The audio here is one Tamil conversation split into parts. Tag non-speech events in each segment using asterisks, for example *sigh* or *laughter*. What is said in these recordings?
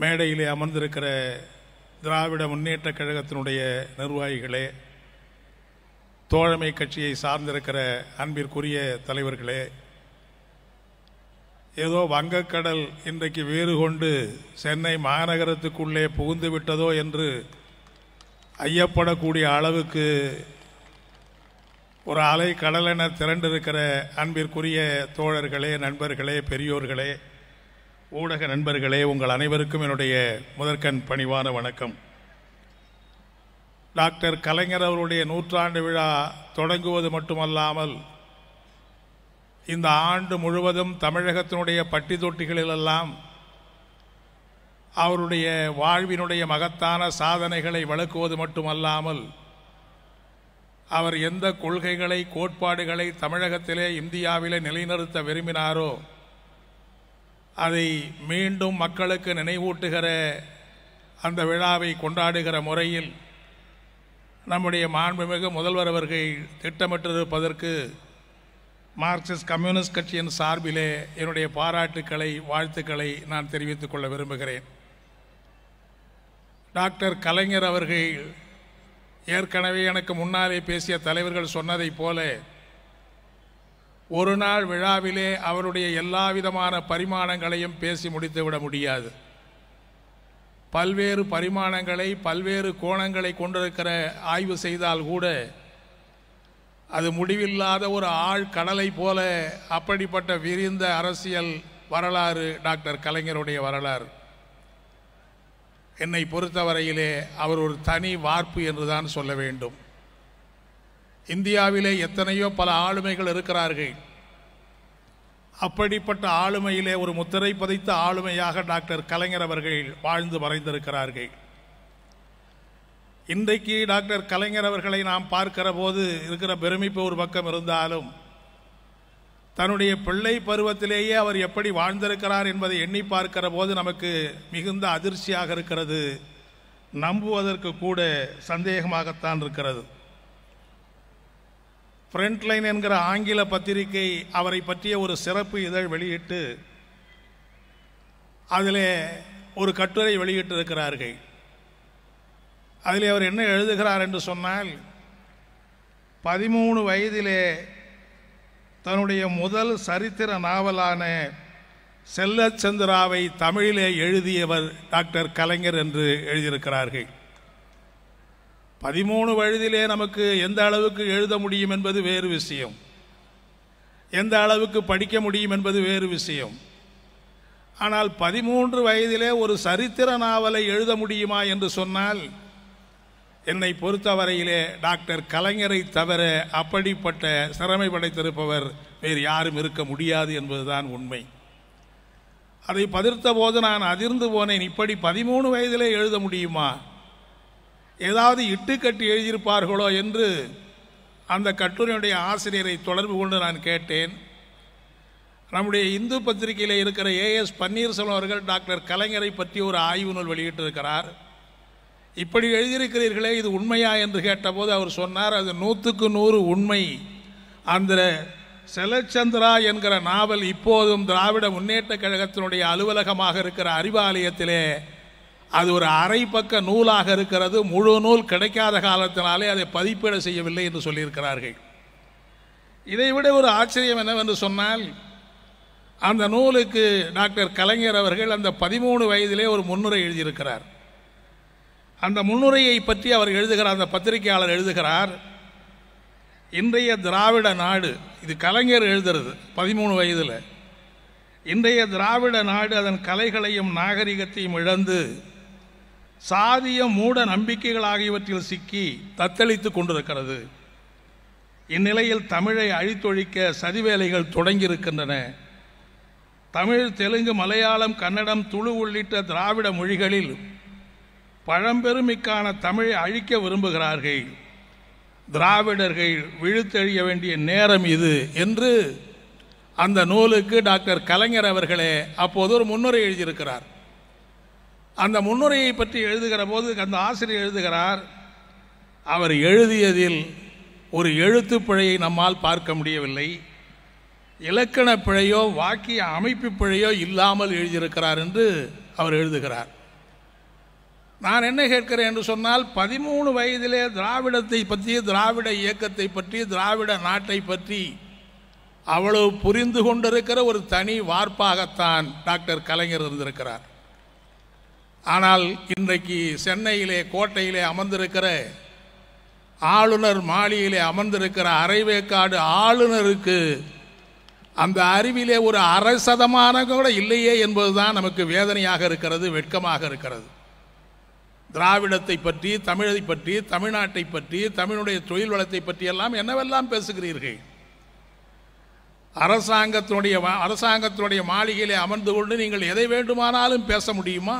மேடையிலே அமர்ந்திருக்கிற திராவிட முன்னேற்ற கழகத்தினுடைய நிர்வாகிகளே தோழமை கட்சியை சார்ந்திருக்கிற அன்பிற்குரிய தலைவர்களே ஏதோ வங்கக்கடல் இன்றைக்கு வேறு கொண்டு சென்னை மாநகரத்துக்குள்ளே புகுந்து விட்டதோ என்று ஐயப்படக்கூடிய அளவுக்கு ஒரு அலை கடலென திரண்டிருக்கிற அன்பிற்குரிய தோழர்களே நண்பர்களே பெரியோர்களே ஊடக நண்பர்களே உங்கள் அனைவருக்கும் என்னுடைய முதற்கண் பணிவான வணக்கம் டாக்டர் கலைஞர் அவருடைய நூற்றாண்டு விழா தொடங்குவது மட்டுமல்லாமல் இந்த ஆண்டு முழுவதும் தமிழகத்தினுடைய பட்டி தொட்டிகளிலெல்லாம் அவருடைய வாழ்வினுடைய மகத்தான சாதனைகளை வழக்குவது மட்டுமல்லாமல் அவர் எந்த கொள்கைகளை கோட்பாடுகளை தமிழகத்திலே இந்தியாவிலே நிலைநிறுத்த விரும்பினாரோ அதை மீண்டும் மக்களுக்கு நினைவூட்டுகிற அந்த விழாவை கொண்டாடுகிற முறையில் நம்முடைய மாண்புமிகு முதல்வர் அவர்கள் திட்டமிட்டிருப்பதற்கு மார்க்சிஸ்ட் கம்யூனிஸ்ட் கட்சியின் சார்பிலே என்னுடைய பாராட்டுக்களை வாழ்த்துக்களை நான் தெரிவித்துக் கொள்ள விரும்புகிறேன் டாக்டர் கலைஞர் அவர்கள் ஏற்கனவே எனக்கு முன்னாலே பேசிய தலைவர்கள் சொன்னதைப் போல ஒரு நாள் விழாவிலே அவருடைய எல்லா விதமான பரிமாணங்களையும் பேசி முடித்துவிட முடியாது பல்வேறு பரிமாணங்களை பல்வேறு கோணங்களை கொண்டிருக்கிற ஆய்வு செய்தால் கூட அது முடிவில்லாத ஒரு ஆழ் கடலை போல அப்படிப்பட்ட விரிந்த அரசியல் வரலாறு டாக்டர் கலைஞருடைய வரலாறு என்னை பொறுத்தவரையிலே அவர் ஒரு தனி வார்ப்பு என்றுதான் சொல்ல வேண்டும் இந்தியாவிலே எத்தனையோ பல ஆளுமைகள் இருக்கிறார்கள் அப்படிப்பட்ட ஆளுமையிலே ஒரு முத்திரை பதித்த ஆளுமையாக டாக்டர் கலைஞர் அவர்கள் வாழ்ந்து மறைந்திருக்கிறார்கள் இன்றைக்கு டாக்டர் கலைஞர் அவர்களை நாம் பார்க்கிற போது இருக்கிற பெருமிப்பு ஒரு பக்கம் இருந்தாலும் தன்னுடைய பிள்ளை பருவத்திலேயே அவர் எப்படி வாழ்ந்திருக்கிறார் என்பதை எண்ணி பார்க்கிற போது நமக்கு மிகுந்த அதிர்ச்சியாக இருக்கிறது நம்புவதற்கு கூட சந்தேகமாகத்தான் இருக்கிறது ஃப்ரண்ட்லைன் என்கிற ஆங்கில பத்திரிகை அவரை பற்றிய ஒரு சிறப்பு இதழ் வெளியிட்டு அதில் ஒரு கட்டுரை வெளியிட்டிருக்கிறார்கள் அதில் அவர் என்ன எழுதுகிறார் என்று சொன்னால் பதிமூணு வயதிலே தன்னுடைய முதல் சரித்திர நாவலான செல்லச்சந்திராவை தமிழிலே எழுதியவர் டாக்டர் கலைஞர் என்று எழுதியிருக்கிறார்கள் பதிமூணு வயதிலே நமக்கு எந்த அளவுக்கு எழுத முடியும் என்பது வேறு விஷயம் எந்த அளவுக்கு படிக்க முடியும் என்பது வேறு விஷயம் ஆனால் பதிமூன்று வயதிலே ஒரு சரித்திர நாவலை எழுத முடியுமா என்று சொன்னால் என்னை பொறுத்தவரையிலே டாக்டர் கலைஞரை தவிர அப்படிப்பட்ட சிறமை படைத்திருப்பவர் வேறு யாரும் இருக்க முடியாது என்பதுதான் உண்மை அதை பதிர்த்த போது நான் அதிர்ந்து போனேன் இப்படி பதிமூணு வயதிலே எழுத முடியுமா ஏதாவது இட்டுக்கட்டி எழுதியிருப்பார்களோ என்று அந்த கட்டுரையுடைய ஆசிரியரை தொடர்பு கொண்டு நான் கேட்டேன் நம்முடைய இந்து பத்திரிகையில் இருக்கிற ஏஎஸ் பன்னீர்செல்வம் அவர்கள் டாக்டர் கலைஞரை பற்றி ஒரு ஆய்வு நூல் வெளியிட்டிருக்கிறார் இப்படி எழுதியிருக்கிறீர்களே இது உண்மையா என்று கேட்டபோது அவர் சொன்னார் அது நூற்றுக்கு நூறு உண்மை அந்த செலச்சந்திரா என்கிற நாவல் இப்போதும் திராவிட முன்னேற்ற கழகத்தினுடைய அலுவலகமாக இருக்கிற அறிவாலயத்திலே அது ஒரு அரை பக்க நூலாக இருக்கிறது முழு நூல் கிடைக்காத காலத்தினாலே அதை பதிப்பீடு செய்யவில்லை என்று சொல்லியிருக்கிறார்கள் இதைவிட ஒரு ஆச்சரியம் என்னவென்று சொன்னால் அந்த நூலுக்கு டாக்டர் கலைஞர் அவர்கள் அந்த பதிமூணு வயதிலே ஒரு முன்னுரை எழுதியிருக்கிறார் அந்த முன்னுரையை பற்றி அவர் எழுதுகிறார் அந்த பத்திரிகையாளர் எழுதுகிறார் இன்றைய திராவிட நாடு இது கலைஞர் எழுதுறது பதிமூணு வயதில் இன்றைய திராவிட நாடு அதன் கலைகளையும் நாகரிகத்தையும் இழந்து சாதிய மூட நம்பிக்கைகள் ஆகியவற்றில் சிக்கி தத்தளித்து கொண்டிருக்கிறது இந்நிலையில் தமிழை அழித்தொழிக்க சதிவேலைகள் தொடங்கியிருக்கின்றன தமிழ் தெலுங்கு மலையாளம் கன்னடம் துளு உள்ளிட்ட திராவிட மொழிகளில் பழம்பெருமைக்கான தமிழை அழிக்க விரும்புகிறார்கள் திராவிடர்கள் விழுத்தெழிய வேண்டிய நேரம் இது என்று அந்த நூலுக்கு டாக்டர் கலைஞர் அவர்களே அப்போது ஒரு முன்னுரை எழுதியிருக்கிறார் அந்த முன்னுரையை பற்றி எழுதுகிற போது அந்த ஆசிரியர் எழுதுகிறார் அவர் எழுதியதில் ஒரு எழுத்து பிழையை நம்மால் பார்க்க முடியவில்லை இலக்கண பிழையோ வாக்கிய அமைப்பு பிழையோ இல்லாமல் எழுதியிருக்கிறார் என்று அவர் எழுதுகிறார் நான் என்ன கேட்கிறேன் என்று சொன்னால் பதிமூணு வயதிலே திராவிடத்தை பற்றி திராவிட இயக்கத்தை பற்றி திராவிட நாட்டை பற்றி அவ்வளவு புரிந்து கொண்டிருக்கிற ஒரு தனி வார்ப்பாகத்தான் டாக்டர் கலைஞர் இருந்திருக்கிறார் ஆனால் இன்றைக்கு சென்னையிலே கோட்டையிலே அமர்ந்திருக்கிற ஆளுநர் மாளிகையிலே அமர்ந்திருக்கிற அரைவேக்காடு ஆளுநருக்கு அந்த அறிவிலே ஒரு அரை கூட இல்லையே என்பதுதான் நமக்கு வேதனையாக இருக்கிறது வெட்கமாக இருக்கிறது திராவிடத்தை பற்றி தமிழை பற்றி தமிழ்நாட்டை பற்றி தமிழுடைய தொழில் வளத்தை பற்றி எல்லாம் என்னவெல்லாம் பேசுகிறீர்கள் அரசாங்கத்தினுடைய அரசாங்கத்தினுடைய மாளிகையிலே அமர்ந்து கொண்டு நீங்கள் எதை வேண்டுமானாலும் பேச முடியுமா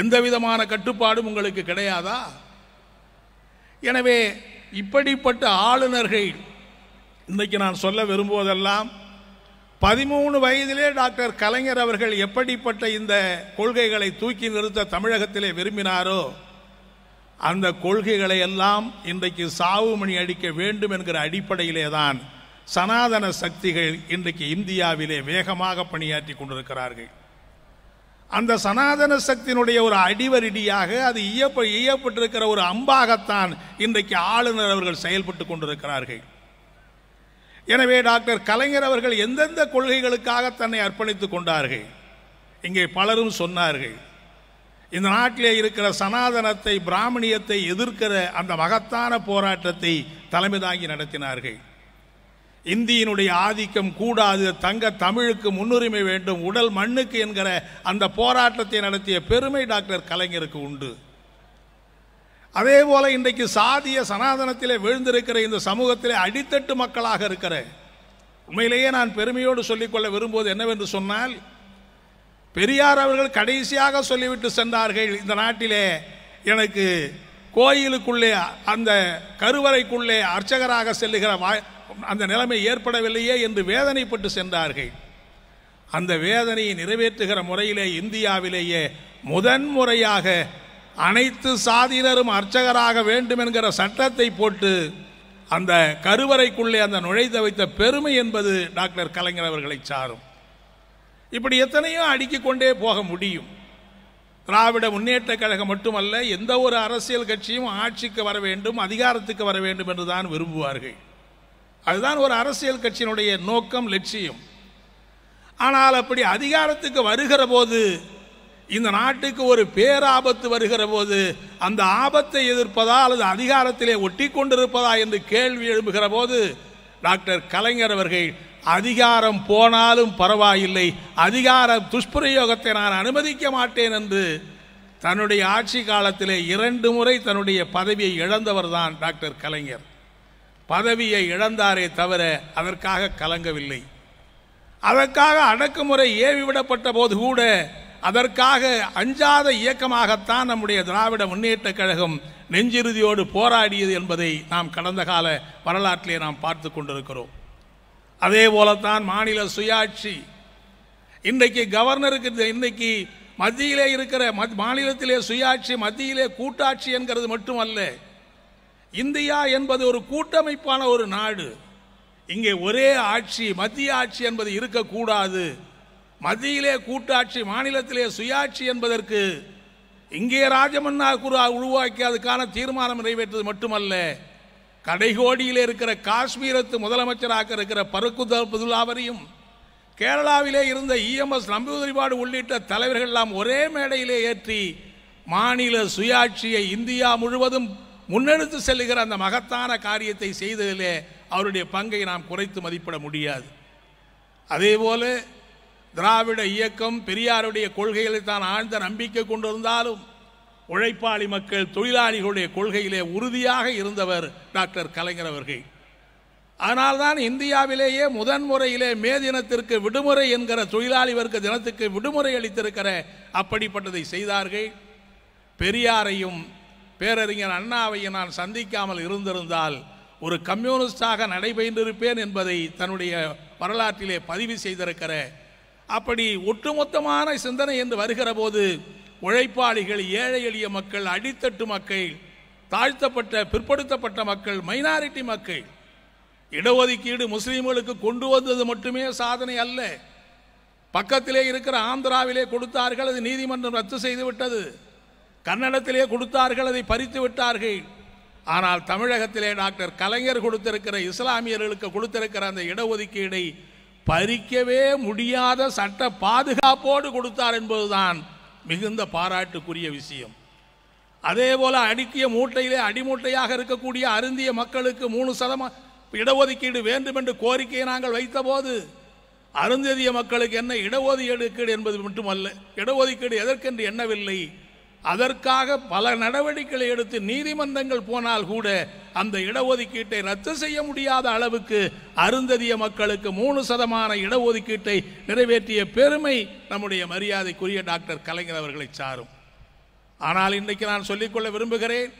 எந்த விதமான கட்டுப்பாடும் உங்களுக்கு கிடையாதா எனவே இப்படிப்பட்ட ஆளுநர்கள் இன்னைக்கு நான் சொல்ல விரும்புவதெல்லாம் பதிமூணு வயதிலே டாக்டர் கலைஞர் அவர்கள் எப்படிப்பட்ட இந்த கொள்கைகளை தூக்கி நிறுத்த தமிழகத்திலே விரும்பினாரோ அந்த கொள்கைகளை எல்லாம் இன்றைக்கு சாவு மணி அடிக்க வேண்டும் என்கிற அடிப்படையிலே தான் சனாதன சக்திகள் இன்றைக்கு இந்தியாவிலே வேகமாக பணியாற்றி கொண்டிருக்கிறார்கள் அந்த சனாதன சக்தியினுடைய ஒரு அடிவரடியாக அது இயப்ப இயப்பட்டிருக்கிற ஒரு அம்பாகத்தான் இன்றைக்கு ஆளுநர் அவர்கள் செயல்பட்டு கொண்டிருக்கிறார்கள் எனவே டாக்டர் கலைஞர் அவர்கள் எந்தெந்த கொள்கைகளுக்காக தன்னை அர்ப்பணித்துக் கொண்டார்கள் இங்கே பலரும் சொன்னார்கள் இந்த நாட்டிலே இருக்கிற சனாதனத்தை பிராமணியத்தை எதிர்க்கிற அந்த மகத்தான போராட்டத்தை தலைமை தாங்கி நடத்தினார்கள் இந்தியினுடைய ஆதிக்கம் கூடாது தங்க தமிழுக்கு முன்னுரிமை வேண்டும் உடல் மண்ணுக்கு என்கிற அந்த போராட்டத்தை நடத்திய பெருமை டாக்டர் கலைஞருக்கு உண்டு அதே போல இன்றைக்கு சாதிய சனாதனத்திலே விழுந்திருக்கிற இந்த சமூகத்திலே அடித்தட்டு மக்களாக இருக்கிற உண்மையிலேயே நான் பெருமையோடு சொல்லிக்கொள்ள விரும்புவது என்னவென்று சொன்னால் பெரியார் அவர்கள் கடைசியாக சொல்லிவிட்டு சென்றார்கள் இந்த நாட்டிலே எனக்கு கோயிலுக்குள்ளே அந்த கருவறைக்குள்ளே அர்ச்சகராக செல்லுகிற அந்த நிலைமை ஏற்படவில்லையே என்று வேதனைப்பட்டு சென்றார்கள் அந்த வேதனையை நிறைவேற்றுகிற முறையிலே இந்தியாவிலேயே முதன்முறையாக அனைத்து சாதியினரும் அர்ச்சகராக வேண்டும் என்கிற சட்டத்தை போட்டு அந்த கருவறைக்குள்ளே அந்த நுழைத்து வைத்த பெருமை என்பது டாக்டர் கலைஞர் அவர்களை சாரும் இப்படி எத்தனையோ கொண்டே போக முடியும் திராவிட முன்னேற்ற கழகம் மட்டுமல்ல எந்த ஒரு அரசியல் கட்சியும் ஆட்சிக்கு வர வேண்டும் அதிகாரத்துக்கு வர வேண்டும் என்றுதான் விரும்புவார்கள் அதுதான் ஒரு அரசியல் கட்சியினுடைய நோக்கம் லட்சியம் ஆனால் அப்படி அதிகாரத்துக்கு வருகிற போது இந்த நாட்டுக்கு ஒரு பேராபத்து வருகிற போது அந்த ஆபத்தை எதிர்ப்பதா அல்லது அதிகாரத்திலே ஒட்டி கொண்டிருப்பதா என்று கேள்வி எழுப்புகிற போது டாக்டர் கலைஞர் அவர்கள் அதிகாரம் போனாலும் பரவாயில்லை அதிகார துஷ்பிரயோகத்தை நான் அனுமதிக்க மாட்டேன் என்று தன்னுடைய ஆட்சி காலத்திலே இரண்டு முறை தன்னுடைய பதவியை இழந்தவர் தான் டாக்டர் கலைஞர் பதவியை இழந்தாரே தவிர அதற்காக கலங்கவில்லை அதற்காக அடக்குமுறை ஏவிவிடப்பட்ட போது கூட அதற்காக அஞ்சாத இயக்கமாகத்தான் நம்முடைய திராவிட முன்னேற்ற கழகம் நெஞ்சிறுதியோடு போராடியது என்பதை நாம் கடந்த கால வரலாற்றிலே நாம் பார்த்து கொண்டிருக்கிறோம் அதே போலத்தான் மாநில சுயாட்சி இன்றைக்கு கவர்னருக்கு இன்றைக்கு மத்தியிலே இருக்கிற மாநிலத்திலே சுயாட்சி மத்தியிலே கூட்டாட்சி என்கிறது மட்டுமல்ல இந்தியா என்பது ஒரு கூட்டமைப்பான ஒரு நாடு இங்கே ஒரே ஆட்சி மத்திய ஆட்சி என்பது இருக்கக்கூடாது மத்தியிலே கூட்டாட்சி மாநிலத்திலே சுயாட்சி என்பதற்கு இங்கே ராஜமன்னா குரு உருவாக்கி அதுக்கான தீர்மானம் நிறைவேற்றது மட்டுமல்ல கடைகோடியில் இருக்கிற காஷ்மீரத்து முதலமைச்சராக இருக்கிற பருக்குதுல் அவரையும் கேரளாவிலே இருந்த இஎம்எஸ் நம்பூதிரிபாடு உள்ளிட்ட தலைவர்கள் எல்லாம் ஒரே மேடையிலே ஏற்றி மாநில சுயாட்சியை இந்தியா முழுவதும் முன்னெடுத்து செல்லுகிற அந்த மகத்தான காரியத்தை செய்ததிலே அவருடைய பங்கை நாம் குறைத்து மதிப்பிட முடியாது அதேபோல திராவிட இயக்கம் பெரியாருடைய கொள்கைகளை தான் ஆழ்ந்த நம்பிக்கை கொண்டிருந்தாலும் உழைப்பாளி மக்கள் தொழிலாளிகளுடைய கொள்கையிலே உறுதியாக இருந்தவர் டாக்டர் கலைஞர் அவர்கள் அதனால்தான் இந்தியாவிலேயே முதன் முறையிலே மே தினத்திற்கு விடுமுறை என்கிற தொழிலாளி வர்க்க தினத்துக்கு விடுமுறை அளித்திருக்கிற அப்படிப்பட்டதை செய்தார்கள் பெரியாரையும் பேரறிஞர் அண்ணாவையும் நான் சந்திக்காமல் இருந்திருந்தால் ஒரு கம்யூனிஸ்டாக நடைபெற்றிருப்பேன் என்பதை தன்னுடைய வரலாற்றிலே பதிவு செய்திருக்கிற அப்படி ஒட்டுமொத்தமான சிந்தனை என்று வருகிற போது உழைப்பாளிகள் ஏழை எளிய மக்கள் அடித்தட்டு மக்கள் தாழ்த்தப்பட்ட பிற்படுத்தப்பட்ட மக்கள் மைனாரிட்டி மக்கள் இடஒதுக்கீடு முஸ்லீம்களுக்கு கொண்டு வந்தது மட்டுமே சாதனை அல்ல பக்கத்திலே இருக்கிற ஆந்திராவிலே கொடுத்தார்கள் அது நீதிமன்றம் ரத்து செய்துவிட்டது கன்னடத்திலே கொடுத்தார்கள் அதை பறித்து விட்டார்கள் ஆனால் தமிழகத்திலே டாக்டர் கலைஞர் கொடுத்திருக்கிற இஸ்லாமியர்களுக்கு கொடுத்திருக்கிற அந்த இடஒதுக்கீடை பறிக்கவே முடியாத சட்ட பாதுகாப்போடு கொடுத்தார் என்பதுதான் மிகுந்த பாராட்டுக்குரிய விஷயம் அதே போல அடுக்கிய மூட்டையிலே அடிமூட்டையாக இருக்கக்கூடிய அருந்திய மக்களுக்கு மூணு சதம இடஒதுக்கீடு வேண்டும் என்று கோரிக்கையை நாங்கள் வைத்தபோது அருந்ததிய மக்களுக்கு என்ன இடஒதுக்கீடு என்பது மட்டுமல்ல இடஒதுக்கீடு எதற்கென்று எண்ணவில்லை அதற்காக பல நடவடிக்கைகளை எடுத்து நீதிமன்றங்கள் போனால் கூட அந்த இடஒதுக்கீட்டை ரத்து செய்ய முடியாத அளவுக்கு அருந்ததிய மக்களுக்கு மூணு சதமான இடஒதுக்கீட்டை நிறைவேற்றிய பெருமை நம்முடைய மரியாதைக்குரிய டாக்டர் கலைஞர் அவர்களை சாரும் ஆனால் இன்றைக்கு நான் சொல்லிக்கொள்ள விரும்புகிறேன்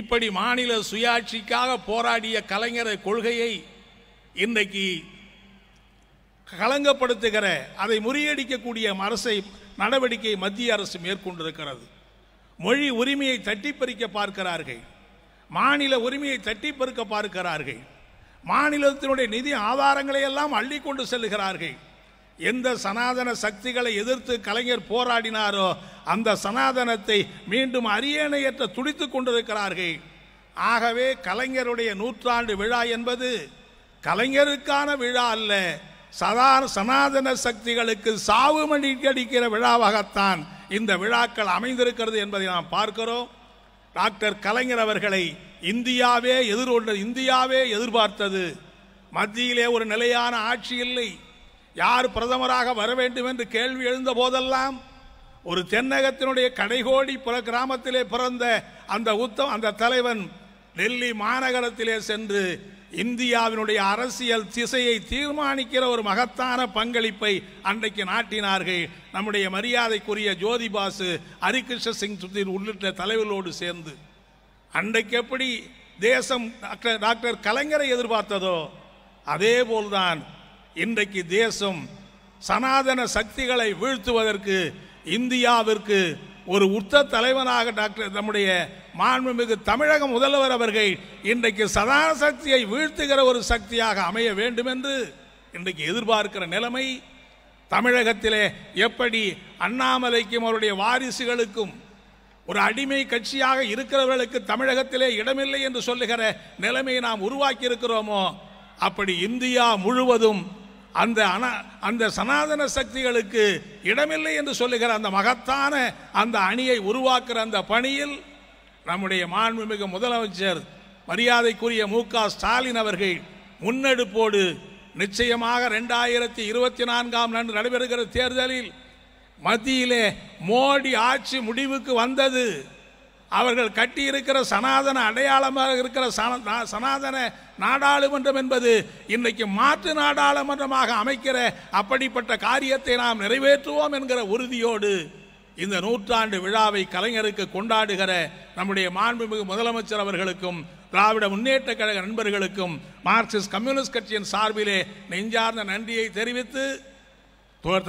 இப்படி மாநில சுயாட்சிக்காக போராடிய கலைஞர் கொள்கையை இன்றைக்கு களங்கப்படுத்துகிற அதை முறியடிக்கக்கூடிய அரசை நடவடிக்கை மத்திய அரசு மேற்கொண்டிருக்கிறது மொழி உரிமையை தட்டி பறிக்க பார்க்கிறார்கள் மாநில உரிமையை தட்டி பறிக்க பார்க்கிறார்கள் மாநிலத்தினுடைய நிதி ஆதாரங்களை எல்லாம் அள்ளி கொண்டு செல்கிறார்கள் எந்த சனாதன சக்திகளை எதிர்த்து கலைஞர் போராடினாரோ அந்த சனாதனத்தை மீண்டும் அரியணையற்ற துடித்து கொண்டிருக்கிறார்கள் ஆகவே கலைஞருடைய நூற்றாண்டு விழா என்பது கலைஞருக்கான விழா அல்ல சதா சனாதன சக்திகளுக்கு சாவு மணி அடிக்கிற விழாவாகத்தான் இந்த விழாக்கள் அமைந்திருக்கிறது என்பதை நாம் பார்க்கிறோம் டாக்டர் கலைஞர் அவர்களை இந்தியாவே எதிர்கொண்ட இந்தியாவே எதிர்பார்த்தது மத்தியிலே ஒரு நிலையான ஆட்சி இல்லை யார் பிரதமராக வர வேண்டும் என்று கேள்வி எழுந்த போதெல்லாம் ஒரு தென்னகத்தினுடைய கடைகோடி புற கிராமத்திலே பிறந்த அந்த உத்தம் அந்த தலைவன் டெல்லி மாநகரத்திலே சென்று இந்தியாவினுடைய அரசியல் திசையை தீர்மானிக்கிற ஒரு மகத்தான பங்களிப்பை அன்றைக்கு நாட்டினார்கள் நம்முடைய மரியாதைக்குரிய ஜோதிபாசு ஹரிகிருஷ்ண சிங் சுதீர் உள்ளிட்ட தலைவர்களோடு சேர்ந்து அன்றைக்கு எப்படி தேசம் டாக்டர் டாக்டர் கலைஞரை எதிர்பார்த்ததோ அதே போல்தான் இன்றைக்கு தேசம் சனாதன சக்திகளை வீழ்த்துவதற்கு இந்தியாவிற்கு ஒரு உத்த தலைவனாக டாக்டர் நம்முடைய மாண்புமிகு தமிழக முதல்வர் அவர்கள் இன்றைக்கு சக்தியை வீழ்த்துகிற ஒரு சக்தியாக அமைய வேண்டும் என்று இன்றைக்கு எதிர்பார்க்கிற நிலைமை தமிழகத்திலே எப்படி அண்ணாமலைக்கும் அவருடைய வாரிசுகளுக்கும் ஒரு அடிமை கட்சியாக இருக்கிறவர்களுக்கு தமிழகத்திலே இடமில்லை என்று சொல்லுகிற நிலைமையை நாம் உருவாக்கி இருக்கிறோமோ அப்படி இந்தியா முழுவதும் அந்த அந்த சனாதன சக்திகளுக்கு இடமில்லை என்று சொல்லுகிற அந்த மகத்தான அந்த அணியை உருவாக்குற அந்த பணியில் நம்முடைய மாண்புமிகு முதலமைச்சர் மரியாதைக்குரிய மு க ஸ்டாலின் அவர்கள் முன்னெடுப்போடு நிச்சயமாக ரெண்டாயிரத்தி இருபத்தி நான்காம் நன்று நடைபெறுகிற தேர்தலில் மத்தியிலே மோடி ஆட்சி முடிவுக்கு வந்தது அவர்கள் கட்டியிருக்கிற சனாதன அடையாளமாக இருக்கிற சனாதன நாடாளுமன்றம் என்பது இன்றைக்கு மாற்று நாடாளுமன்றமாக அமைக்கிற அப்படிப்பட்ட காரியத்தை நாம் நிறைவேற்றுவோம் என்கிற உறுதியோடு இந்த நூற்றாண்டு விழாவை கலைஞருக்கு கொண்டாடுகிற நம்முடைய மாண்புமிகு முதலமைச்சர் அவர்களுக்கும் திராவிட முன்னேற்ற கழக நண்பர்களுக்கும் மார்க்சிஸ்ட் கம்யூனிஸ்ட் கட்சியின் சார்பிலே நெஞ்சார்ந்த நன்றியை தெரிவித்து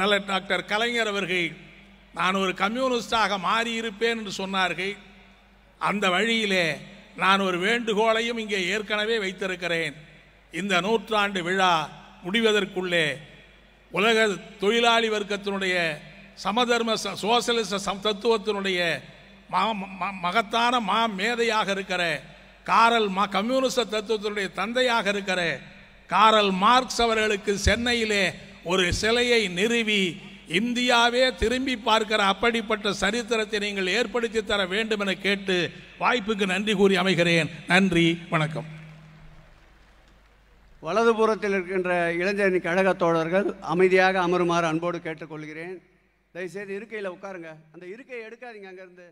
தலைவர் டாக்டர் கலைஞர் அவர்கள் நான் ஒரு கம்யூனிஸ்டாக மாறியிருப்பேன் என்று சொன்னார்கள் அந்த வழியிலே நான் ஒரு வேண்டுகோளையும் இங்கே ஏற்கனவே வைத்திருக்கிறேன் இந்த நூற்றாண்டு விழா முடிவதற்குள்ளே உலக தொழிலாளி வர்க்கத்தினுடைய சமதர்ம சோசலிச சம் தத்துவத்தினுடைய மகத்தான மா மேதையாக இருக்கிற காரல் மா கம்யூனிச தத்துவத்தினுடைய தந்தையாக இருக்கிற காரல் மார்க்ஸ் அவர்களுக்கு சென்னையிலே ஒரு சிலையை நிறுவி இந்தியாவே திரும்பி பார்க்கிற அப்படிப்பட்ட சரித்திரத்தை நீங்கள் ஏற்படுத்தி தர வேண்டும் என கேட்டு வாய்ப்புக்கு நன்றி கூறி அமைகிறேன் நன்றி வணக்கம் வலதுபுறத்தில் இருக்கின்ற இளைஞரணி கழக தோழர்கள் அமைதியாக அமருமாறு அன்போடு கேட்டுக்கொள்கிறேன் தயவுசெய்து இருக்கையில் உட்காருங்க அந்த இருக்கையை எடுக்காதீங்க அங்கேருந்து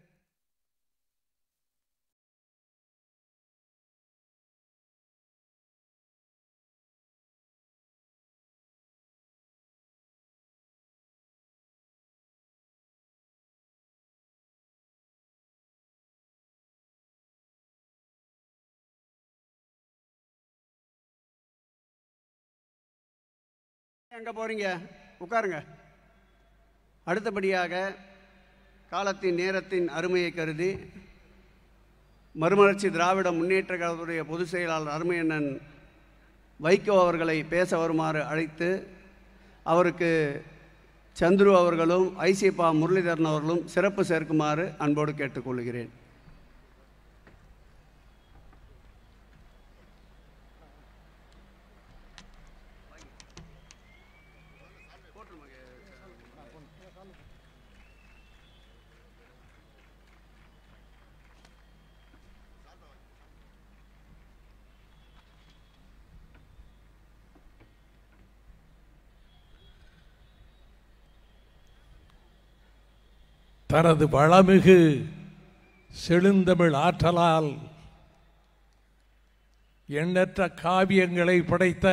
எங்கே போகிறீங்க உட்காருங்க அடுத்தபடியாக காலத்தின் நேரத்தின் அருமையை கருதி மறுமலர்ச்சி திராவிட முன்னேற்ற கழகத்துடைய பொதுச் செயலாளர் அருமையண்ணன் வைகோ அவர்களை பேச வருமாறு அழைத்து அவருக்கு சந்துரு அவர்களும் ஐசிபா முரளிதரன் அவர்களும் சிறப்பு சேர்க்குமாறு அன்போடு கேட்டுக்கொள்கிறேன் தனது வளமிகு செழுந்தமிழ் ஆற்றலால் எண்ணற்ற காவியங்களை படைத்த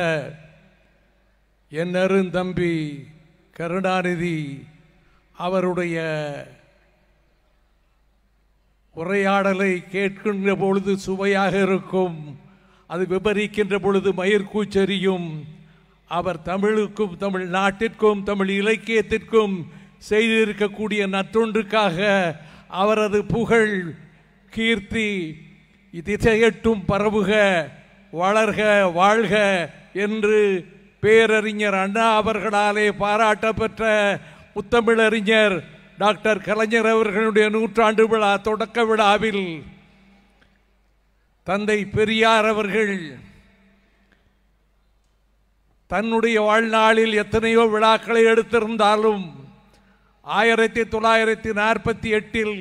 என்னருந்தம்பி கருணாநிதி அவருடைய உரையாடலை கேட்கின்ற பொழுது சுவையாக இருக்கும் அது விபரிக்கின்ற பொழுது மயிர்கூச்செறியும் அவர் தமிழுக்கும் தமிழ் நாட்டிற்கும் தமிழ் இலக்கியத்திற்கும் செய்திருக்கக்கூடிய நற்றொன்றுக்காக அவரது புகழ் கீர்த்தி திசையட்டும் பரவுக வளர்க வாழ்க என்று பேரறிஞர் அண்ணா அவர்களாலே பாராட்டப்பெற்ற முத்தமிழறிஞர் டாக்டர் கலைஞர் அவர்களுடைய நூற்றாண்டு விழா தொடக்க விழாவில் தந்தை பெரியார் அவர்கள் தன்னுடைய வாழ்நாளில் எத்தனையோ விழாக்களை எடுத்திருந்தாலும் ஆயிரத்தி தொள்ளாயிரத்தி நாற்பத்தி எட்டில்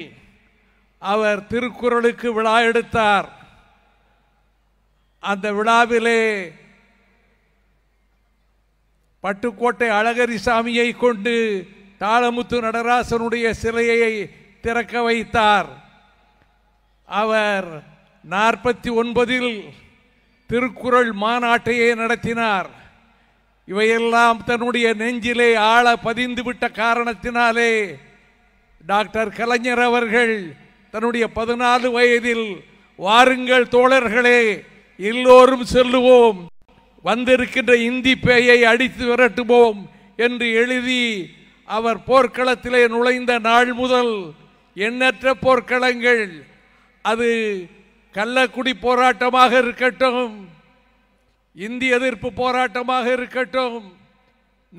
அவர் திருக்குறளுக்கு விழா எடுத்தார் அந்த விழாவிலே பட்டுக்கோட்டை அழகரிசாமியை கொண்டு தாளமுத்து நடராசனுடைய சிலையை திறக்க வைத்தார் அவர் நாற்பத்தி ஒன்பதில் திருக்குறள் மாநாட்டையே நடத்தினார் இவையெல்லாம் தன்னுடைய நெஞ்சிலே ஆழ பதிந்து விட்ட காரணத்தினாலே டாக்டர் கலைஞர் அவர்கள் தன்னுடைய பதினாலு வயதில் வாருங்கள் தோழர்களே எல்லோரும் செல்லுவோம் வந்திருக்கின்ற இந்தி பேயை அடித்து விரட்டுவோம் என்று எழுதி அவர் போர்க்களத்திலே நுழைந்த நாள் முதல் எண்ணற்ற போர்க்களங்கள் அது கள்ளக்குடி போராட்டமாக இருக்கட்டும் இந்திய எதிர்ப்பு போராட்டமாக இருக்கட்டும்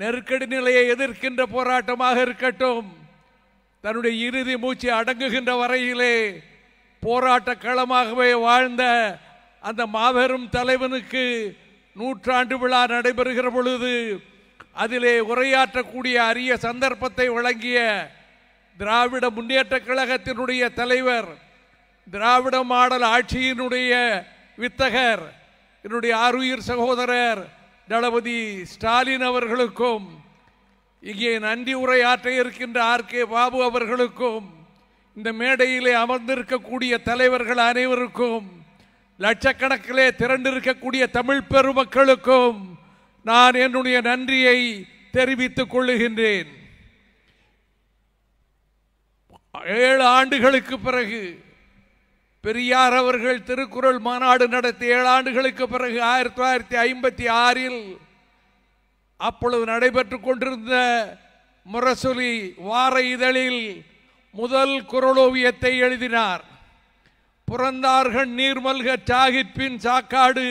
நெருக்கடி நிலையை எதிர்க்கின்ற போராட்டமாக இருக்கட்டும் தன்னுடைய இறுதி மூச்சு அடங்குகின்ற வரையிலே போராட்ட களமாகவே வாழ்ந்த அந்த மாபெரும் தலைவனுக்கு நூற்றாண்டு விழா நடைபெறுகிற பொழுது அதிலே உரையாற்றக்கூடிய அரிய சந்தர்ப்பத்தை வழங்கிய திராவிட முன்னேற்ற கழகத்தினுடைய தலைவர் திராவிட மாடல் ஆட்சியினுடைய வித்தகர் என்னுடைய ஆறுயிர் சகோதரர் தளபதி ஸ்டாலின் அவர்களுக்கும் இங்கே நன்றி உரையாற்ற இருக்கின்ற ஆர் கே பாபு அவர்களுக்கும் இந்த மேடையிலே அமர்ந்திருக்கக்கூடிய தலைவர்கள் அனைவருக்கும் லட்சக்கணக்கிலே திரண்டிருக்கக்கூடிய தமிழ் பெருமக்களுக்கும் நான் என்னுடைய நன்றியை தெரிவித்துக் கொள்ளுகின்றேன் ஏழு ஆண்டுகளுக்கு பிறகு பெரியார் அவர்கள் திருக்குறள் மாநாடு நடத்தி ஏழு ஆண்டுகளுக்கு பிறகு ஆயிரத்தி தொள்ளாயிரத்தி ஐம்பத்தி ஆறில் அப்பொழுது நடைபெற்று கொண்டிருந்த முரசொலி வார இதழில் முதல் குரலோவியத்தை எழுதினார் புறந்தார்கள் நீர்மல்க சாகிப்பின் சாக்காடு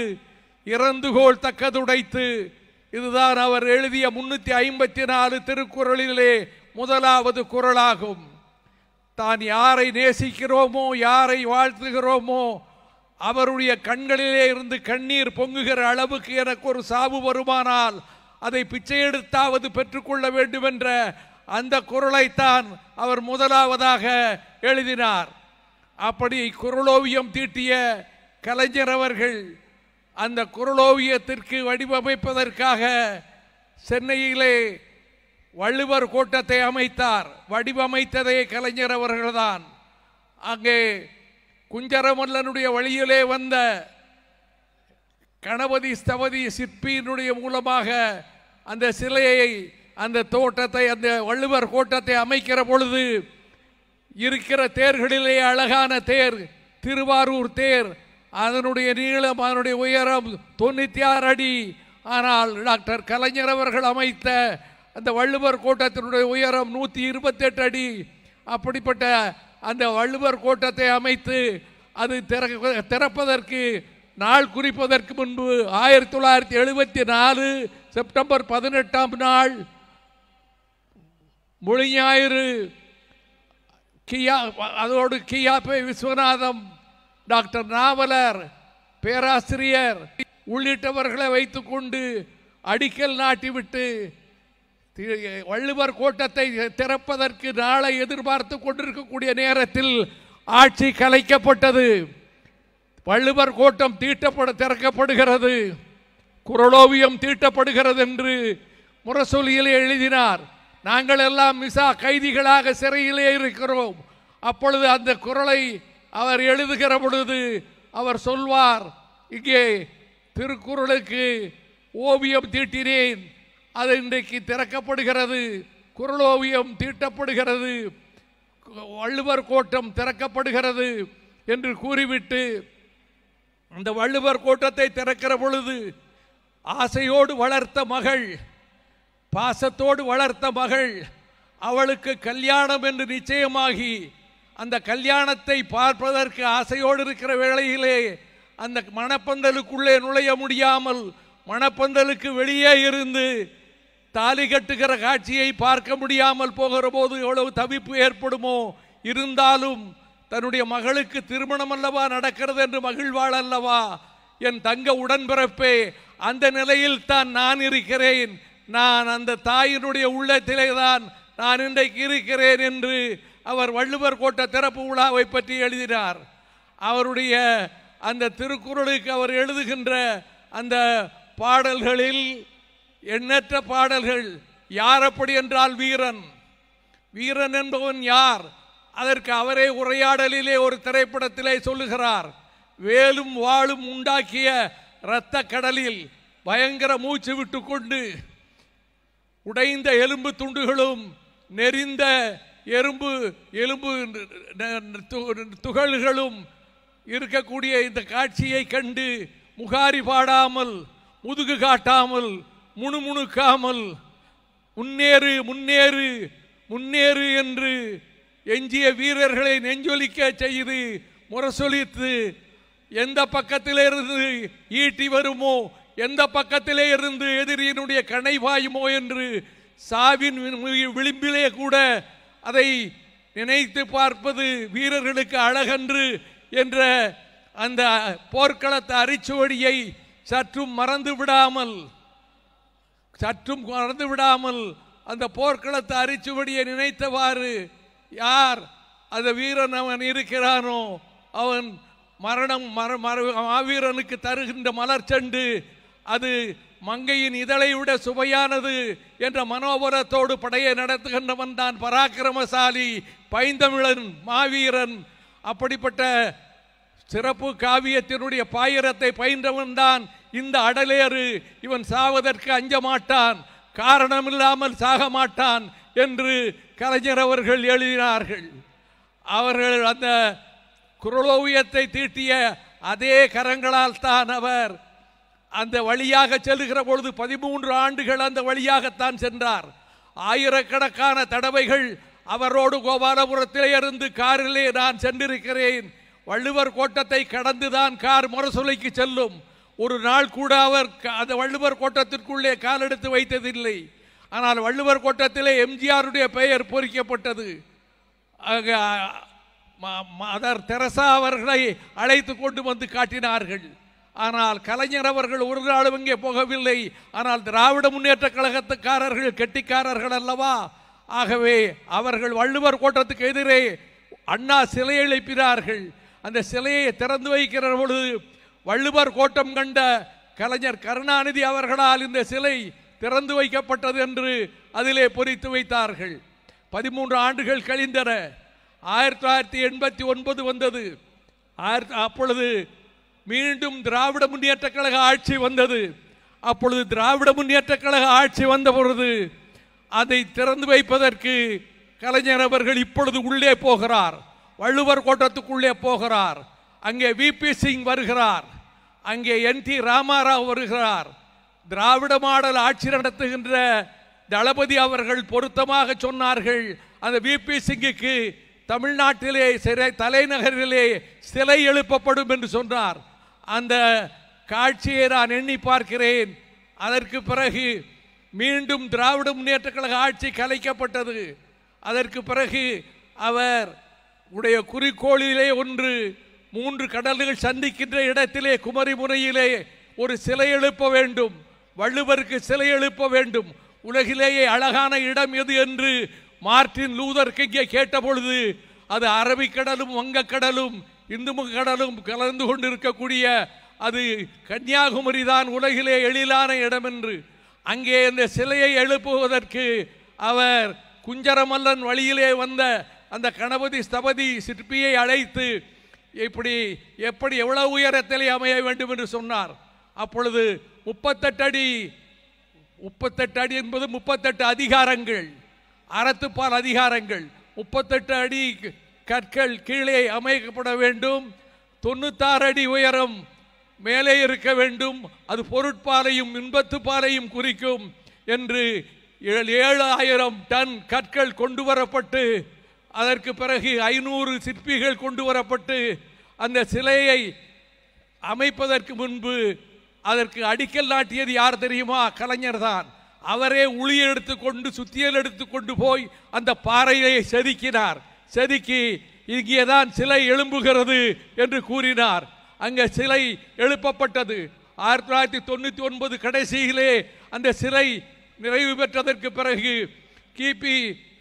இறந்துகோள் தக்கதுடைத்து இதுதான் அவர் எழுதிய முன்னூற்றி ஐம்பத்தி நாலு திருக்குறளிலே முதலாவது குரலாகும் தான் யாரை நேசிக்கிறோமோ யாரை வாழ்த்துகிறோமோ அவருடைய கண்களிலே இருந்து கண்ணீர் பொங்குகிற அளவுக்கு எனக்கு ஒரு சாவு வருமானால் அதை பிச்சை எடுத்தாவது பெற்றுக்கொள்ள வேண்டும் என்ற அந்த குரலைத்தான் அவர் முதலாவதாக எழுதினார் அப்படி குரலோவியம் தீட்டிய கலைஞர் அவர்கள் அந்த குரலோவியத்திற்கு வடிவமைப்பதற்காக சென்னையிலே வள்ளுவர் கோட்டத்தை அமைத்தார் வடிவமைத்ததே கலைஞர் அவர்கள்தான் அங்கே குஞ்சரமல்லனுடைய வழியிலே வந்த கணபதி ஸ்தபதி சிற்பியினுடைய மூலமாக அந்த சிலையை அந்த தோட்டத்தை அந்த வள்ளுவர் கோட்டத்தை அமைக்கிற பொழுது இருக்கிற தேர்களிலே அழகான தேர் திருவாரூர் தேர் அதனுடைய நீளம் அதனுடைய உயரம் தொண்ணூற்றி ஆறு அடி ஆனால் டாக்டர் கலைஞர் அவர்கள் அமைத்த அந்த வள்ளுவர் கோட்டத்தினுடைய உயரம் நூற்றி இருபத்தெட்டு அடி அப்படிப்பட்ட அந்த வள்ளுவர் கோட்டத்தை அமைத்து அது திறப்பதற்கு நாள் குறிப்பதற்கு முன்பு ஆயிரத்தி தொள்ளாயிரத்தி எழுபத்தி நாலு செப்டம்பர் பதினெட்டாம் நாள் மொழி ஞாயிறு கியா அதோடு கியாபே விஸ்வநாதம் டாக்டர் நாவலர் பேராசிரியர் உள்ளிட்டவர்களை வைத்துக்கொண்டு அடிக்கல் நாட்டிவிட்டு வள்ளுவர் கோட்டத்தை திறப்பதற்கு நாளை எதிர்பார்த்து கொண்டிருக்கக்கூடிய நேரத்தில் ஆட்சி கலைக்கப்பட்டது வள்ளுவர் கோட்டம் தீட்டப்பட திறக்கப்படுகிறது குரலோவியம் தீட்டப்படுகிறது என்று முரசொலியிலே எழுதினார் நாங்கள் எல்லாம் மிசா கைதிகளாக சிறையிலே இருக்கிறோம் அப்பொழுது அந்த குரலை அவர் எழுதுகிற பொழுது அவர் சொல்வார் இங்கே திருக்குறளுக்கு ஓவியம் தீட்டினேன் அது இன்றைக்கு திறக்கப்படுகிறது குரலோவியம் தீட்டப்படுகிறது வள்ளுவர் கோட்டம் திறக்கப்படுகிறது என்று கூறிவிட்டு அந்த வள்ளுவர் கோட்டத்தை திறக்கிற பொழுது ஆசையோடு வளர்த்த மகள் பாசத்தோடு வளர்த்த மகள் அவளுக்கு கல்யாணம் என்று நிச்சயமாகி அந்த கல்யாணத்தை பார்ப்பதற்கு ஆசையோடு இருக்கிற வேளையிலே அந்த மணப்பந்தலுக்குள்ளே நுழைய முடியாமல் மணப்பந்தலுக்கு வெளியே இருந்து தாலி கட்டுகிற காட்சியை பார்க்க முடியாமல் போகிற போது எவ்வளவு தவிப்பு ஏற்படுமோ இருந்தாலும் தன்னுடைய மகளுக்கு திருமணம் அல்லவா நடக்கிறது என்று மகிழ்வாள் அல்லவா என் தங்க உடன்பிறப்பே அந்த நிலையில் தான் நான் இருக்கிறேன் நான் அந்த தாயினுடைய உள்ளத்திலே தான் நான் இன்றைக்கு இருக்கிறேன் என்று அவர் வள்ளுவர் கோட்ட திறப்பு விழாவை பற்றி எழுதினார் அவருடைய அந்த திருக்குறளுக்கு அவர் எழுதுகின்ற அந்த பாடல்களில் எண்ணற்ற பாடல்கள் யார் அப்படி என்றால் வீரன் வீரன் என்பவன் யார் அதற்கு அவரே உரையாடலிலே ஒரு திரைப்படத்திலே சொல்லுகிறார் வேலும் வாழும் உண்டாக்கிய இரத்த கடலில் பயங்கர மூச்சு விட்டு கொண்டு உடைந்த எலும்பு துண்டுகளும் நெறிந்த எறும்பு எலும்பு துகள்களும் இருக்கக்கூடிய இந்த காட்சியை கண்டு முகாரி பாடாமல் முதுகு காட்டாமல் முணுமுணுக்காமல் முன்னேறு முன்னேறு முன்னேறு என்று எஞ்சிய வீரர்களை நெஞ்சொலிக்க செய்து முரசொலித்து எந்த பக்கத்திலே இருந்து ஈட்டி வருமோ எந்த பக்கத்திலே இருந்து எதிரியினுடைய கனைவாயுமோ என்று சாவின் விளிம்பிலே கூட அதை நினைத்து பார்ப்பது வீரர்களுக்கு அழகன்று என்ற அந்த போர்க்களத்து அரிச்சுவடியை சற்றும் மறந்து விடாமல் சற்றும் நடந்து விடாமல் அந்த போர்க்களத்தை அரிச்சுபடியை நினைத்தவாறு யார் அந்த வீரன் அவன் இருக்கிறானோ அவன் மரணம் மர மர மாவீரனுக்கு தருகின்ற மலர் செண்டு அது மங்கையின் இதழை விட சுவையானது என்ற மனோபலத்தோடு படையை நடத்துகின்றவன் தான் பராக்கிரமசாலி பைந்தமிழன் மாவீரன் அப்படிப்பட்ட சிறப்பு காவியத்தினுடைய பாயிரத்தை பயின்றவன் தான் இந்த அடலேறு இவன் சாவதற்கு அஞ்ச மாட்டான் காரணமில்லாமல் சாக மாட்டான் என்று கலைஞர் அவர்கள் எழுதினார்கள் அவர்கள் அந்த குரலோவியத்தை தீட்டிய அதே கரங்களால் தான் அவர் அந்த வழியாக செல்லுகிற பொழுது பதிமூன்று ஆண்டுகள் அந்த வழியாகத்தான் சென்றார் ஆயிரக்கணக்கான தடவைகள் அவரோடு கோபாலபுரத்திலே இருந்து காரிலே நான் சென்றிருக்கிறேன் வள்ளுவர் கோட்டத்தை கடந்துதான் கார் முரசொலைக்கு செல்லும் ஒரு நாள் கூட அவர் அந்த வள்ளுவர் கோட்டத்திற்குள்ளே காலெடுத்து வைத்ததில்லை ஆனால் வள்ளுவர் கோட்டத்திலே எம்ஜிஆருடைய பெயர் பொறிக்கப்பட்டது மதர் தெரசா அவர்களை அழைத்து கொண்டு வந்து காட்டினார்கள் ஆனால் கலைஞர் அவர்கள் ஒரு நாளும் இங்கே போகவில்லை ஆனால் திராவிட முன்னேற்ற கழகத்துக்காரர்கள் கெட்டிக்காரர்கள் அல்லவா ஆகவே அவர்கள் வள்ளுவர் கோட்டத்துக்கு எதிரே அண்ணா சிலை எழுப்பினார்கள் அந்த சிலையை திறந்து வைக்கிற பொழுது வள்ளுவர் கோட்டம் கண்ட கலைஞர் கருணாநிதி அவர்களால் இந்த சிலை திறந்து வைக்கப்பட்டது என்று அதிலே பொறித்து வைத்தார்கள் பதிமூன்று ஆண்டுகள் கழிந்தன ஆயிரத்தி தொள்ளாயிரத்தி எண்பத்தி ஒன்பது வந்தது ஆயிரத்தி அப்பொழுது மீண்டும் திராவிட முன்னேற்ற கழக ஆட்சி வந்தது அப்பொழுது திராவிட முன்னேற்ற கழக ஆட்சி வந்த பொழுது அதை திறந்து வைப்பதற்கு கலைஞர் அவர்கள் இப்பொழுது உள்ளே போகிறார் வள்ளுவர் கோட்டத்துக்குள்ளே போகிறார் அங்கே விபி சிங் வருகிறார் அங்கே என் டி ராமாராவ் வருகிறார் திராவிட மாடல் ஆட்சி நடத்துகின்ற தளபதி அவர்கள் பொருத்தமாக சொன்னார்கள் அந்த விபி சிங்குக்கு தமிழ்நாட்டிலே சிறை தலைநகரிலே சிலை எழுப்பப்படும் என்று சொன்னார் அந்த காட்சியை நான் எண்ணி பார்க்கிறேன் அதற்கு பிறகு மீண்டும் திராவிட முன்னேற்ற கழக ஆட்சி கலைக்கப்பட்டது அதற்கு பிறகு அவர் உடைய குறிக்கோளிலே ஒன்று மூன்று கடல்கள் சந்திக்கின்ற இடத்திலே குமரிமுனையிலே ஒரு சிலை எழுப்ப வேண்டும் வள்ளுவருக்கு சிலை எழுப்ப வேண்டும் உலகிலேயே அழகான இடம் எது என்று மார்டின் லூதர் கிங்கே கேட்டபொழுது அது அரபிக்கடலும் வங்கக்கடலும் இந்து கடலும் கலந்து கொண்டிருக்கக்கூடிய அது கன்னியாகுமரி தான் உலகிலே எழிலான இடம் என்று அங்கே இந்த சிலையை எழுப்புவதற்கு அவர் குஞ்சரமல்லன் வழியிலே வந்த அந்த கணபதி ஸ்தபதி சிற்பியை அழைத்து இப்படி எப்படி எவ்வளவு உயரத்திலே அமைய வேண்டும் என்று சொன்னார் அப்பொழுது முப்பத்தெட்டு அடி முப்பத்தெட்டு அடி என்பது முப்பத்தெட்டு அதிகாரங்கள் அறத்துப்பால் அதிகாரங்கள் முப்பத்தெட்டு அடி கற்கள் கீழே அமைக்கப்பட வேண்டும் தொண்ணூத்தாறு அடி உயரம் மேலே இருக்க வேண்டும் அது பொருட்பாலையும் இன்பத்து பாலையும் குறிக்கும் என்று ஏழு ஆயிரம் டன் கற்கள் கொண்டு வரப்பட்டு அதற்கு பிறகு ஐநூறு சிற்பிகள் கொண்டு வரப்பட்டு அந்த சிலையை அமைப்பதற்கு முன்பு அதற்கு அடிக்கல் நாட்டியது யார் தெரியுமா கலைஞர் தான் அவரே உளி எடுத்துக்கொண்டு சுத்தியல் எடுத்துக்கொண்டு போய் அந்த பாறையை செதுக்கினார் செதுக்கி இங்கேதான் சிலை எழும்புகிறது என்று கூறினார் அங்கே சிலை எழுப்பப்பட்டது ஆயிரத்தி தொள்ளாயிரத்தி தொண்ணூற்றி ஒன்பது கடைசியிலே அந்த சிலை நிறைவு பெற்றதற்கு பிறகு கிபி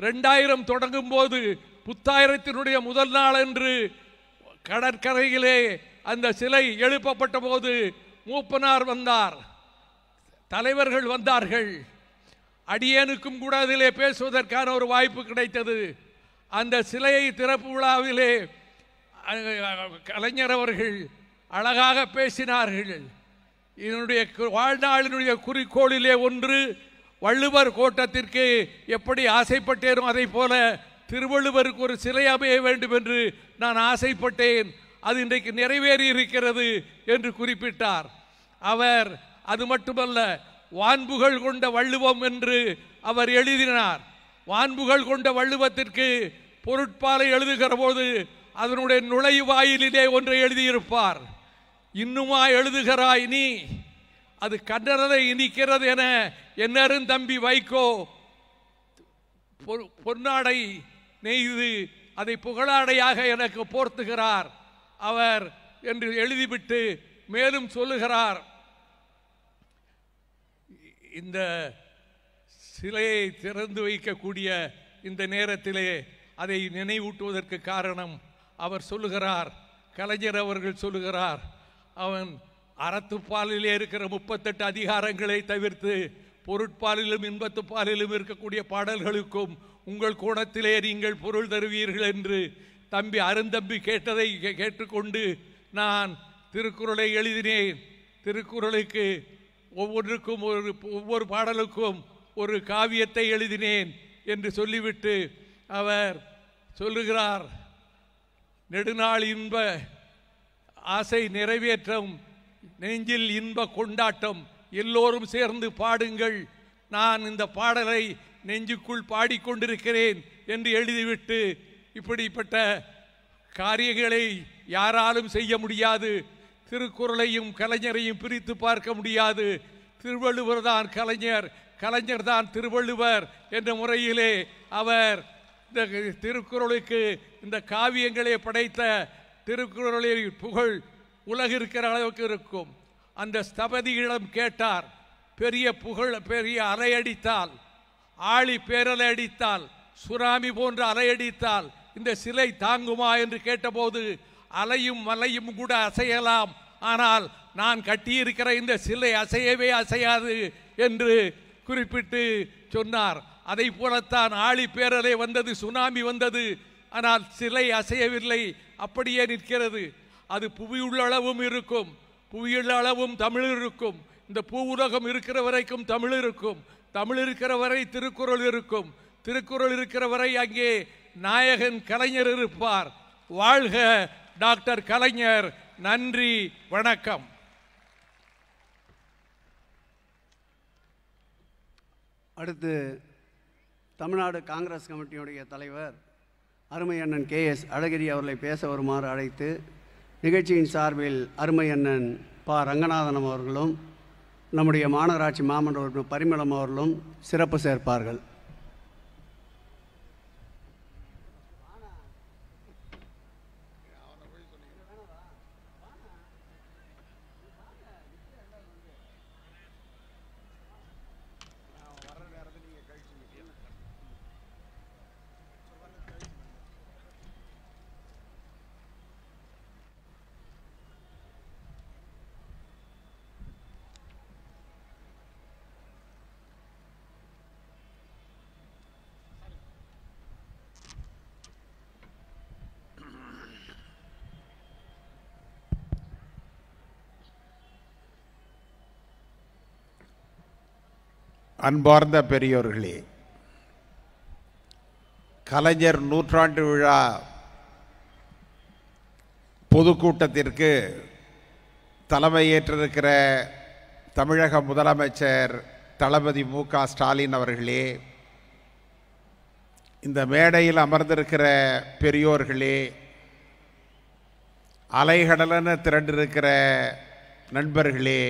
ரெண்டாயிரம் தொடங்கும் போது புத்தாயிரத்தினுடைய முதல் நாள் என்று கடற்கரையிலே அந்த சிலை எழுப்பப்பட்ட போது மூப்பனார் வந்தார் தலைவர்கள் வந்தார்கள் அடியனுக்கும் கூட அதிலே பேசுவதற்கான ஒரு வாய்ப்பு கிடைத்தது அந்த சிலையை திறப்பு விழாவிலே கலைஞர் அவர்கள் அழகாக பேசினார்கள் இதனுடைய வாழ்நாளினுடைய குறிக்கோளிலே ஒன்று வள்ளுவர் கோட்டத்திற்கு எப்படி ஆசைப்பட்டேரும் அதை போல திருவள்ளுவருக்கு ஒரு சிலை அமைய வேண்டும் என்று நான் ஆசைப்பட்டேன் அது இன்றைக்கு நிறைவேறி இருக்கிறது என்று குறிப்பிட்டார் அவர் அது மட்டுமல்ல வான்புகள் கொண்ட வள்ளுவம் என்று அவர் எழுதினார் வான்புகள் கொண்ட வள்ளுவத்திற்கு பொருட்பாலை எழுதுகிற போது அதனுடைய நுழைவாயிலிலே ஒன்றை எழுதியிருப்பார் இன்னுமா எழுதுகிறாய் நீ அது கண்டனதை இனிக்கிறது என என்னரும் தம்பி வைகோ பொன்னாடை நெய்து அதை புகழாடையாக எனக்கு போர்த்துகிறார் அவர் என்று எழுதிவிட்டு மேலும் சொல்லுகிறார் இந்த சிலையை திறந்து வைக்கக்கூடிய இந்த நேரத்திலே அதை நினைவூட்டுவதற்கு காரணம் அவர் சொல்லுகிறார் கலைஞர் அவர்கள் சொல்லுகிறார் அவன் அறத்துப்பாலிலே இருக்கிற முப்பத்தெட்டு அதிகாரங்களை தவிர்த்து பொருட்பாலிலும் இன்பத்துப்பாலிலும் இருக்கக்கூடிய பாடல்களுக்கும் உங்கள் கோணத்திலே நீங்கள் பொருள் தருவீர்கள் என்று தம்பி அருந்தம்பி கேட்டதை கேட்டுக்கொண்டு நான் திருக்குறளை எழுதினேன் திருக்குறளுக்கு ஒவ்வொன்றுக்கும் ஒரு ஒவ்வொரு பாடலுக்கும் ஒரு காவியத்தை எழுதினேன் என்று சொல்லிவிட்டு அவர் சொல்லுகிறார் நெடுநாள் இன்ப ஆசை நிறைவேற்றம் நெஞ்சில் இன்ப கொண்டாட்டம் எல்லோரும் சேர்ந்து பாடுங்கள் நான் இந்த பாடலை நெஞ்சுக்குள் பாடிக்கொண்டிருக்கிறேன் என்று எழுதிவிட்டு இப்படிப்பட்ட காரியங்களை யாராலும் செய்ய முடியாது திருக்குறளையும் கலைஞரையும் பிரித்து பார்க்க முடியாது திருவள்ளுவர் தான் கலைஞர் கலைஞர் தான் திருவள்ளுவர் என்ற முறையிலே அவர் இந்த திருக்குறளுக்கு இந்த காவியங்களை படைத்த திருக்குறளில் புகழ் உலகிருக்கிற அளவுக்கு இருக்கும் அந்த ஸ்தபதியிடம் கேட்டார் பெரிய புகழ் பெரிய அலையடித்தால் ஆளி பேரலை அடித்தால் சுறாமி போன்று அலையடித்தால் இந்த சிலை தாங்குமா என்று கேட்டபோது அலையும் மலையும் கூட அசையலாம் ஆனால் நான் கட்டியிருக்கிற இந்த சிலை அசையவே அசையாது என்று குறிப்பிட்டு சொன்னார் அதை போலத்தான் ஆழி பேரலை வந்தது சுனாமி வந்தது ஆனால் சிலை அசையவில்லை அப்படியே நிற்கிறது அது புவியுள்ளளவும் இருக்கும் புவியுள்ள அளவும் தமிழ் இருக்கும் இந்த பூ உலகம் இருக்கிற வரைக்கும் தமிழ் இருக்கும் தமிழ் இருக்கிற வரை திருக்குறள் இருக்கும் திருக்குறள் இருக்கிற வரை அங்கே நாயகன் கலைஞர் இருப்பார் வாழ்க டாக்டர் கலைஞர் நன்றி வணக்கம் அடுத்து தமிழ்நாடு காங்கிரஸ் கமிட்டியுடைய தலைவர் அருமை அண்ணன் கே எஸ் அழகிரி அவர்களை பேச வருமாறு அழைத்து நிகழ்ச்சியின் சார்பில் அருமை அண்ணன் ப ரங்கநாதனம் அவர்களும் நம்முடைய மாநகராட்சி மாமன்றவர்களும் பரிமளம் அவர்களும் சிறப்பு சேர்ப்பார்கள் அன்பார்ந்த பெரியோர்களே கலைஞர் நூற்றாண்டு விழா பொதுக்கூட்டத்திற்கு தலைமையேற்றிருக்கிற தமிழக முதலமைச்சர் தளபதி மு க ஸ்டாலின் அவர்களே இந்த மேடையில் அமர்ந்திருக்கிற பெரியோர்களே அலைகடலன திரண்டிருக்கிற நண்பர்களே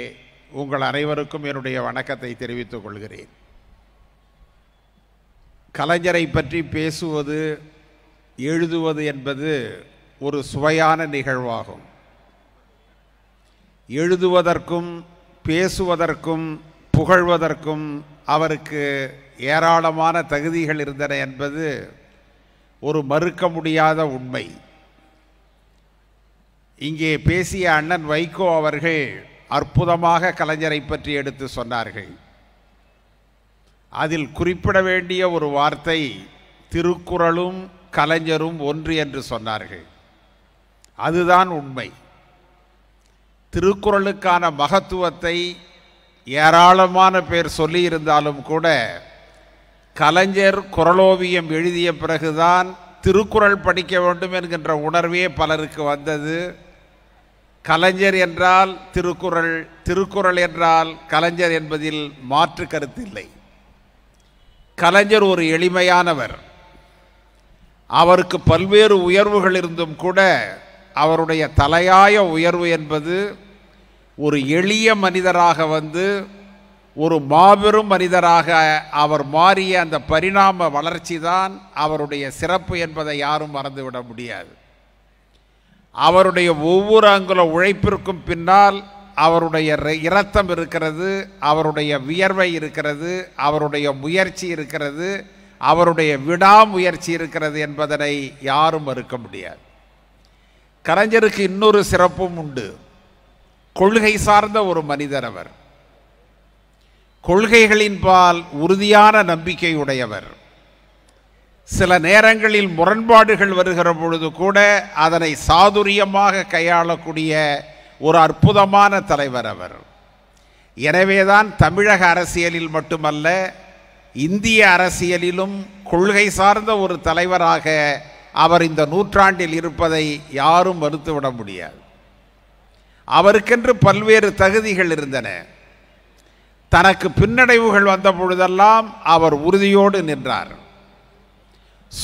உங்கள் அனைவருக்கும் என்னுடைய வணக்கத்தை தெரிவித்துக் கொள்கிறேன் கலைஞரை பற்றி பேசுவது எழுதுவது என்பது ஒரு சுவையான நிகழ்வாகும் எழுதுவதற்கும் பேசுவதற்கும் புகழ்வதற்கும் அவருக்கு ஏராளமான தகுதிகள் இருந்தன என்பது ஒரு மறுக்க முடியாத உண்மை இங்கே பேசிய அண்ணன் வைகோ அவர்கள் அற்புதமாக கலைஞரை பற்றி எடுத்து சொன்னார்கள் அதில் குறிப்பிட வேண்டிய ஒரு வார்த்தை திருக்குறளும் கலைஞரும் ஒன்று என்று சொன்னார்கள் அதுதான் உண்மை திருக்குறளுக்கான மகத்துவத்தை ஏராளமான பேர் சொல்லியிருந்தாலும் கூட கலைஞர் குரலோவியம் எழுதிய பிறகுதான் திருக்குறள் படிக்க வேண்டும் என்கின்ற உணர்வே பலருக்கு வந்தது கலைஞர் என்றால் திருக்குறள் திருக்குறள் என்றால் கலைஞர் என்பதில் மாற்று கருத்து இல்லை கலைஞர் ஒரு எளிமையானவர் அவருக்கு பல்வேறு உயர்வுகள் இருந்தும் கூட அவருடைய தலையாய உயர்வு என்பது ஒரு எளிய மனிதராக வந்து ஒரு மாபெரும் மனிதராக அவர் மாறிய அந்த பரிணாம வளர்ச்சி தான் அவருடைய சிறப்பு என்பதை யாரும் மறந்துவிட முடியாது அவருடைய ஒவ்வொரு அங்குல உழைப்பிற்கும் பின்னால் அவருடைய இரத்தம் இருக்கிறது அவருடைய வியர்வை இருக்கிறது அவருடைய முயற்சி இருக்கிறது அவருடைய விடாமுயற்சி இருக்கிறது என்பதனை யாரும் மறுக்க முடியாது கலைஞருக்கு இன்னொரு சிறப்பும் உண்டு கொள்கை சார்ந்த ஒரு மனிதர் அவர் கொள்கைகளின்பால் உறுதியான நம்பிக்கையுடையவர் உடையவர் சில நேரங்களில் முரண்பாடுகள் வருகிற பொழுது கூட அதனை சாதுரியமாக கையாளக்கூடிய ஒரு அற்புதமான தலைவர் அவர் எனவேதான் தமிழக அரசியலில் மட்டுமல்ல இந்திய அரசியலிலும் கொள்கை சார்ந்த ஒரு தலைவராக அவர் இந்த நூற்றாண்டில் இருப்பதை யாரும் மறுத்துவிட முடியாது அவருக்கென்று பல்வேறு தகுதிகள் இருந்தன தனக்கு பின்னடைவுகள் வந்த பொழுதெல்லாம் அவர் உறுதியோடு நின்றார்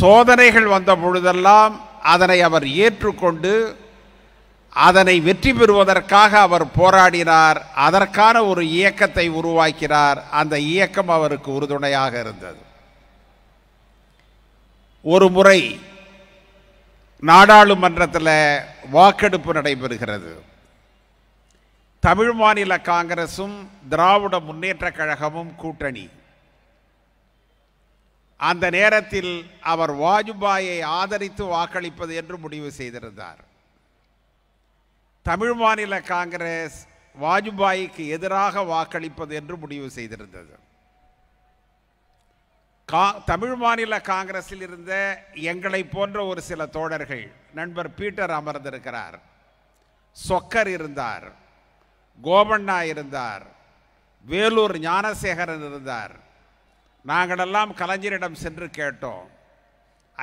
சோதனைகள் வந்த பொழுதெல்லாம் அதனை அவர் ஏற்றுக்கொண்டு அதனை வெற்றி பெறுவதற்காக அவர் போராடினார் அதற்கான ஒரு இயக்கத்தை உருவாக்கினார் அந்த இயக்கம் அவருக்கு உறுதுணையாக இருந்தது ஒரு முறை நாடாளுமன்றத்தில் வாக்கெடுப்பு நடைபெறுகிறது தமிழ் மாநில காங்கிரஸும் திராவிட முன்னேற்றக் கழகமும் கூட்டணி அந்த நேரத்தில் அவர் வாஜ்பாயை ஆதரித்து வாக்களிப்பது என்று முடிவு செய்திருந்தார் தமிழ் மாநில காங்கிரஸ் வாஜ்பாய்க்கு எதிராக வாக்களிப்பது என்று முடிவு செய்திருந்தது கா தமிழ் மாநில காங்கிரஸில் இருந்த எங்களை போன்ற ஒரு சில தோழர்கள் நண்பர் பீட்டர் அமர்ந்திருக்கிறார் சொக்கர் இருந்தார் கோபண்ணா இருந்தார் வேலூர் ஞானசேகரன் இருந்தார் நாங்களெல்லாம் கலைஞரிடம் சென்று கேட்டோம்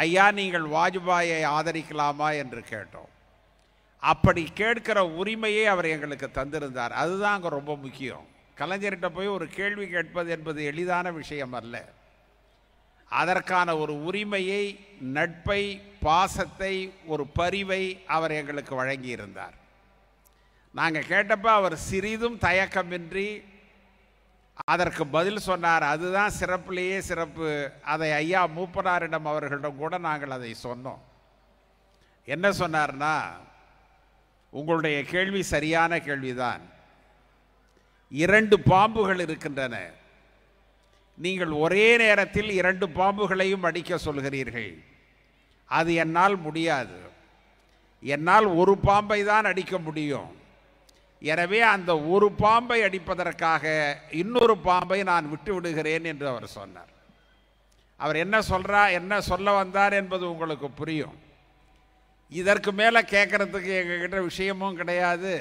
ஐயா நீங்கள் வாஜ்பாயை ஆதரிக்கலாமா என்று கேட்டோம் அப்படி கேட்கிற உரிமையை அவர் எங்களுக்கு தந்திருந்தார் அதுதான் அங்கே ரொம்ப முக்கியம் கலைஞர்கிட்ட போய் ஒரு கேள்வி கேட்பது என்பது எளிதான விஷயம் அல்ல அதற்கான ஒரு உரிமையை நட்பை பாசத்தை ஒரு பரிவை அவர் எங்களுக்கு வழங்கியிருந்தார் நாங்கள் கேட்டப்போ அவர் சிறிதும் தயக்கமின்றி அதற்கு பதில் சொன்னார் அதுதான் சிறப்புலேயே சிறப்பு அதை ஐயா மூப்பனாரிடம் அவர்களிடம் கூட நாங்கள் அதை சொன்னோம் என்ன சொன்னார்னா உங்களுடைய கேள்வி சரியான கேள்விதான் இரண்டு பாம்புகள் இருக்கின்றன நீங்கள் ஒரே நேரத்தில் இரண்டு பாம்புகளையும் அடிக்க சொல்கிறீர்கள் அது என்னால் முடியாது என்னால் ஒரு பாம்பை தான் அடிக்க முடியும் எனவே அந்த ஒரு பாம்பை அடிப்பதற்காக இன்னொரு பாம்பை நான் விட்டு விடுகிறேன் என்று அவர் சொன்னார் அவர் என்ன சொல்கிறா என்ன சொல்ல வந்தார் என்பது உங்களுக்கு புரியும் இதற்கு மேலே கேட்குறதுக்கு எங்கக்கிட்ட விஷயமும் கிடையாது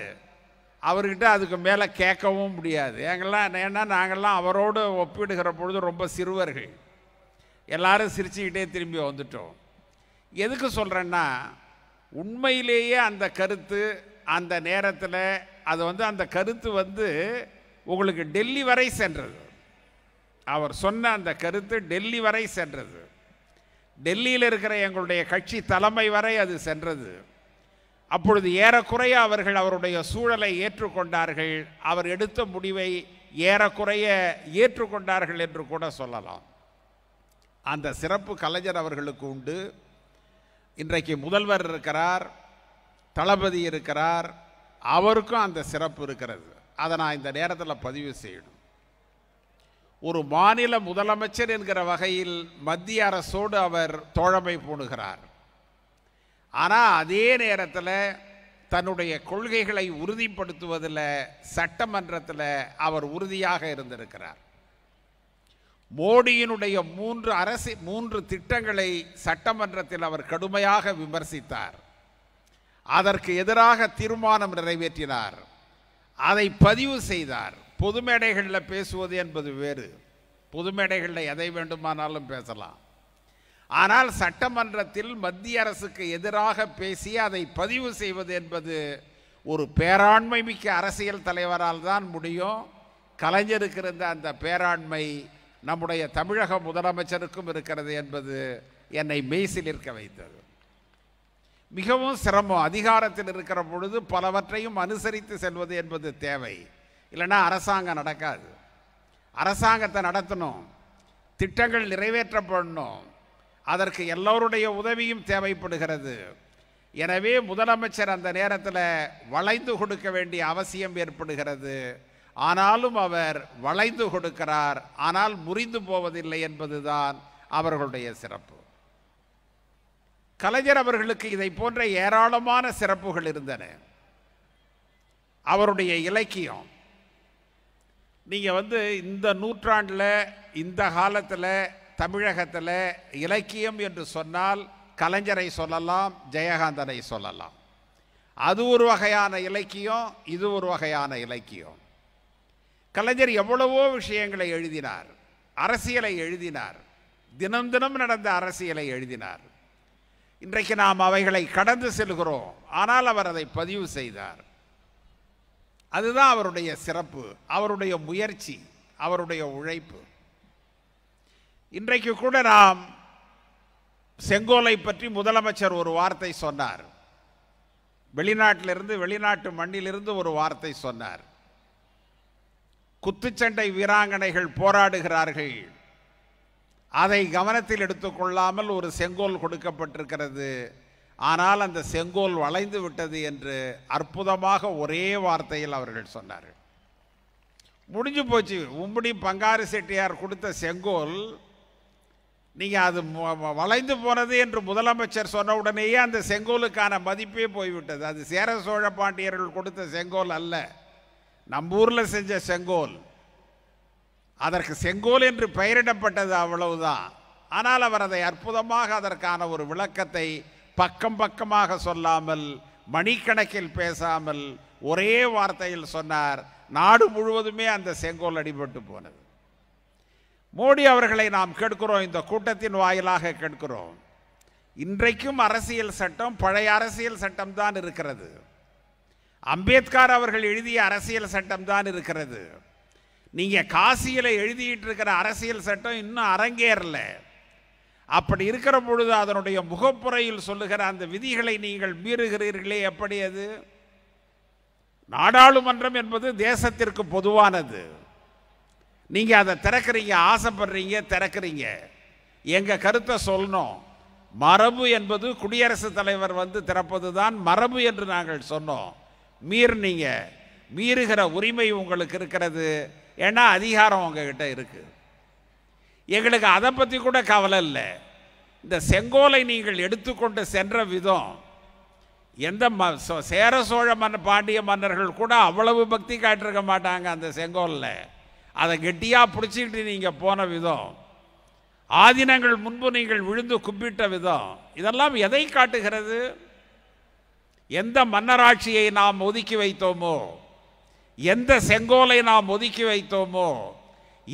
அவர்கிட்ட அதுக்கு மேலே கேட்கவும் முடியாது எங்கெல்லாம் ஏன்னா நாங்கள்லாம் அவரோடு ஒப்பிடுகிற பொழுது ரொம்ப சிறுவர்கள் எல்லாரும் சிரிச்சுக்கிட்டே திரும்பி வந்துட்டோம் எதுக்கு சொல்கிறேன்னா உண்மையிலேயே அந்த கருத்து அந்த நேரத்தில் அது வந்து அந்த கருத்து வந்து உங்களுக்கு டெல்லி வரை சென்றது அவர் சொன்ன அந்த கருத்து டெல்லி வரை சென்றது டெல்லியில் இருக்கிற எங்களுடைய கட்சி தலைமை வரை அது சென்றது அப்பொழுது ஏறக்குறைய அவர்கள் அவருடைய சூழலை ஏற்றுக்கொண்டார்கள் அவர் எடுத்த முடிவை ஏறக்குறைய ஏற்றுக்கொண்டார்கள் என்று கூட சொல்லலாம் அந்த சிறப்பு கலைஞர் அவர்களுக்கு உண்டு இன்றைக்கு முதல்வர் இருக்கிறார் தளபதி இருக்கிறார் அவருக்கும் அந்த சிறப்பு இருக்கிறது அதை நான் இந்த நேரத்தில் பதிவு செய்யணும் ஒரு மாநில முதலமைச்சர் என்கிற வகையில் மத்திய அரசோடு அவர் தோழமை பூணுகிறார் ஆனால் அதே நேரத்தில் தன்னுடைய கொள்கைகளை உறுதிப்படுத்துவதில் சட்டமன்றத்தில் அவர் உறுதியாக இருந்திருக்கிறார் மோடியினுடைய மூன்று அரசு மூன்று திட்டங்களை சட்டமன்றத்தில் அவர் கடுமையாக விமர்சித்தார் அதற்கு எதிராக தீர்மானம் நிறைவேற்றினார் அதை பதிவு செய்தார் பொது மேடைகளில் பேசுவது என்பது வேறு பொது மேடைகளில் எதை வேண்டுமானாலும் பேசலாம் ஆனால் சட்டமன்றத்தில் மத்திய அரசுக்கு எதிராக பேசி அதை பதிவு செய்வது என்பது ஒரு பேராண்மை மிக்க அரசியல் தலைவரால் தான் முடியும் கலைஞருக்கு அந்த பேராண்மை நம்முடைய தமிழக முதலமைச்சருக்கும் இருக்கிறது என்பது என்னை மெய்சில் இருக்க வைத்தது மிகவும் சிரமம் அதிகாரத்தில் இருக்கிற பொழுது பலவற்றையும் அனுசரித்து செல்வது என்பது தேவை இல்லைன்னா அரசாங்கம் நடக்காது அரசாங்கத்தை நடத்தணும் திட்டங்கள் நிறைவேற்றப்படணும் அதற்கு எல்லோருடைய உதவியும் தேவைப்படுகிறது எனவே முதலமைச்சர் அந்த நேரத்தில் வளைந்து கொடுக்க வேண்டிய அவசியம் ஏற்படுகிறது ஆனாலும் அவர் வளைந்து கொடுக்கிறார் ஆனால் முறிந்து போவதில்லை என்பதுதான் அவர்களுடைய சிறப்பு கலைஞர் அவர்களுக்கு இதை போன்ற ஏராளமான சிறப்புகள் இருந்தன அவருடைய இலக்கியம் நீங்கள் வந்து இந்த நூற்றாண்டில் இந்த காலத்தில் தமிழகத்தில் இலக்கியம் என்று சொன்னால் கலைஞரை சொல்லலாம் ஜெயகாந்தனை சொல்லலாம் அது ஒரு வகையான இலக்கியம் இது ஒரு வகையான இலக்கியம் கலைஞர் எவ்வளவோ விஷயங்களை எழுதினார் அரசியலை எழுதினார் தினம் தினம் நடந்த அரசியலை எழுதினார் இன்றைக்கு நாம் அவைகளை கடந்து செல்கிறோம் ஆனால் அவர் அதை பதிவு செய்தார் அதுதான் அவருடைய சிறப்பு அவருடைய முயற்சி அவருடைய உழைப்பு இன்றைக்கு கூட நாம் செங்கோலை பற்றி முதலமைச்சர் ஒரு வார்த்தை சொன்னார் வெளிநாட்டிலிருந்து வெளிநாட்டு மண்ணிலிருந்து ஒரு வார்த்தை சொன்னார் குத்துச்சண்டை வீராங்கனைகள் போராடுகிறார்கள் அதை கவனத்தில் எடுத்துக்கொள்ளாமல் ஒரு செங்கோல் கொடுக்கப்பட்டிருக்கிறது ஆனால் அந்த செங்கோல் வளைந்து விட்டது என்று அற்புதமாக ஒரே வார்த்தையில் அவர்கள் சொன்னார்கள் முடிஞ்சு போச்சு உம்படி பங்காரு செட்டியார் கொடுத்த செங்கோல் நீங்கள் அது வளைந்து போனது என்று முதலமைச்சர் சொன்ன உடனேயே அந்த செங்கோலுக்கான மதிப்பே போய்விட்டது அது சேர சோழ பாண்டியர்கள் கொடுத்த செங்கோல் அல்ல நம்ம ஊரில் செஞ்ச செங்கோல் அதற்கு செங்கோல் என்று பெயரிடப்பட்டது அவ்வளவுதான் ஆனால் அவர் அதை அற்புதமாக அதற்கான ஒரு விளக்கத்தை பக்கம் பக்கமாக சொல்லாமல் மணிக்கணக்கில் பேசாமல் ஒரே வார்த்தையில் சொன்னார் நாடு முழுவதுமே அந்த செங்கோல் அடிபட்டு போனது மோடி அவர்களை நாம் கேட்கிறோம் இந்த கூட்டத்தின் வாயிலாக கேட்கிறோம் இன்றைக்கும் அரசியல் சட்டம் பழைய அரசியல் சட்டம் தான் இருக்கிறது அம்பேத்கர் அவர்கள் எழுதிய அரசியல் சட்டம் தான் இருக்கிறது நீங்கள் காசியில் எழுதிட்டு இருக்கிற அரசியல் சட்டம் இன்னும் அரங்கேறல அப்படி இருக்கிற பொழுது அதனுடைய முகப்புறையில் சொல்லுகிற அந்த விதிகளை நீங்கள் மீறுகிறீர்களே எப்படி அது நாடாளுமன்றம் என்பது தேசத்திற்கு பொதுவானது நீங்கள் அதை திறக்கிறீங்க ஆசைப்படுறீங்க திறக்கிறீங்க எங்கள் கருத்தை சொல்லணும் மரபு என்பது குடியரசுத் தலைவர் வந்து திறப்பது தான் மரபு என்று நாங்கள் சொன்னோம் மீறினீங்க மீறுகிற உரிமை உங்களுக்கு இருக்கிறது ஏன்னா அதிகாரம் உங்ககிட்ட இருக்குது எங்களுக்கு அதை பற்றி கூட கவலை இல்லை இந்த செங்கோலை நீங்கள் எடுத்துக்கொண்டு சென்ற விதம் எந்த ம சேர சோழ மன்ன பாண்டிய மன்னர்கள் கூட அவ்வளவு பக்தி காட்டிருக்க மாட்டாங்க அந்த செங்கோலில் அதை கெட்டியாக பிடிச்சிக்கிட்டு நீங்கள் போன விதம் ஆதினங்கள் முன்பு நீங்கள் விழுந்து கும்பிட்ட விதம் இதெல்லாம் எதை காட்டுகிறது எந்த மன்னராட்சியை நாம் ஒதுக்கி வைத்தோமோ எந்த செங்கோலை நாம் ஒதுக்கி வைத்தோமோ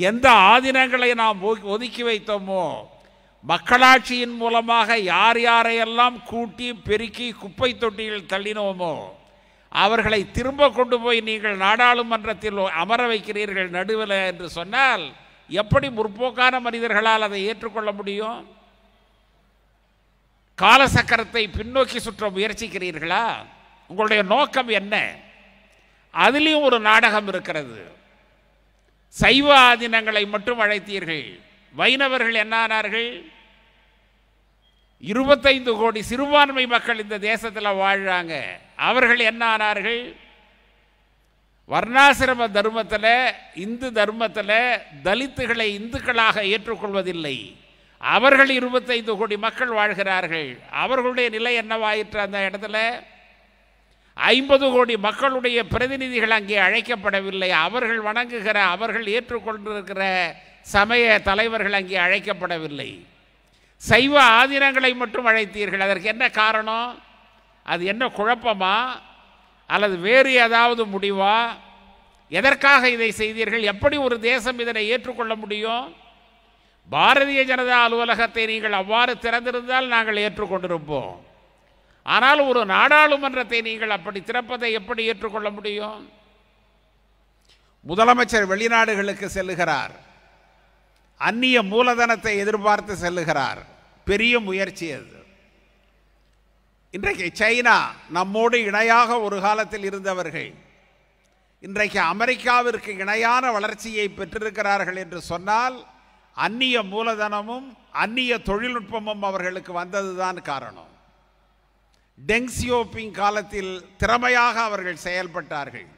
எந்த ஆதினங்களை நாம் ஒதுக்கி வைத்தோமோ மக்களாட்சியின் மூலமாக யார் யாரையெல்லாம் கூட்டி பெருக்கி குப்பை தொட்டியில் தள்ளினோமோ அவர்களை திரும்ப கொண்டு போய் நீங்கள் நாடாளுமன்றத்தில் அமர வைக்கிறீர்கள் நடுவில் என்று சொன்னால் எப்படி முற்போக்கான மனிதர்களால் அதை ஏற்றுக்கொள்ள முடியும் காலசக்கரத்தை பின்னோக்கி சுற்ற முயற்சிக்கிறீர்களா உங்களுடைய நோக்கம் என்ன அதுலேயும் ஒரு நாடகம் இருக்கிறது சைவ ஆதீனங்களை மட்டும் அழைத்தீர்கள் வைணவர்கள் என்னானார்கள் இருபத்தைந்து கோடி சிறுபான்மை மக்கள் இந்த தேசத்தில் வாழ்கிறாங்க அவர்கள் என்ன ஆனார்கள் வர்ணாசிரம தர்மத்தில் இந்து தர்மத்தில் தலித்துகளை இந்துக்களாக ஏற்றுக்கொள்வதில்லை அவர்கள் இருபத்தைந்து கோடி மக்கள் வாழ்கிறார்கள் அவர்களுடைய நிலை என்னவாயிற்று அந்த இடத்துல ஐம்பது கோடி மக்களுடைய பிரதிநிதிகள் அங்கே அழைக்கப்படவில்லை அவர்கள் வணங்குகிற அவர்கள் ஏற்றுக்கொண்டிருக்கிற சமய தலைவர்கள் அங்கே அழைக்கப்படவில்லை சைவ ஆதீனங்களை மட்டும் அழைத்தீர்கள் அதற்கு என்ன காரணம் அது என்ன குழப்பமா அல்லது வேறு ஏதாவது முடிவா எதற்காக இதை செய்தீர்கள் எப்படி ஒரு தேசம் இதனை ஏற்றுக்கொள்ள முடியும் பாரதிய ஜனதா அலுவலகத்தை நீங்கள் அவ்வாறு திறந்திருந்தால் நாங்கள் ஏற்றுக்கொண்டிருப்போம் ஆனால் ஒரு நாடாளுமன்றத்தை நீங்கள் அப்படி திறப்பதை எப்படி ஏற்றுக்கொள்ள முடியும் முதலமைச்சர் வெளிநாடுகளுக்கு செல்லுகிறார் அந்நிய மூலதனத்தை எதிர்பார்த்து செல்லுகிறார் பெரிய முயற்சி அது இன்றைக்கு சைனா நம்மோடு இணையாக ஒரு காலத்தில் இருந்தவர்கள் இன்றைக்கு அமெரிக்காவிற்கு இணையான வளர்ச்சியை பெற்றிருக்கிறார்கள் என்று சொன்னால் அந்நிய மூலதனமும் அந்நிய தொழில்நுட்பமும் அவர்களுக்கு வந்ததுதான் காரணம் டெங்ஸியோபிங் காலத்தில் திறமையாக அவர்கள் செயல்பட்டார்கள்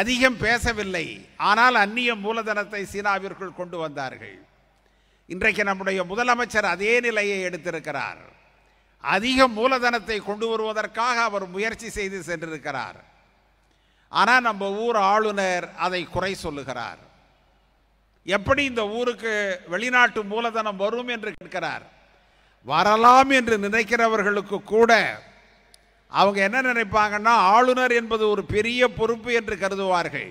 அதிகம் பேசவில்லை ஆனால் அந்நிய மூலதனத்தை சீனாவிற்குள் கொண்டு வந்தார்கள் இன்றைக்கு நம்முடைய முதலமைச்சர் அதே நிலையை எடுத்திருக்கிறார் அதிக மூலதனத்தை கொண்டு வருவதற்காக அவர் முயற்சி செய்து சென்றிருக்கிறார் ஆனால் நம்ம ஊர் ஆளுநர் அதை குறை சொல்லுகிறார் எப்படி இந்த ஊருக்கு வெளிநாட்டு மூலதனம் வரும் என்று கேட்கிறார் வரலாம் என்று நினைக்கிறவர்களுக்கு கூட அவங்க என்ன நினைப்பாங்கன்னா ஆளுநர் என்பது ஒரு பெரிய பொறுப்பு என்று கருதுவார்கள்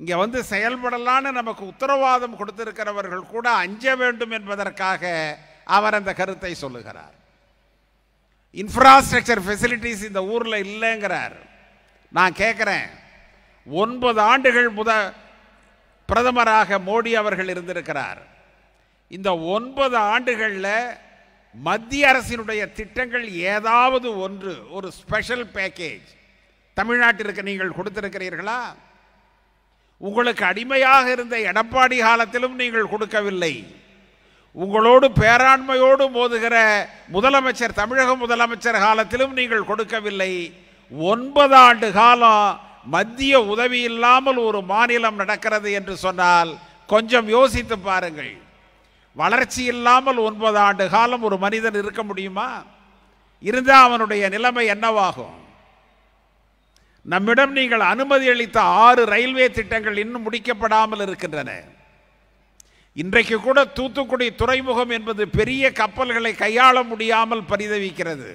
இங்கே வந்து செயல்படலான்னு நமக்கு உத்தரவாதம் கொடுத்திருக்கிறவர்கள் கூட அஞ்ச வேண்டும் என்பதற்காக அவர் அந்த கருத்தை சொல்லுகிறார் இன்ஃப்ராஸ்ட்ரக்சர் ஃபெசிலிட்டிஸ் இந்த ஊரில் இல்லைங்கிறார் நான் கேட்குறேன் ஒன்பது ஆண்டுகள் முத பிரதமராக மோடி அவர்கள் இருந்திருக்கிறார் இந்த ஒன்பது ஆண்டுகளில் மத்திய அரசினுடைய திட்டங்கள் ஏதாவது ஒன்று ஒரு ஸ்பெஷல் பேக்கேஜ் தமிழ்நாட்டிற்கு நீங்கள் கொடுத்திருக்கிறீர்களா உங்களுக்கு அடிமையாக இருந்த எடப்பாடி காலத்திலும் நீங்கள் கொடுக்கவில்லை உங்களோடு பேராண்மையோடு மோதுகிற முதலமைச்சர் தமிழக முதலமைச்சர் காலத்திலும் நீங்கள் கொடுக்கவில்லை ஒன்பது ஆண்டு காலம் மத்திய உதவி இல்லாமல் ஒரு மாநிலம் நடக்கிறது என்று சொன்னால் கொஞ்சம் யோசித்து பாருங்கள் வளர்ச்சி இல்லாமல் ஒன்பது ஆண்டு காலம் ஒரு மனிதன் இருக்க முடியுமா இருந்தால் அவனுடைய நிலைமை என்னவாகும் நம்மிடம் நீங்கள் அனுமதி அளித்த ஆறு ரயில்வே திட்டங்கள் இன்னும் முடிக்கப்படாமல் இருக்கின்றன இன்றைக்கு கூட தூத்துக்குடி துறைமுகம் என்பது பெரிய கப்பல்களை கையாள முடியாமல் பரிதவிக்கிறது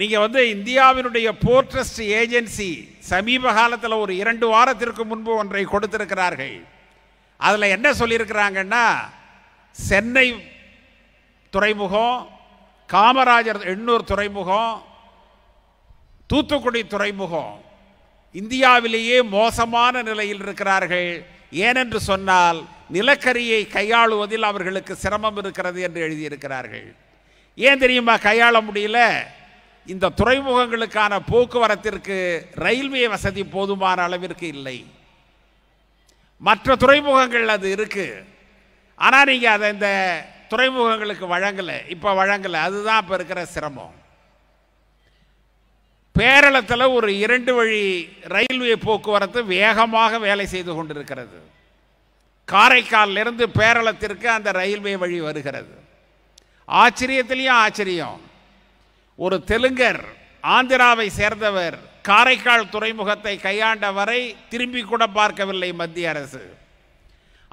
நீங்கள் வந்து இந்தியாவினுடைய போர்ட்ரஸ்ட் ஏஜென்சி சமீப காலத்தில் ஒரு இரண்டு வாரத்திற்கு முன்பு ஒன்றை கொடுத்திருக்கிறார்கள் அதில் என்ன சொல்லியிருக்கிறாங்கன்னா சென்னை துறைமுகம் காமராஜர் எண்ணூர் துறைமுகம் தூத்துக்குடி துறைமுகம் இந்தியாவிலேயே மோசமான நிலையில் இருக்கிறார்கள் ஏனென்று சொன்னால் நிலக்கரியை கையாளுவதில் அவர்களுக்கு சிரமம் இருக்கிறது என்று எழுதியிருக்கிறார்கள் ஏன் தெரியுமா கையாள முடியல இந்த துறைமுகங்களுக்கான போக்குவரத்திற்கு ரயில்வே வசதி போதுமான அளவிற்கு இல்லை மற்ற துறைமுகங்கள் அது இருக்குது ஆனால் நீங்கள் அதை இந்த துறைமுகங்களுக்கு வழங்கலை இப்போ வழங்கலை அதுதான் இப்போ இருக்கிற சிரமம் பேரளத்தில் ஒரு இரண்டு வழி ரயில்வே போக்குவரத்து வேகமாக வேலை செய்து கொண்டிருக்கிறது காரைக்காலிலிருந்து பேரளத்திற்கு அந்த ரயில்வே வழி வருகிறது ஆச்சரியத்திலையும் ஆச்சரியம் ஒரு தெலுங்கர் ஆந்திராவை சேர்ந்தவர் காரைக்கால் துறைமுகத்தை கையாண்ட வரை திரும்பி கூட பார்க்கவில்லை மத்திய அரசு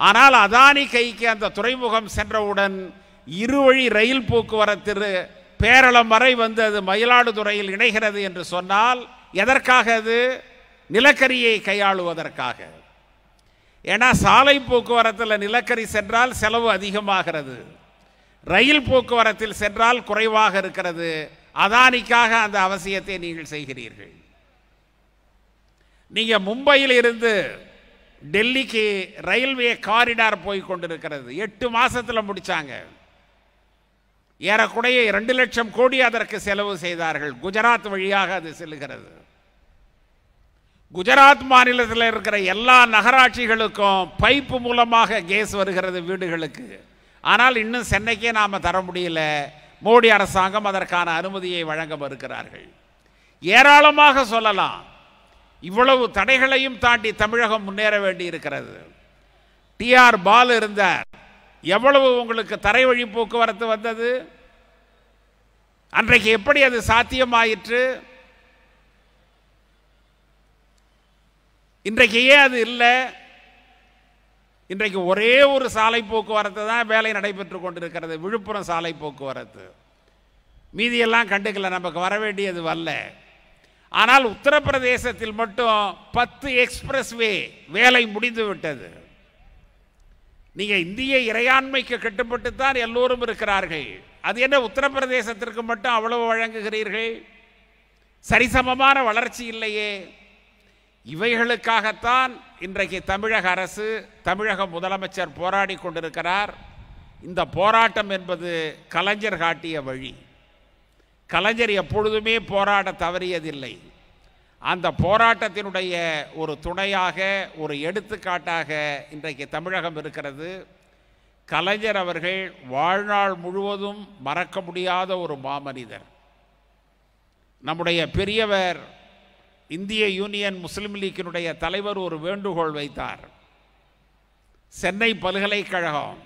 ஆனால் அதானி கைக்கு அந்த துறைமுகம் சென்றவுடன் இருவழி ரயில் போக்குவரத்து பேரளம் வரை வந்து அது மயிலாடுதுறையில் இணைகிறது என்று சொன்னால் எதற்காக அது நிலக்கரியை கையாளுவதற்காக ஏன்னா சாலை போக்குவரத்தில் நிலக்கரி சென்றால் செலவு அதிகமாகிறது ரயில் போக்குவரத்தில் சென்றால் குறைவாக இருக்கிறது அதானிக்காக அந்த அவசியத்தை நீங்கள் செய்கிறீர்கள் நீங்கள் மும்பையில் இருந்து டெல்லிக்கு ரயில்வே காரிடார் போய் கொண்டிருக்கிறது எட்டு மாதத்தில் முடித்தாங்க ஏறக்குறைய ரெண்டு லட்சம் கோடி அதற்கு செலவு செய்தார்கள் குஜராத் வழியாக அது செல்கிறது குஜராத் மாநிலத்தில் இருக்கிற எல்லா நகராட்சிகளுக்கும் பைப்பு மூலமாக கேஸ் வருகிறது வீடுகளுக்கு ஆனால் இன்னும் சென்னைக்கே நாம் தர முடியல மோடி அரசாங்கம் அதற்கான அனுமதியை வழங்க மறுக்கிறார்கள் ஏராளமாக சொல்லலாம் இவ்வளவு தடைகளையும் தாண்டி தமிழகம் முன்னேற வேண்டி இருக்கிறது டிஆர் பால் இருந்தார் எவ்வளவு உங்களுக்கு தரை வழி போக்குவரத்து வந்தது அன்றைக்கு எப்படி அது சாத்தியமாயிற்று இன்றைக்கு ஏன் அது இல்லை இன்றைக்கு ஒரே ஒரு சாலை போக்குவரத்து தான் வேலை நடைபெற்று கொண்டிருக்கிறது விழுப்புரம் சாலை போக்குவரத்து மீதியெல்லாம் கண்டுக்கல நமக்கு வர வேண்டியது வரல ஆனால் உத்தரப்பிரதேசத்தில் மட்டும் பத்து எக்ஸ்பிரஸ் வே வேலை முடிந்து விட்டது நீங்கள் இந்திய இறையாண்மைக்கு கட்டுப்பட்டு தான் எல்லோரும் இருக்கிறார்கள் அது என்ன உத்தரப்பிரதேசத்திற்கு மட்டும் அவ்வளவு வழங்குகிறீர்கள் சரிசமமான வளர்ச்சி இல்லையே இவைகளுக்காகத்தான் இன்றைக்கு தமிழக அரசு தமிழக முதலமைச்சர் போராடி கொண்டிருக்கிறார் இந்த போராட்டம் என்பது கலைஞர் காட்டிய வழி கலைஞர் எப்பொழுதுமே போராட தவறியதில்லை அந்த போராட்டத்தினுடைய ஒரு துணையாக ஒரு எடுத்துக்காட்டாக இன்றைக்கு தமிழகம் இருக்கிறது கலைஞர் அவர்கள் வாழ்நாள் முழுவதும் மறக்க முடியாத ஒரு மாமனிதர் நம்முடைய பெரியவர் இந்திய யூனியன் முஸ்லீம் லீக்கினுடைய தலைவர் ஒரு வேண்டுகோள் வைத்தார் சென்னை பல்கலைக்கழகம்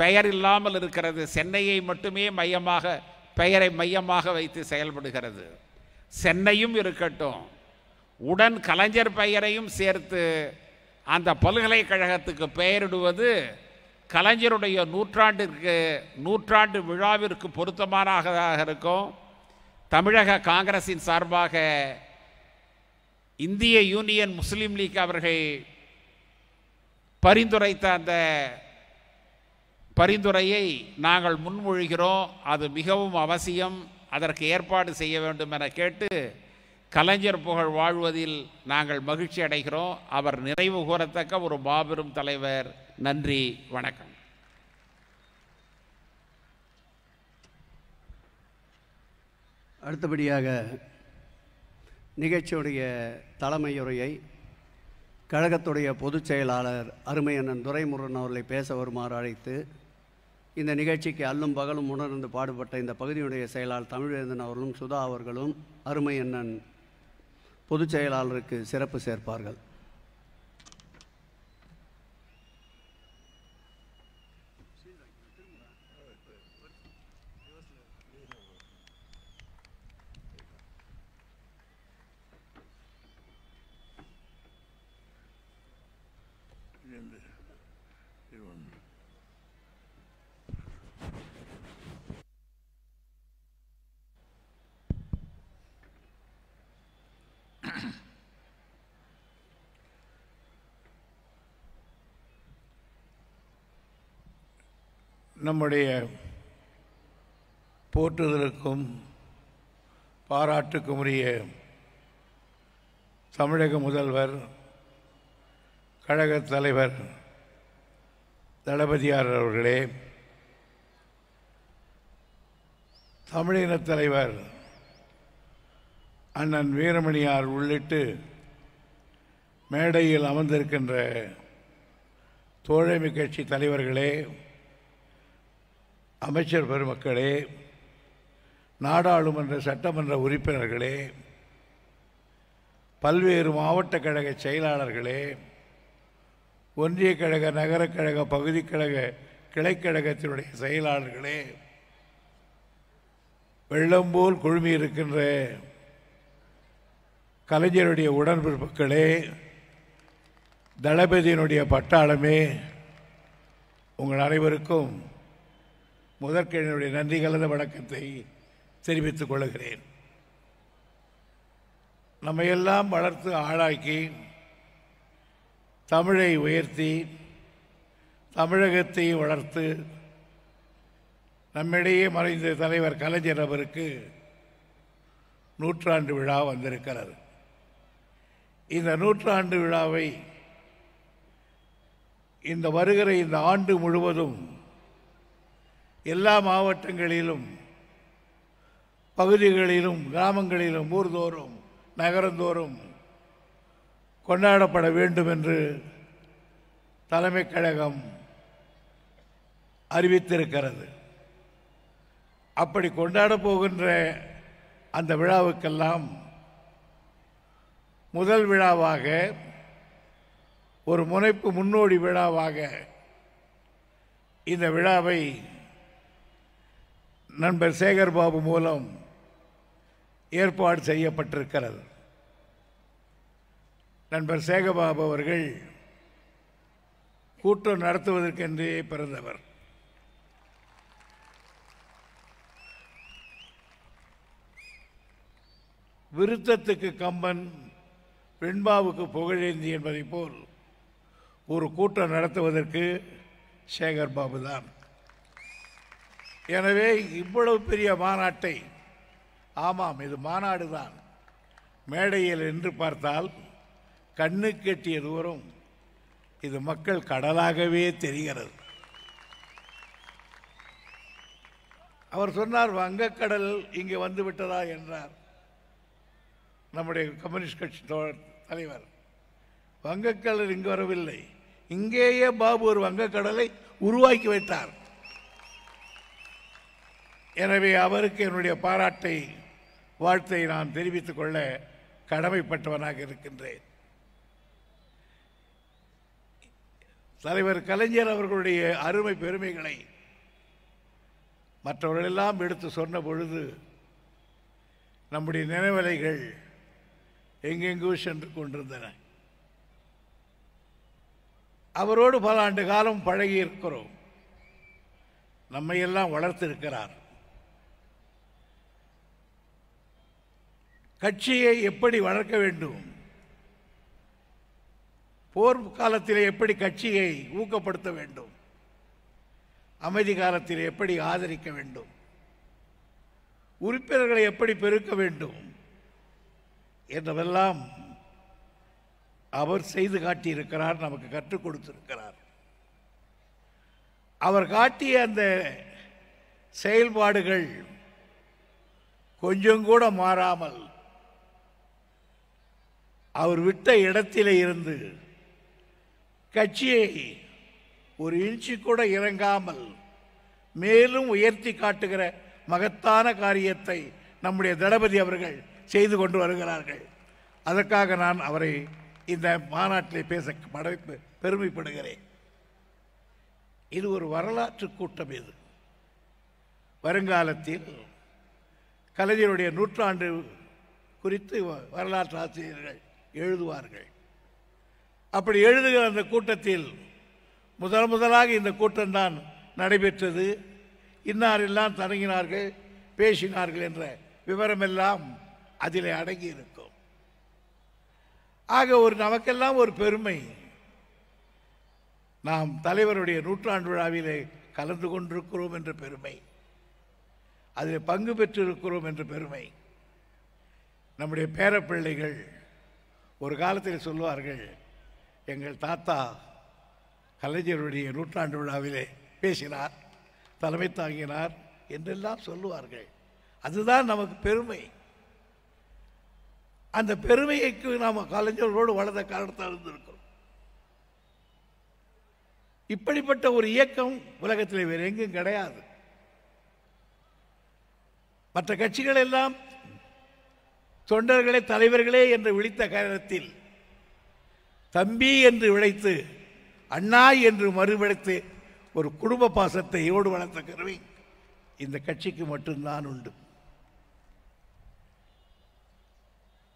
பெயர் இல்லாமல் இருக்கிறது சென்னையை மட்டுமே மையமாக பெயரை மையமாக வைத்து செயல்படுகிறது சென்னையும் இருக்கட்டும் உடன் கலைஞர் பெயரையும் சேர்த்து அந்த பல்கலைக்கழகத்துக்கு பெயரிடுவது கலைஞருடைய நூற்றாண்டிற்கு நூற்றாண்டு விழாவிற்கு பொருத்தமானதாக இருக்கும் தமிழக காங்கிரஸின் சார்பாக இந்திய யூனியன் முஸ்லீம் லீக் அவர்கள் பரிந்துரைத்த அந்த பரிந்துரையை நாங்கள் முன்மொழிகிறோம் அது மிகவும் அவசியம் அதற்கு ஏற்பாடு செய்ய வேண்டும் என கேட்டு கலைஞர் புகழ் வாழ்வதில் நாங்கள் மகிழ்ச்சி அடைகிறோம் அவர் நிறைவு கூறத்தக்க ஒரு மாபெரும் தலைவர் நன்றி வணக்கம் அடுத்தபடியாக நிகழ்ச்சியுடைய தலைமையுரையை கழகத்துடைய பொதுச் செயலாளர் அருமையண்ணன் துரைமுருகன் அவர்களை பேச வருமாறு அழைத்து இந்த நிகழ்ச்சிக்கு அல்லும் பகலும் உணர்ந்து பாடுபட்ட இந்த பகுதியுடைய செயலாளர் தமிழேந்தன் அவர்களும் சுதா அவர்களும் அருமை அண்ணன் பொதுச் செயலாளருக்கு சிறப்பு சேர்ப்பார்கள் நம்முடைய போற்றுதலுக்கும் பாராட்டுக்கும் உரிய தமிழக முதல்வர் கழகத் தலைவர் தளபதியார் அவர்களே தமிழினத் தலைவர் அண்ணன் வீரமணியார் உள்ளிட்டு மேடையில் அமர்ந்திருக்கின்ற தோழமை கட்சி தலைவர்களே அமைச்சர் பெருமக்களே நாடாளுமன்ற சட்டமன்ற உறுப்பினர்களே பல்வேறு மாவட்ட கழக செயலாளர்களே ஒன்றிய கழக நகரக்கழக பகுதிக்கழக கிளைக்கழகத்தினுடைய செயலாளர்களே வெள்ளம் போல் குழுமி இருக்கின்ற கலைஞருடைய உடன்பிறப்புகளே தளபதியினுடைய பட்டாளமே உங்கள் அனைவருக்கும் முதற்கிழனுடைய என்னுடைய நன்றி கலந்த வணக்கத்தை தெரிவித்துக் கொள்கிறேன் நம்மையெல்லாம் வளர்த்து ஆளாக்கி தமிழை உயர்த்தி தமிழகத்தை வளர்த்து நம்மிடையே மறைந்த தலைவர் கலைஞர் அவருக்கு நூற்றாண்டு விழா வந்திருக்கிறார் இந்த நூற்றாண்டு விழாவை இந்த வருகிற இந்த ஆண்டு முழுவதும் எல்லா மாவட்டங்களிலும் பகுதிகளிலும் கிராமங்களிலும் ஊர்தோறும் நகரந்தோறும் கொண்டாடப்பட வேண்டும் என்று தலைமை கழகம் அறிவித்திருக்கிறது அப்படி கொண்டாட போகின்ற அந்த விழாவுக்கெல்லாம் முதல் விழாவாக ஒரு முனைப்பு முன்னோடி விழாவாக இந்த விழாவை நண்பர் சேகர் பாபு மூலம் ஏற்பாடு செய்யப்பட்டிருக்கிறது நண்பர் சேகபாபு அவர்கள் கூட்டம் நடத்துவதற்கென்றே பிறந்தவர் விருத்தத்துக்கு கம்பன் வெண்பாவுக்கு புகழேந்தி என்பதைப் போல் ஒரு கூட்டம் நடத்துவதற்கு சேகர் பாபு தான் எனவே இவ்வளவு பெரிய மாநாட்டை ஆமாம் இது மாநாடு தான் மேடையில் நின்று பார்த்தால் கண்ணு கெட்டிய தூரம் இது மக்கள் கடலாகவே தெரிகிறது அவர் சொன்னார் வங்கக்கடல் இங்கே வந்து விட்டதா என்றார் நம்முடைய கம்யூனிஸ்ட் கட்சி தலைவர் வங்கக்கடல் இங்கு வரவில்லை இங்கேயே பாபு ஒரு வங்கக்கடலை உருவாக்கி வைத்தார் எனவே அவருக்கு என்னுடைய பாராட்டை வாழ்த்தை நான் தெரிவித்துக் கொள்ள கடமைப்பட்டவனாக இருக்கின்றேன் தலைவர் கலைஞர் அவர்களுடைய அருமை பெருமைகளை மற்றவர்களெல்லாம் எடுத்து சொன்ன பொழுது நம்முடைய நினைவலைகள் எங்கெங்கோ சென்று கொண்டிருந்தன அவரோடு பல ஆண்டு காலம் பழகியிருக்கிறோம் நம்மையெல்லாம் வளர்த்திருக்கிறார் கட்சியை எப்படி வளர்க்க வேண்டும் போர் காலத்தில் எப்படி கட்சியை ஊக்கப்படுத்த வேண்டும் அமைதி காலத்தில் எப்படி ஆதரிக்க வேண்டும் உறுப்பினர்களை எப்படி பெருக்க வேண்டும் என்றதெல்லாம் அவர் செய்து காட்டியிருக்கிறார் நமக்கு கற்றுக் கொடுத்திருக்கிறார் அவர் காட்டிய அந்த செயல்பாடுகள் கொஞ்சம் கூட மாறாமல் அவர் விட்ட இடத்திலே இருந்து கட்சியை ஒரு இன்ச்சு கூட இறங்காமல் மேலும் உயர்த்தி காட்டுகிற மகத்தான காரியத்தை நம்முடைய தளபதி அவர்கள் செய்து கொண்டு வருகிறார்கள் அதற்காக நான் அவரை இந்த மாநாட்டில் பேச படைப்பு பெருமைப்படுகிறேன் இது ஒரு வரலாற்று கூட்டம் இது வருங்காலத்தில் கலைஞருடைய நூற்றாண்டு குறித்து வரலாற்று ஆசிரியர்கள் எழுதுவார்கள் அப்படி எழுதுகிற அந்த கூட்டத்தில் முதல் முதலாக இந்த கூட்டம்தான் நடைபெற்றது இன்னாரெல்லாம் தொடங்கினார்கள் பேசினார்கள் என்ற விவரமெல்லாம் அதில் அடங்கி இருக்கும் ஆக ஒரு நமக்கெல்லாம் ஒரு பெருமை நாம் தலைவருடைய நூற்றாண்டு விழாவிலே கலந்து கொண்டிருக்கிறோம் என்ற பெருமை அதில் பங்கு பெற்றிருக்கிறோம் என்ற பெருமை நம்முடைய பேரப்பிள்ளைகள் ஒரு காலத்தில் சொல்லுவார்கள் எங்கள் தாத்தா கலைஞருடைய நூற்றாண்டு விழாவிலே பேசினார் தலைமை தாங்கினார் என்றெல்லாம் சொல்லுவார்கள் அதுதான் நமக்கு பெருமை அந்த பெருமைக்கு நாம் கலைஞர்களோடு வளர்ந்த காரணத்தில் இருந்திருக்கிறோம் இப்படிப்பட்ட ஒரு இயக்கம் உலகத்தில் வேறு எங்கும் கிடையாது மற்ற கட்சிகள் எல்லாம் தொண்டர்களே தலைவர்களே என்று விழித்த காரணத்தில் தம்பி என்று விழைத்து அண்ணா என்று மறுவிழைத்து ஒரு குடும்ப பாசத்தை ஈடு வளர்த்த கருவி இந்த கட்சிக்கு மட்டும்தான் உண்டு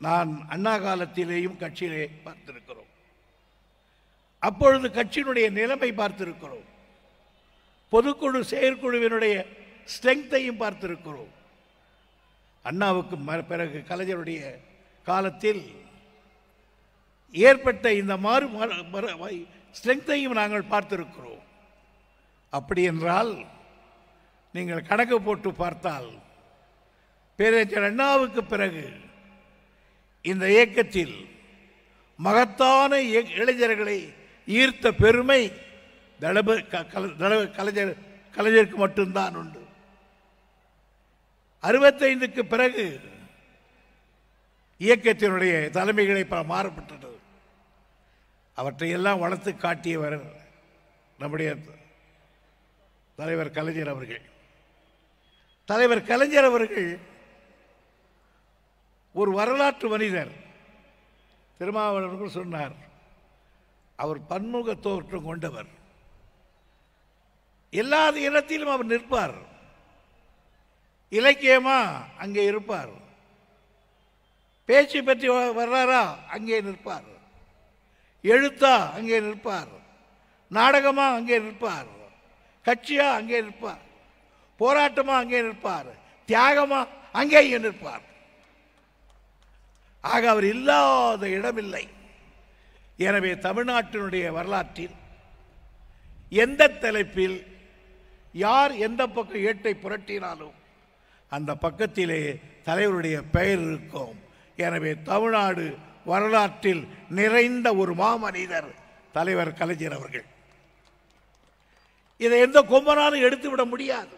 நான் அண்ணா காலத்திலேயும் கட்சியிலே பார்த்திருக்கிறோம் அப்பொழுது கட்சியினுடைய நிலைமை பார்த்திருக்கிறோம் பொதுக்குழு செயற்குழுவினுடைய ஸ்ட்ரெங்த்தையும் பார்த்திருக்கிறோம் அண்ணாவுக்கு பிறகு கலைஞருடைய காலத்தில் ஏற்பட்ட இந்த மாறு ஸ்ட்ரெங்த்தையும் நாங்கள் பார்த்திருக்கிறோம் அப்படி என்றால் நீங்கள் கணக்கு போட்டு பார்த்தால் பேரறிஞர் அண்ணாவுக்கு பிறகு இந்த இயக்கத்தில் மகத்தான இளைஞர்களை ஈர்த்த பெருமை தளபதி கலைஞர் கலைஞருக்கு மட்டும்தான் உண்டு அறுபத்தைந்துக்கு பிறகு இயக்கத்தினுடைய தலைமைகளை பல மாறப்பட்டது அவற்றையெல்லாம் வளர்த்து காட்டியவர் நம்முடைய தலைவர் கலைஞர் அவர்கள் தலைவர் கலைஞர் அவர்கள் ஒரு வரலாற்று மனிதர் திருமாவளவர்கள் சொன்னார் அவர் பன்முக தோற்றம் கொண்டவர் எல்லா இடத்திலும் அவர் நிற்பார் இலக்கியமா அங்கே இருப்பார் பேச்சு பற்றி வர்றாரா அங்கே நிற்பார் எழுத்தா அங்கே நிற்பார் நாடகமா அங்கே நிற்பார் கட்சியாக அங்கே நிற்பார் போராட்டமாக அங்கே நிற்பார் தியாகமாக அங்கே இங்கே நிற்பார் ஆக அவர் இல்லாத இடமில்லை எனவே தமிழ்நாட்டினுடைய வரலாற்றில் எந்த தலைப்பில் யார் எந்த பக்கம் ஏட்டை புரட்டினாலும் அந்த பக்கத்திலே தலைவருடைய பெயர் இருக்கும் எனவே தமிழ்நாடு வரலாற்றில் நிறைந்த ஒரு மாமனிதர் தலைவர் கலைஞர் அவர்கள் இதை எந்த கொம்பனாலும் எடுத்துவிட முடியாது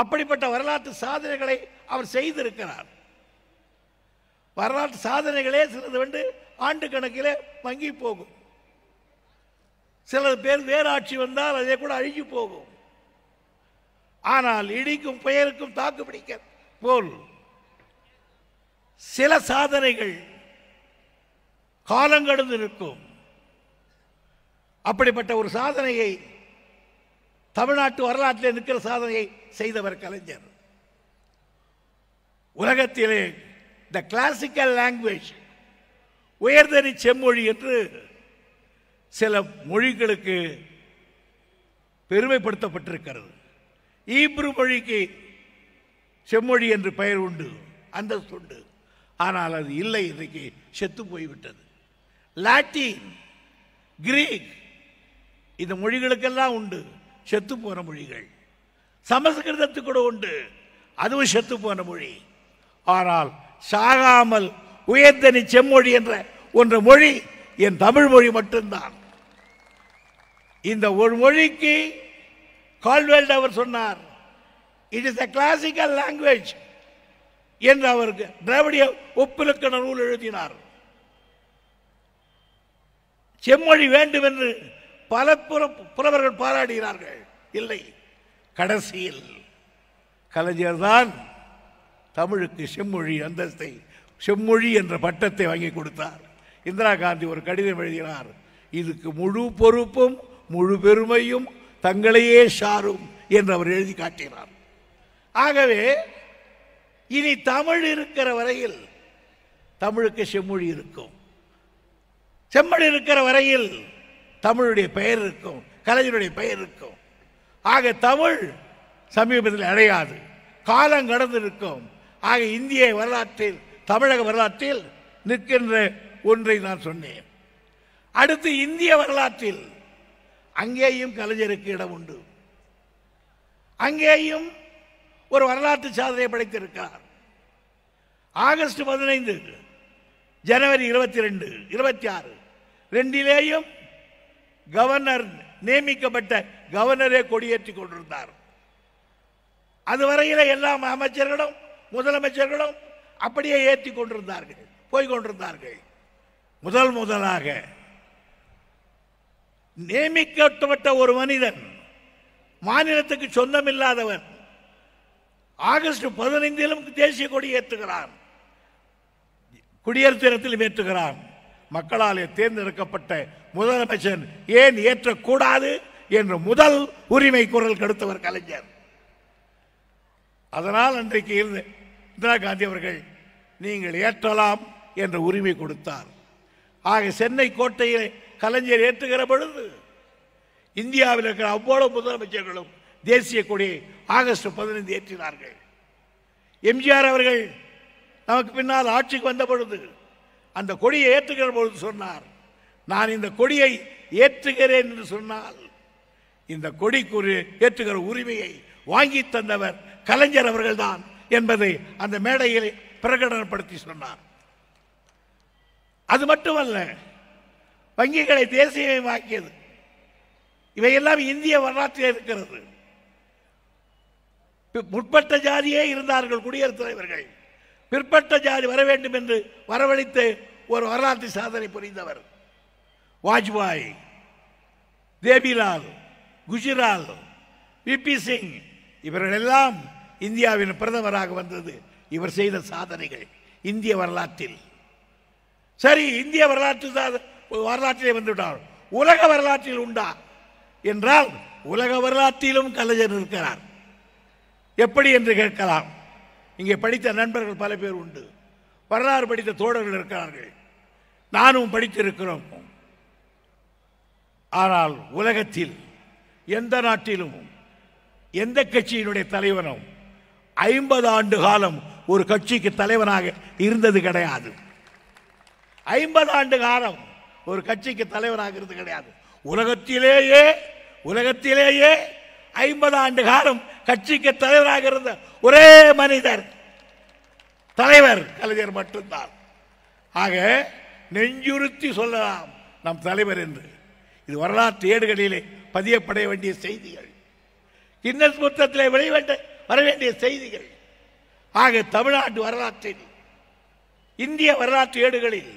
அப்படிப்பட்ட வரலாற்று சாதனைகளை அவர் செய்திருக்கிறார் வரலாற்று சாதனைகளே சிலது வந்து ஆண்டு கணக்கிலே வங்கி போகும் சில பேர் வேறாட்சி வந்தால் அதே கூட அழிஞ்சு போகும் ஆனால் இடிக்கும் பெயருக்கும் தாக்கு பிடிக்க போல் சில சாதனைகள் காலங்கடந்து இருக்கும் அப்படிப்பட்ட ஒரு சாதனையை தமிழ்நாட்டு வரலாற்றில் நிற்கிற சாதனையை செய்தவர் கலைஞர் உலகத்திலே த கிளாசிக்கல் லாங்குவேஜ் உயர்தனி செம்மொழி என்று சில மொழிகளுக்கு பெருமைப்படுத்தப்பட்டிருக்கிறது ஈப்ரு மொழிக்கு செம்மொழி என்று பெயர் உண்டு அந்தஸ்து உண்டு ஆனால் அது இல்லை இன்றைக்கு செத்து போய்விட்டது லாட்டின் கிரீக் இந்த மொழிகளுக்கெல்லாம் உண்டு செத்து போன மொழிகள் சமஸ்கிருதத்து கூட உண்டு அதுவும் செத்து போன மொழி ஆனால் சாகாமல் உயர்ந்தனி செம்மொழி என்ற ஒன்ற மொழி என் தமிழ் மொழி மட்டும்தான் இந்த ஒரு மொழிக்கு கால்வெல்ட் அவர் சொன்னார் it is a classical language என்று அவருக்கு திராவிடிய ஒப்பிலக்கண நூல் எழுதினார் செம்மொழி வேண்டும் என்று பல புறவர்கள் பாராடுகிறார்கள் இல்லை கடைசியில் கலைஞர் தான் தமிழுக்கு செம்மொழி அந்தஸ்தை செம்மொழி என்ற பட்டத்தை வாங்கி கொடுத்தார் இந்திரா காந்தி ஒரு கடிதம் எழுதினார் இதுக்கு முழு பொறுப்பும் முழு பெருமையும் தங்களையே சாரும் என்று அவர் எழுதி காட்டுகிறார் ஆகவே இனி தமிழ் இருக்கிற வரையில் தமிழுக்கு செம்மொழி இருக்கும் செம்மொழி இருக்கிற வரையில் தமிழுடைய பெயர் இருக்கும் கலைஞருடைய பெயர் இருக்கும் ஆக தமிழ் சமீபத்தில் அடையாது காலம் கடந்து இருக்கும் ஆக இந்திய வரலாற்றில் தமிழக வரலாற்றில் நிற்கின்ற ஒன்றை நான் சொன்னேன் அடுத்து இந்திய வரலாற்றில் அங்கேயும் கலைஞருக்கு இடம் உண்டு அங்கேயும் ஒரு வரலாற்று சாதனை படைத்திருக்கிறார் ஆகஸ்ட் பதினைந்து ஜனவரி இருபத்தி ரெண்டு இருபத்தி ஆறு ரெண்டிலேயும் கவர்னர் நியமிக்கப்பட்ட கவர்னரே கொடியேற்றி கொண்டிருந்தார் அதுவரையில் எல்லா அமைச்சர்களும் முதலமைச்சர்களும் அப்படியே ஏற்றி கொண்டிருந்தார்கள் போய் கொண்டிருந்தார்கள் முதல் முதலாக நியமிக்கப்பட்ட ஒரு மனிதன் மாநிலத்துக்கு சொந்தமில்லாதவன் ஆகஸ்ட் பதினைந்திலும் தேசிய கொடி ஏற்றுகிறான் குடியரசு தினத்திலும் ஏற்றுகிறான் மக்களால் தேர்ந்தெடுக்கப்பட்ட முதலமைச்சர் ஏன் ஏற்றக்கூடாது என்று முதல் உரிமை குரல் கெடுத்தவர் கலைஞர் அதனால் அன்றைக்கு இருந்து இந்திரா காந்தி அவர்கள் நீங்கள் ஏற்றலாம் என்ற உரிமை கொடுத்தார் ஆக சென்னை கோட்டையில் கலைஞர் ஏற்றுகிற பொழுது இந்தியாவில் இருக்கிற அவ்வளவு முதலமைச்சர்களும் தேசிய கொடி ஆகஸ்ட் பதினைந்து ஏற்றினார்கள் எம்ஜிஆர் அவர்கள் நமக்கு பின்னால் ஆட்சிக்கு வந்த பொழுது அந்த கொடியை ஏற்றுகிற பொழுது சொன்னார் நான் இந்த கொடியை ஏற்றுகிறேன் என்று சொன்னால் இந்த கொடிக்குரு ஏற்றுகிற உரிமையை வாங்கி தந்தவர் கலைஞர் அவர்கள்தான் என்பதை அந்த மேடையில் பிரகடனப்படுத்தி சொன்னார் அது மட்டுமல்ல வங்கிகளை தேசியமயமாக்கியது இவையெல்லாம் இந்திய வரலாற்றில் இருக்கிறது முற்பட்ட ஜாதியே இருந்தார்கள் குடியரசுத் தலைவர்கள் பிற்பட்ட ஜாதி வர வேண்டும் என்று வரவழைத்து ஒரு வரலாற்று சாதனை புரிந்தவர் வாஜ்பாய் தேபிலால் குஜிரால் விபி சிங் இவர்களெல்லாம் இந்தியாவின் பிரதமராக வந்தது இவர் செய்த சாதனைகள் இந்திய வரலாற்றில் சரி இந்திய வரலாற்று சாதனை வரலாற்றிலே வந்துவிட்டார் உலக வரலாற்றில் உண்டா என்றால் உலக வரலாற்றிலும் கலைஞர் இருக்கிறார் எப்படி என்று கேட்கலாம் இங்கே படித்த நண்பர்கள் பல பேர் உண்டு வரலாறு படித்த தோழர்கள் இருக்கிறார்கள் நானும் படித்திருக்கிறோம் ஆனால் உலகத்தில் எந்த நாட்டிலும் எந்த கட்சியினுடைய தலைவனும் ஐம்பது ஆண்டு காலம் ஒரு கட்சிக்கு தலைவனாக இருந்தது கிடையாது ஐம்பது ஆண்டு காலம் ஒரு கட்சிக்கு தலைவராகிறது கிடையாது உலகத்திலேயே உலகத்திலேயே ஐம்பது ஆண்டு காலம் கட்சிக்கு தலைவராக இருந்த ஒரே மனிதர் தலைவர் கலைஞர் மட்டும்தான் ஆக நெஞ்சுறுத்தி சொல்லலாம் நம் தலைவர் என்று இது வரலாற்று ஏடுகளிலே பதியப்பட வேண்டிய செய்திகள் கிண்ணஸ் புத்தகத்தில் வெளிவந்த வர வேண்டிய செய்திகள் ஆக தமிழ்நாட்டு வரலாற்றில் இந்திய வரலாற்று ஏடுகளில்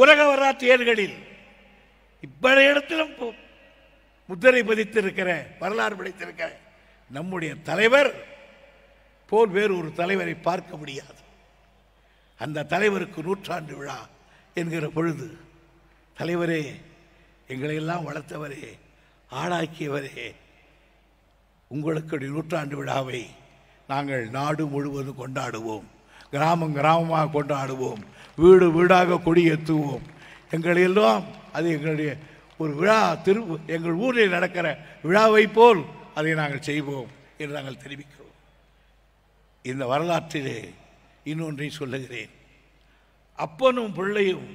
உலக வரலாற்று ஏடுகளில் இவ்வள இடத்திலும் முத்திரை பதித்திருக்கிற வரலாறு படைத்திருக்கிற நம்முடைய தலைவர் போல் வேறு ஒரு தலைவரை பார்க்க முடியாது அந்த தலைவருக்கு நூற்றாண்டு விழா என்கிற பொழுது தலைவரே எங்களையெல்லாம் வளர்த்தவரே ஆளாக்கியவரே உங்களுக்கு நூற்றாண்டு விழாவை நாங்கள் நாடு முழுவதும் கொண்டாடுவோம் கிராமம் கிராமமாக கொண்டாடுவோம் வீடு வீடாக கொடியேற்றுவோம் எங்களை எல்லாம் அது எங்களுடைய ஒரு விழா திரு எங்கள் ஊரில் நடக்கிற விழாவை போல் அதை நாங்கள் செய்வோம் என்று நாங்கள் தெரிவிக்கிறோம் இந்த வரலாற்றிலே இன்னொன்றை சொல்லுகிறேன் அப்பனும் பிள்ளையும்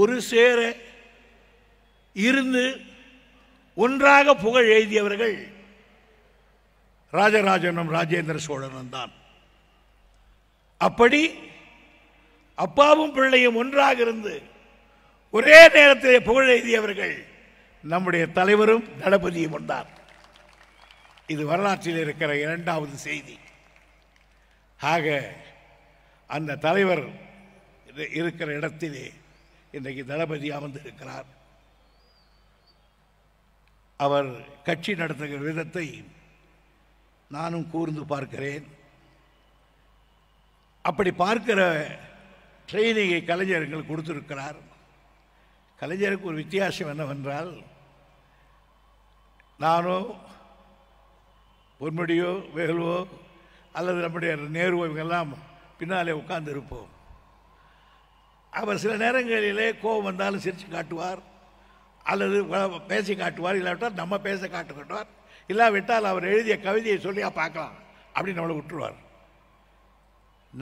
ஒரு சேர இருந்து ஒன்றாக புகழ் எழுதியவர்கள் ராஜராஜனும் ராஜேந்திர சோழனும் தான் அப்படி அப்பாவும் பிள்ளையும் ஒன்றாக இருந்து ஒரே நேரத்தில் புகழ் எழுதியவர்கள் நம்முடைய தலைவரும் தளபதியும் ஒன்றார் இது வரலாற்றில் இருக்கிற இரண்டாவது செய்தி ஆக அந்த தலைவர் இருக்கிற இடத்திலே இன்றைக்கு தளபதி அமர்ந்திருக்கிறார் அவர் கட்சி நடத்துகிற விதத்தை நானும் கூர்ந்து பார்க்கிறேன் அப்படி பார்க்கிற செய்தியை கலைஞர்கள் கொடுத்துருக்கிறார் கலைஞருக்கு ஒரு வித்தியாசம் என்னவென்றால் நானோ பொன்முடியோ வேகலுவோ அல்லது நம்முடைய நேருவோ இவங்கெல்லாம் பின்னாலே உட்கார்ந்து இருப்போம் அவர் சில நேரங்களிலே கோபம் வந்தாலும் சிரித்து காட்டுவார் அல்லது பேசி காட்டுவார் இல்லாவிட்டால் நம்ம பேச காட்டுக்கிட்டார் இல்லாவிட்டால் அவர் எழுதிய கவிதையை சொல்லி பார்க்கலாம் அப்படின்னு நம்மளை விட்டுருவார்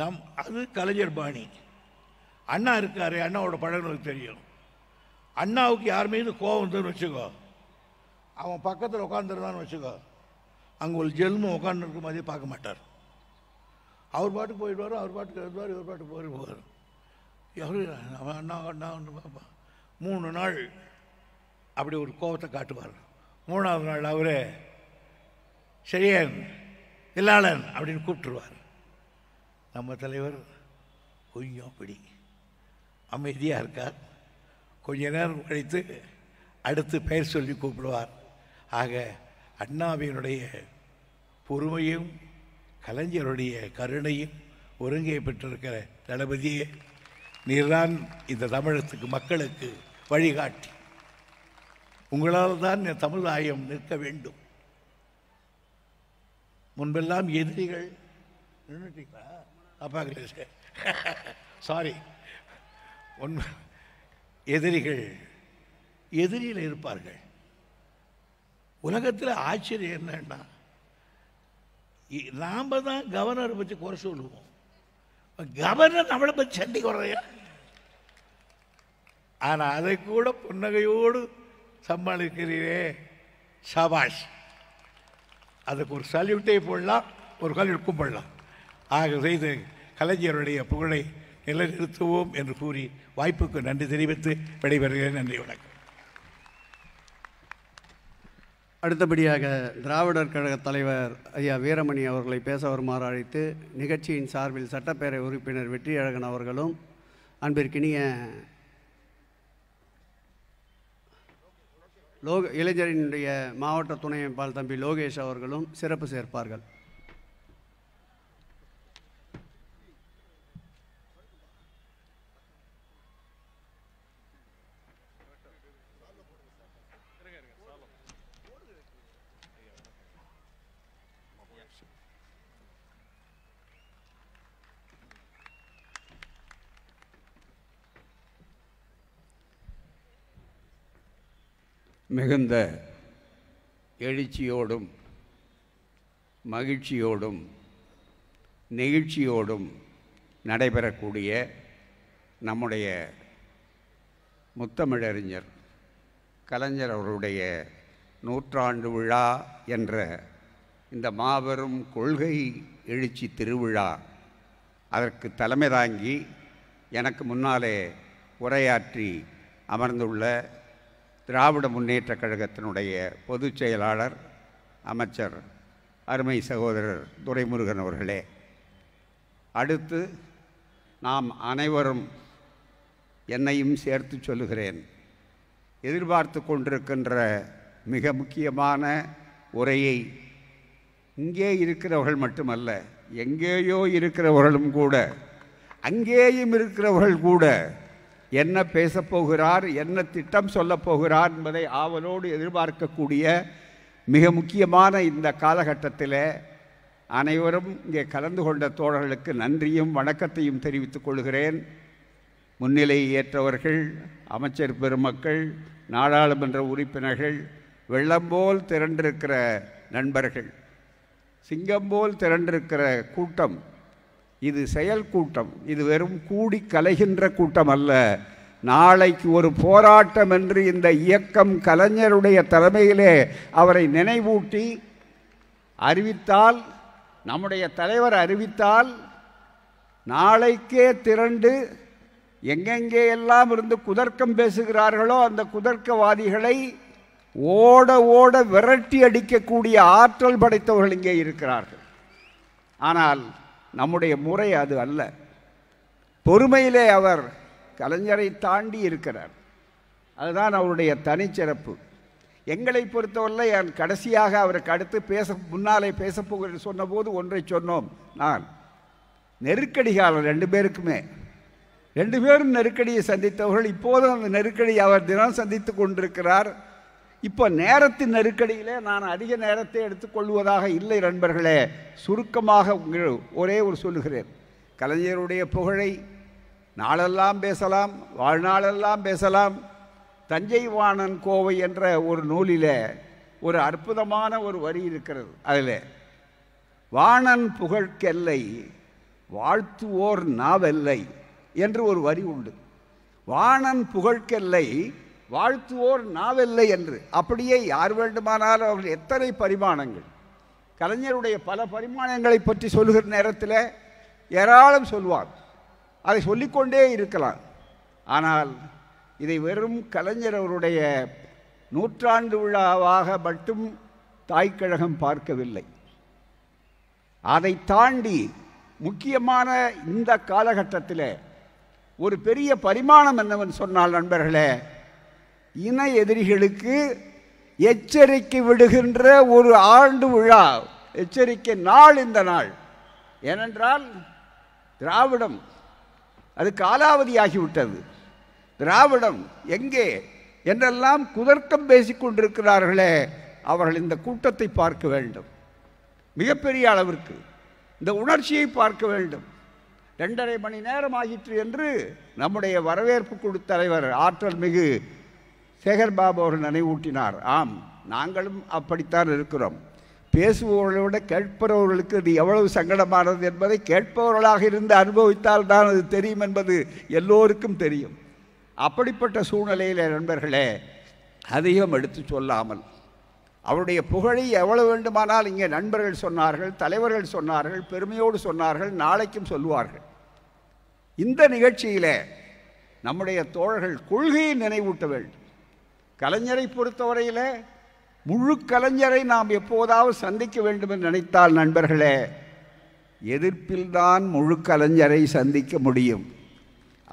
நம் அது கலைஞர் பாணி அண்ணா இருக்காரு அண்ணாவோட பழகினவருக்கு தெரியும் அண்ணாவுக்கு யார் மீது கோவம் வந்துன்னு வச்சுக்கோ அவன் பக்கத்தில் உட்காந்துருந்தான்னு வச்சுக்கோ அங்கே ஒரு ஜென்மம் உட்காந்துருக்க மாதிரியே பார்க்க மாட்டார் அவர் பாட்டுக்கு போயிடுவார் அவர் பாட்டுக்கு எழுதுவார் இவர் பாட்டுக்கு போயிடுவார் எவ்வளோ அவன் அண்ணா அண்ணா பார்ப்பான் மூணு நாள் அப்படி ஒரு கோபத்தை காட்டுவார் மூணாவது நாள் அவரே செழியன் இல்லாளன் அப்படின்னு கூப்பிட்டுருவார் நம்ம தலைவர் கொஞ்சம் பிடிங்க அமைதியாக இருக்கார் கொஞ்ச நேரம் கழித்து அடுத்து பெயர் சொல்லி கூப்பிடுவார் ஆக அண்ணாவினுடைய பொறுமையும் கலைஞருடைய கருணையும் ஒருங்கே பெற்றிருக்கிற தளபதியே நீர்தான் இந்த தமிழத்துக்கு மக்களுக்கு வழிகாட்டி உங்களால் தான் தமிழ் ஆயம் நிற்க வேண்டும் முன்பெல்லாம் எதிரிகள் நின்றுட்டீங்களா அப்பா சாரி *laughs* உண்மை எதிரிகள் எதிரியில் இருப்பார்கள் உலகத்தில் ஆச்சரியம் என்னன்னா நாம் தான் கவர்னரை பற்றி குறை சொல்லுவோம் கவர்னர் நம்மளை பற்றி சண்டை குறையா ஆனால் அதை கூட புன்னகையோடு சமாளிக்கிறீரே சபாஷ் அதுக்கு ஒரு சல்யூட்டே போடலாம் ஒரு கல்யூட் கும்பிடலாம் ஆக செய்து கலைஞருடைய புகழை நிலைநிறுத்துவோம் என்று கூறி வாய்ப்புக்கு நன்றி தெரிவித்து விடைபெறுகிறேன் நன்றி வணக்கம் அடுத்தபடியாக திராவிடர் கழக தலைவர் ஐயா வீரமணி அவர்களை பேச வருமாறு அழைத்து நிகழ்ச்சியின் சார்பில் சட்டப்பேரவை உறுப்பினர் வெற்றியழகன் அவர்களும் அன்பிற்கினிய லோக இளைஞரினுடைய மாவட்ட துணை அமைப்பாளர் தம்பி லோகேஷ் அவர்களும் சிறப்பு சேர்ப்பார்கள் மிகுந்த எழுச்சியோடும் மகிழ்ச்சியோடும் நெகிழ்ச்சியோடும் நடைபெறக்கூடிய நம்முடைய முத்தமிழறிஞர் கலைஞர் அவருடைய நூற்றாண்டு விழா என்ற இந்த மாபெரும் கொள்கை எழுச்சி திருவிழா அதற்கு தலைமை தாங்கி எனக்கு முன்னாலே உரையாற்றி அமர்ந்துள்ள திராவிட முன்னேற்றக் கழகத்தினுடைய பொதுச் செயலாளர் அமைச்சர் அருமை சகோதரர் துரைமுருகன் அவர்களே அடுத்து நாம் அனைவரும் என்னையும் சேர்த்து சொல்லுகிறேன் எதிர்பார்த்து கொண்டிருக்கின்ற மிக முக்கியமான உரையை இங்கே இருக்கிறவர்கள் மட்டுமல்ல எங்கேயோ இருக்கிறவர்களும் கூட அங்கேயும் இருக்கிறவர்கள் கூட என்ன பேசப்போகிறார் என்ன திட்டம் சொல்லப் போகிறார் என்பதை ஆவலோடு எதிர்பார்க்கக்கூடிய மிக முக்கியமான இந்த காலகட்டத்தில் அனைவரும் இங்கே கலந்து கொண்ட தோழர்களுக்கு நன்றியும் வணக்கத்தையும் தெரிவித்துக் கொள்கிறேன் முன்னிலை ஏற்றவர்கள் அமைச்சர் பெருமக்கள் நாடாளுமன்ற உறுப்பினர்கள் வெள்ளம்போல் திரண்டிருக்கிற நண்பர்கள் சிங்கம் போல் திரண்டிருக்கிற கூட்டம் இது செயல் கூட்டம் இது வெறும் கூடி கலைகின்ற கூட்டம் அல்ல நாளைக்கு ஒரு போராட்டம் என்று இந்த இயக்கம் கலைஞருடைய தலைமையிலே அவரை நினைவூட்டி அறிவித்தால் நம்முடைய தலைவர் அறிவித்தால் நாளைக்கே திரண்டு எங்கெங்கே எல்லாம் இருந்து குதர்க்கம் பேசுகிறார்களோ அந்த குதர்க்கவாதிகளை ஓட ஓட விரட்டி அடிக்கக்கூடிய ஆற்றல் படைத்தவர்கள் இங்கே இருக்கிறார்கள் ஆனால் நம்முடைய முறை அது அல்ல பொறுமையிலே அவர் கலைஞரை தாண்டி இருக்கிறார் அதுதான் அவருடைய தனிச்சிறப்பு எங்களை பொறுத்தவரை என் கடைசியாக அவருக்கு அடுத்து பேச முன்னாலே பேசப்போகிறேன் சொன்னபோது ஒன்றை சொன்னோம் நான் நெருக்கடி ரெண்டு பேருக்குமே ரெண்டு பேரும் நெருக்கடியை சந்தித்தவர்கள் இப்போதும் அந்த நெருக்கடி அவர் தினம் சந்தித்து கொண்டிருக்கிறார் இப்போ நேரத்தின் நெருக்கடியிலே நான் அதிக நேரத்தை எடுத்துக்கொள்வதாக இல்லை நண்பர்களே சுருக்கமாக உங்கள் ஒரே ஒரு சொல்லுகிறேன் கலைஞருடைய புகழை நாளெல்லாம் பேசலாம் வாழ்நாளெல்லாம் பேசலாம் தஞ்சை வாணன் கோவை என்ற ஒரு நூலில் ஒரு அற்புதமான ஒரு வரி இருக்கிறது அதில் வாணன் புகழ்கெல்லை வாழ்த்துவோர் நாவெல்லை என்று ஒரு வரி உண்டு வாணன் புகழ்கெல்லை வாழ்த்துவோர் நாவில்லை என்று அப்படியே யார் வேண்டுமானாலும் அவர்கள் எத்தனை பரிமாணங்கள் கலைஞருடைய பல பரிமாணங்களை பற்றி சொல்லுகிற நேரத்தில் ஏராளம் சொல்வார் அதை சொல்லிக்கொண்டே இருக்கலாம் ஆனால் இதை வெறும் கலைஞர் அவருடைய நூற்றாண்டு விழாவாக மட்டும் தாய்க்கழகம் பார்க்கவில்லை அதை தாண்டி முக்கியமான இந்த காலகட்டத்தில் ஒரு பெரிய பரிமாணம் என்னவென்று சொன்னால் நண்பர்களே இன எதிரிகளுக்கு எச்சரிக்கை விடுகின்ற ஒரு ஆண்டு விழா எச்சரிக்கை நாள் இந்த நாள் ஏனென்றால் திராவிடம் அது காலாவதியாகிவிட்டது திராவிடம் எங்கே என்றெல்லாம் குதர்க்கம் பேசிக்கொண்டிருக்கிறார்களே அவர்கள் இந்த கூட்டத்தை பார்க்க வேண்டும் மிகப்பெரிய அளவிற்கு இந்த உணர்ச்சியை பார்க்க வேண்டும் ரெண்டரை மணி நேரம் ஆகிற்று என்று நம்முடைய வரவேற்பு குழு தலைவர் ஆற்றல் மிகு சேகர்பாபு அவர்கள் நினைவூட்டினார் ஆம் நாங்களும் அப்படித்தான் இருக்கிறோம் பேசுபவர்களை விட கேட்பவர்களுக்கு இது எவ்வளவு சங்கடமானது என்பதை கேட்பவர்களாக இருந்து அனுபவித்தால் தான் அது தெரியும் என்பது எல்லோருக்கும் தெரியும் அப்படிப்பட்ட சூழ்நிலையில் நண்பர்களே அதிகம் எடுத்து சொல்லாமல் அவருடைய புகழை எவ்வளவு வேண்டுமானால் இங்கே நண்பர்கள் சொன்னார்கள் தலைவர்கள் சொன்னார்கள் பெருமையோடு சொன்னார்கள் நாளைக்கும் சொல்லுவார்கள் இந்த நிகழ்ச்சியில் நம்முடைய தோழர்கள் கொள்கையை நினைவூட்ட வேண்டும் கலைஞரை பொறுத்தவரையில் முழு கலைஞரை நாம் எப்போதாவது சந்திக்க வேண்டும் என்று நினைத்தால் நண்பர்களே எதிர்ப்பில்தான் முழு கலைஞரை சந்திக்க முடியும்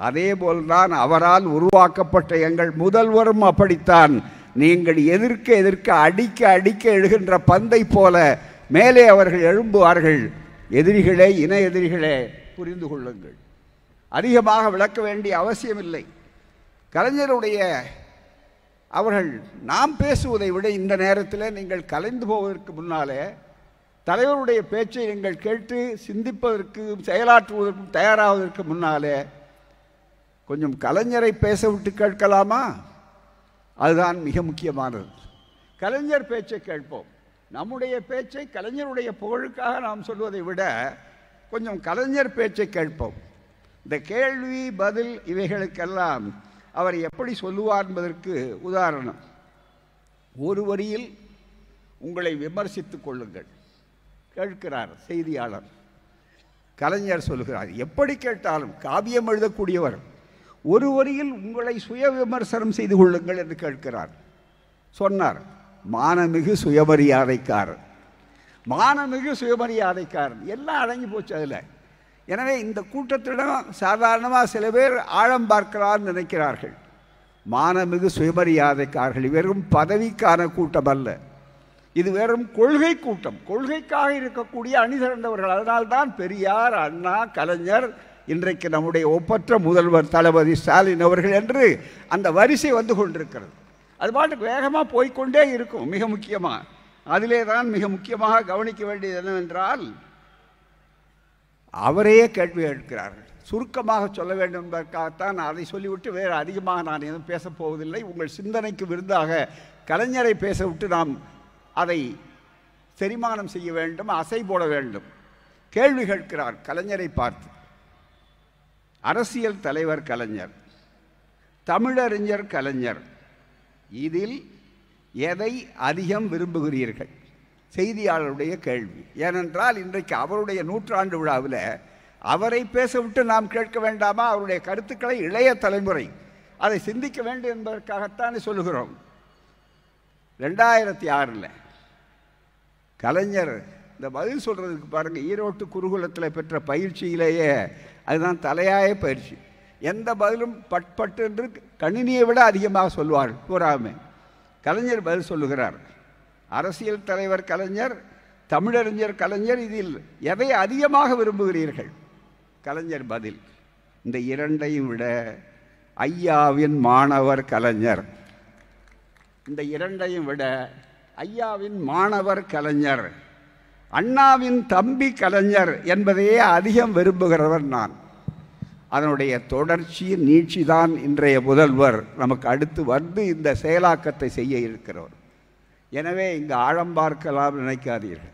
அதேபோல்தான் அவரால் உருவாக்கப்பட்ட எங்கள் முதல்வரும் அப்படித்தான் நீங்கள் எதிர்க்க எதிர்க்க அடிக்க அடிக்க எழுகின்ற பந்தை போல மேலே அவர்கள் எழும்புவார்கள் எதிரிகளே இன எதிரிகளே புரிந்து கொள்ளுங்கள் அதிகமாக விளக்க வேண்டிய அவசியமில்லை கலைஞருடைய அவர்கள் நாம் பேசுவதை விட இந்த நேரத்தில் நீங்கள் கலைந்து போவதற்கு முன்னாலே தலைவருடைய பேச்சை நீங்கள் கேட்டு சிந்திப்பதற்கு செயலாற்றுவதற்கும் தயாராவதற்கு முன்னாலே கொஞ்சம் கலைஞரை பேச விட்டு கேட்கலாமா அதுதான் மிக முக்கியமானது கலைஞர் பேச்சை கேட்போம் நம்முடைய பேச்சை கலைஞருடைய புகழுக்காக நாம் சொல்வதை விட கொஞ்சம் கலைஞர் பேச்சை கேட்போம் இந்த கேள்வி பதில் இவைகளுக்கெல்லாம் அவர் எப்படி சொல்லுவார் என்பதற்கு உதாரணம் ஒரு வரியில் உங்களை விமர்சித்து கொள்ளுங்கள் கேட்கிறார் செய்தியாளர் கலைஞர் சொல்கிறார் எப்படி கேட்டாலும் காவியம் எழுதக்கூடியவர் ஒரு வரியில் உங்களை சுய விமர்சனம் செய்து கொள்ளுங்கள் என்று கேட்கிறார் சொன்னார் மானமிகு சுயமரியாதைக்காரர் மானமிகு சுயமரியாதைக்காரன் எல்லாம் அடங்கி போச்சு அதில் எனவே இந்த கூட்டத்திடம் சாதாரணமாக சில பேர் ஆழம் பார்க்கிறான்னு நினைக்கிறார்கள் மானமிகு சுயமரியாதைக்காரர்கள் வெறும் பதவிக்கான கூட்டம் அல்ல இது வெறும் கொள்கை கூட்டம் கொள்கைக்காக இருக்கக்கூடிய அணிதிரண்டவர்கள் அதனால்தான் பெரியார் அண்ணா கலைஞர் இன்றைக்கு நம்முடைய ஒப்பற்ற முதல்வர் தளபதி ஸ்டாலின் அவர்கள் என்று அந்த வரிசை வந்து கொண்டிருக்கிறது அது பாட்டுக்கு வேகமாக போய்கொண்டே இருக்கும் மிக முக்கியமாக அதிலே தான் மிக முக்கியமாக கவனிக்க வேண்டியது என்னவென்றால் அவரையே கேள்வி கேட்கிறார்கள் சுருக்கமாக சொல்ல வேண்டும் என்பதற்காகத்தான் அதை சொல்லிவிட்டு வேறு அதிகமாக நான் எதுவும் பேசப்போவதில்லை உங்கள் சிந்தனைக்கு விருந்தாக கலைஞரை பேசவிட்டு நாம் அதை செரிமானம் செய்ய வேண்டும் அசை போட வேண்டும் கேள்வி கேட்கிறார் கலைஞரை பார்த்து அரசியல் தலைவர் கலைஞர் தமிழறிஞர் கலைஞர் இதில் எதை அதிகம் விரும்புகிறீர்கள் செய்தியாளருடைய கேள்வி ஏனென்றால் இன்றைக்கு அவருடைய நூற்றாண்டு விழாவில் அவரை பேச விட்டு நாம் கேட்க வேண்டாமா அவருடைய கருத்துக்களை இளைய தலைமுறை அதை சிந்திக்க வேண்டும் என்பதற்காகத்தான் சொல்லுகிறோம் ரெண்டாயிரத்தி ஆறில் கலைஞர் இந்த பதில் சொல்கிறதுக்கு பாருங்கள் ஈரோட்டு குருகுலத்தில் பெற்ற பயிற்சியிலேயே அதுதான் தலையாய பயிற்சி எந்த பதிலும் பட்பட்டு என்று கணினியை விட அதிகமாக சொல்வார்கள் கூறாமல் கலைஞர் பதில் சொல்லுகிறார் அரசியல் தலைவர் கலைஞர் தமிழறிஞர் கலைஞர் இதில் எதை அதிகமாக விரும்புகிறீர்கள் கலைஞர் பதில் இந்த இரண்டையும் விட ஐயாவின் மாணவர் கலைஞர் இந்த இரண்டையும் விட ஐயாவின் மாணவர் கலைஞர் அண்ணாவின் தம்பி கலைஞர் என்பதையே அதிகம் விரும்புகிறவர் நான் அதனுடைய தொடர்ச்சி நீட்சிதான் இன்றைய முதல்வர் நமக்கு அடுத்து வந்து இந்த செயலாக்கத்தை செய்ய இருக்கிறவர் எனவே இங்கே ஆழம் பார்க்கலாம் நினைக்காதீர்கள்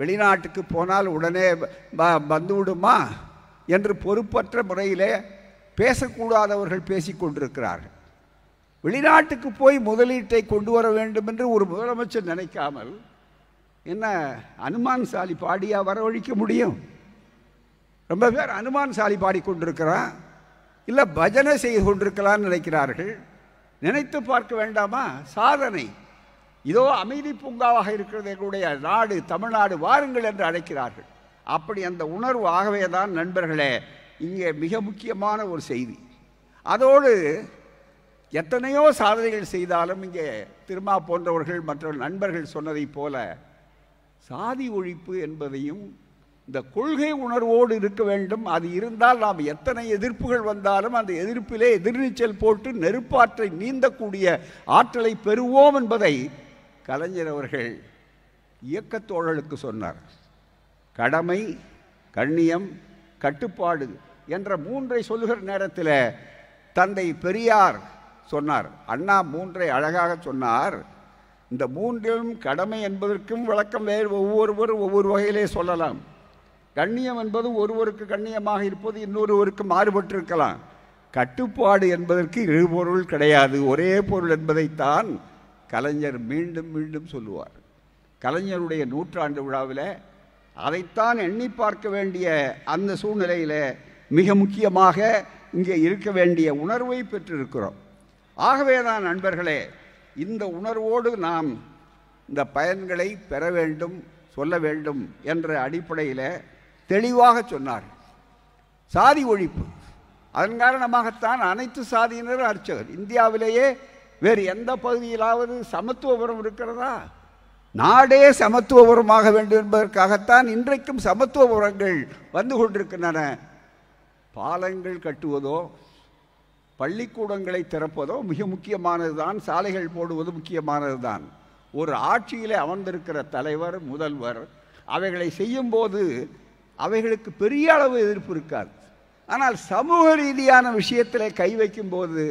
வெளிநாட்டுக்கு போனால் உடனே வந்து விடுமா என்று பொறுப்பற்ற முறையிலே பேசக்கூடாதவர்கள் பேசிக்கொண்டிருக்கிறார்கள் வெளிநாட்டுக்கு போய் முதலீட்டை கொண்டு வர வேண்டும் என்று ஒரு முதலமைச்சர் நினைக்காமல் என்ன அனுமான் சாலி பாடியாக வரவழிக்க முடியும் ரொம்ப பேர் அனுமான் சாலி பாடிக்கொண்டிருக்கிறான் இல்லை பஜனை செய்து கொண்டிருக்கலான்னு நினைக்கிறார்கள் நினைத்து பார்க்க வேண்டாமா சாதனை இதோ அமைதி பூங்காவாக இருக்கிறது எங்களுடைய நாடு தமிழ்நாடு வாருங்கள் என்று அழைக்கிறார்கள் அப்படி அந்த உணர்வு ஆகவே தான் நண்பர்களே இங்கே மிக முக்கியமான ஒரு செய்தி அதோடு எத்தனையோ சாதனைகள் செய்தாலும் இங்கே திருமா போன்றவர்கள் மற்ற நண்பர்கள் சொன்னதைப் போல சாதி ஒழிப்பு என்பதையும் இந்த கொள்கை உணர்வோடு இருக்க வேண்டும் அது இருந்தால் நாம் எத்தனை எதிர்ப்புகள் வந்தாலும் அந்த எதிர்ப்பிலே எதிர்நீச்சல் போட்டு நெருப்பாற்றை நீந்தக்கூடிய ஆற்றலை பெறுவோம் என்பதை கலைஞர் அவர்கள் இயக்கத்தோழலுக்கு சொன்னார் கடமை கண்ணியம் கட்டுப்பாடு என்ற மூன்றை சொல்லுகிற நேரத்தில் தந்தை பெரியார் சொன்னார் அண்ணா மூன்றை அழகாக சொன்னார் இந்த மூன்றிலும் கடமை என்பதற்கும் விளக்கம் வேறு ஒவ்வொருவரும் ஒவ்வொரு வகையிலே சொல்லலாம் கண்ணியம் என்பது ஒருவருக்கு கண்ணியமாக இருப்பது இன்னொருவருக்கு மாறுபட்டிருக்கலாம் கட்டுப்பாடு என்பதற்கு இருபொருள் கிடையாது ஒரே பொருள் என்பதைத்தான் கலைஞர் மீண்டும் மீண்டும் சொல்லுவார் கலைஞருடைய நூற்றாண்டு விழாவில் அதைத்தான் எண்ணி பார்க்க வேண்டிய அந்த சூழ்நிலையில் மிக முக்கியமாக இங்கே இருக்க வேண்டிய உணர்வை பெற்றிருக்கிறோம் ஆகவே தான் நண்பர்களே இந்த உணர்வோடு நாம் இந்த பயன்களை பெற வேண்டும் சொல்ல வேண்டும் என்ற அடிப்படையில் தெளிவாக சொன்னார் சாதி ஒழிப்பு அதன் காரணமாகத்தான் அனைத்து சாதியினரும் அர்ச்சகர் இந்தியாவிலேயே வேறு எந்த பகுதியிலாவது சமத்துவபுரம் இருக்கிறதா நாடே சமத்துவபுரமாக வேண்டும் என்பதற்காகத்தான் இன்றைக்கும் சமத்துவபுரங்கள் வந்து கொண்டிருக்கின்றன பாலங்கள் கட்டுவதோ பள்ளிக்கூடங்களை திறப்பதோ மிக முக்கியமானது தான் சாலைகள் போடுவது முக்கியமானது தான் ஒரு ஆட்சியிலே அமர்ந்திருக்கிற தலைவர் முதல்வர் அவைகளை செய்யும்போது அவைகளுக்கு பெரிய அளவு எதிர்ப்பு இருக்காது ஆனால் சமூக ரீதியான விஷயத்தில் கை வைக்கும்போது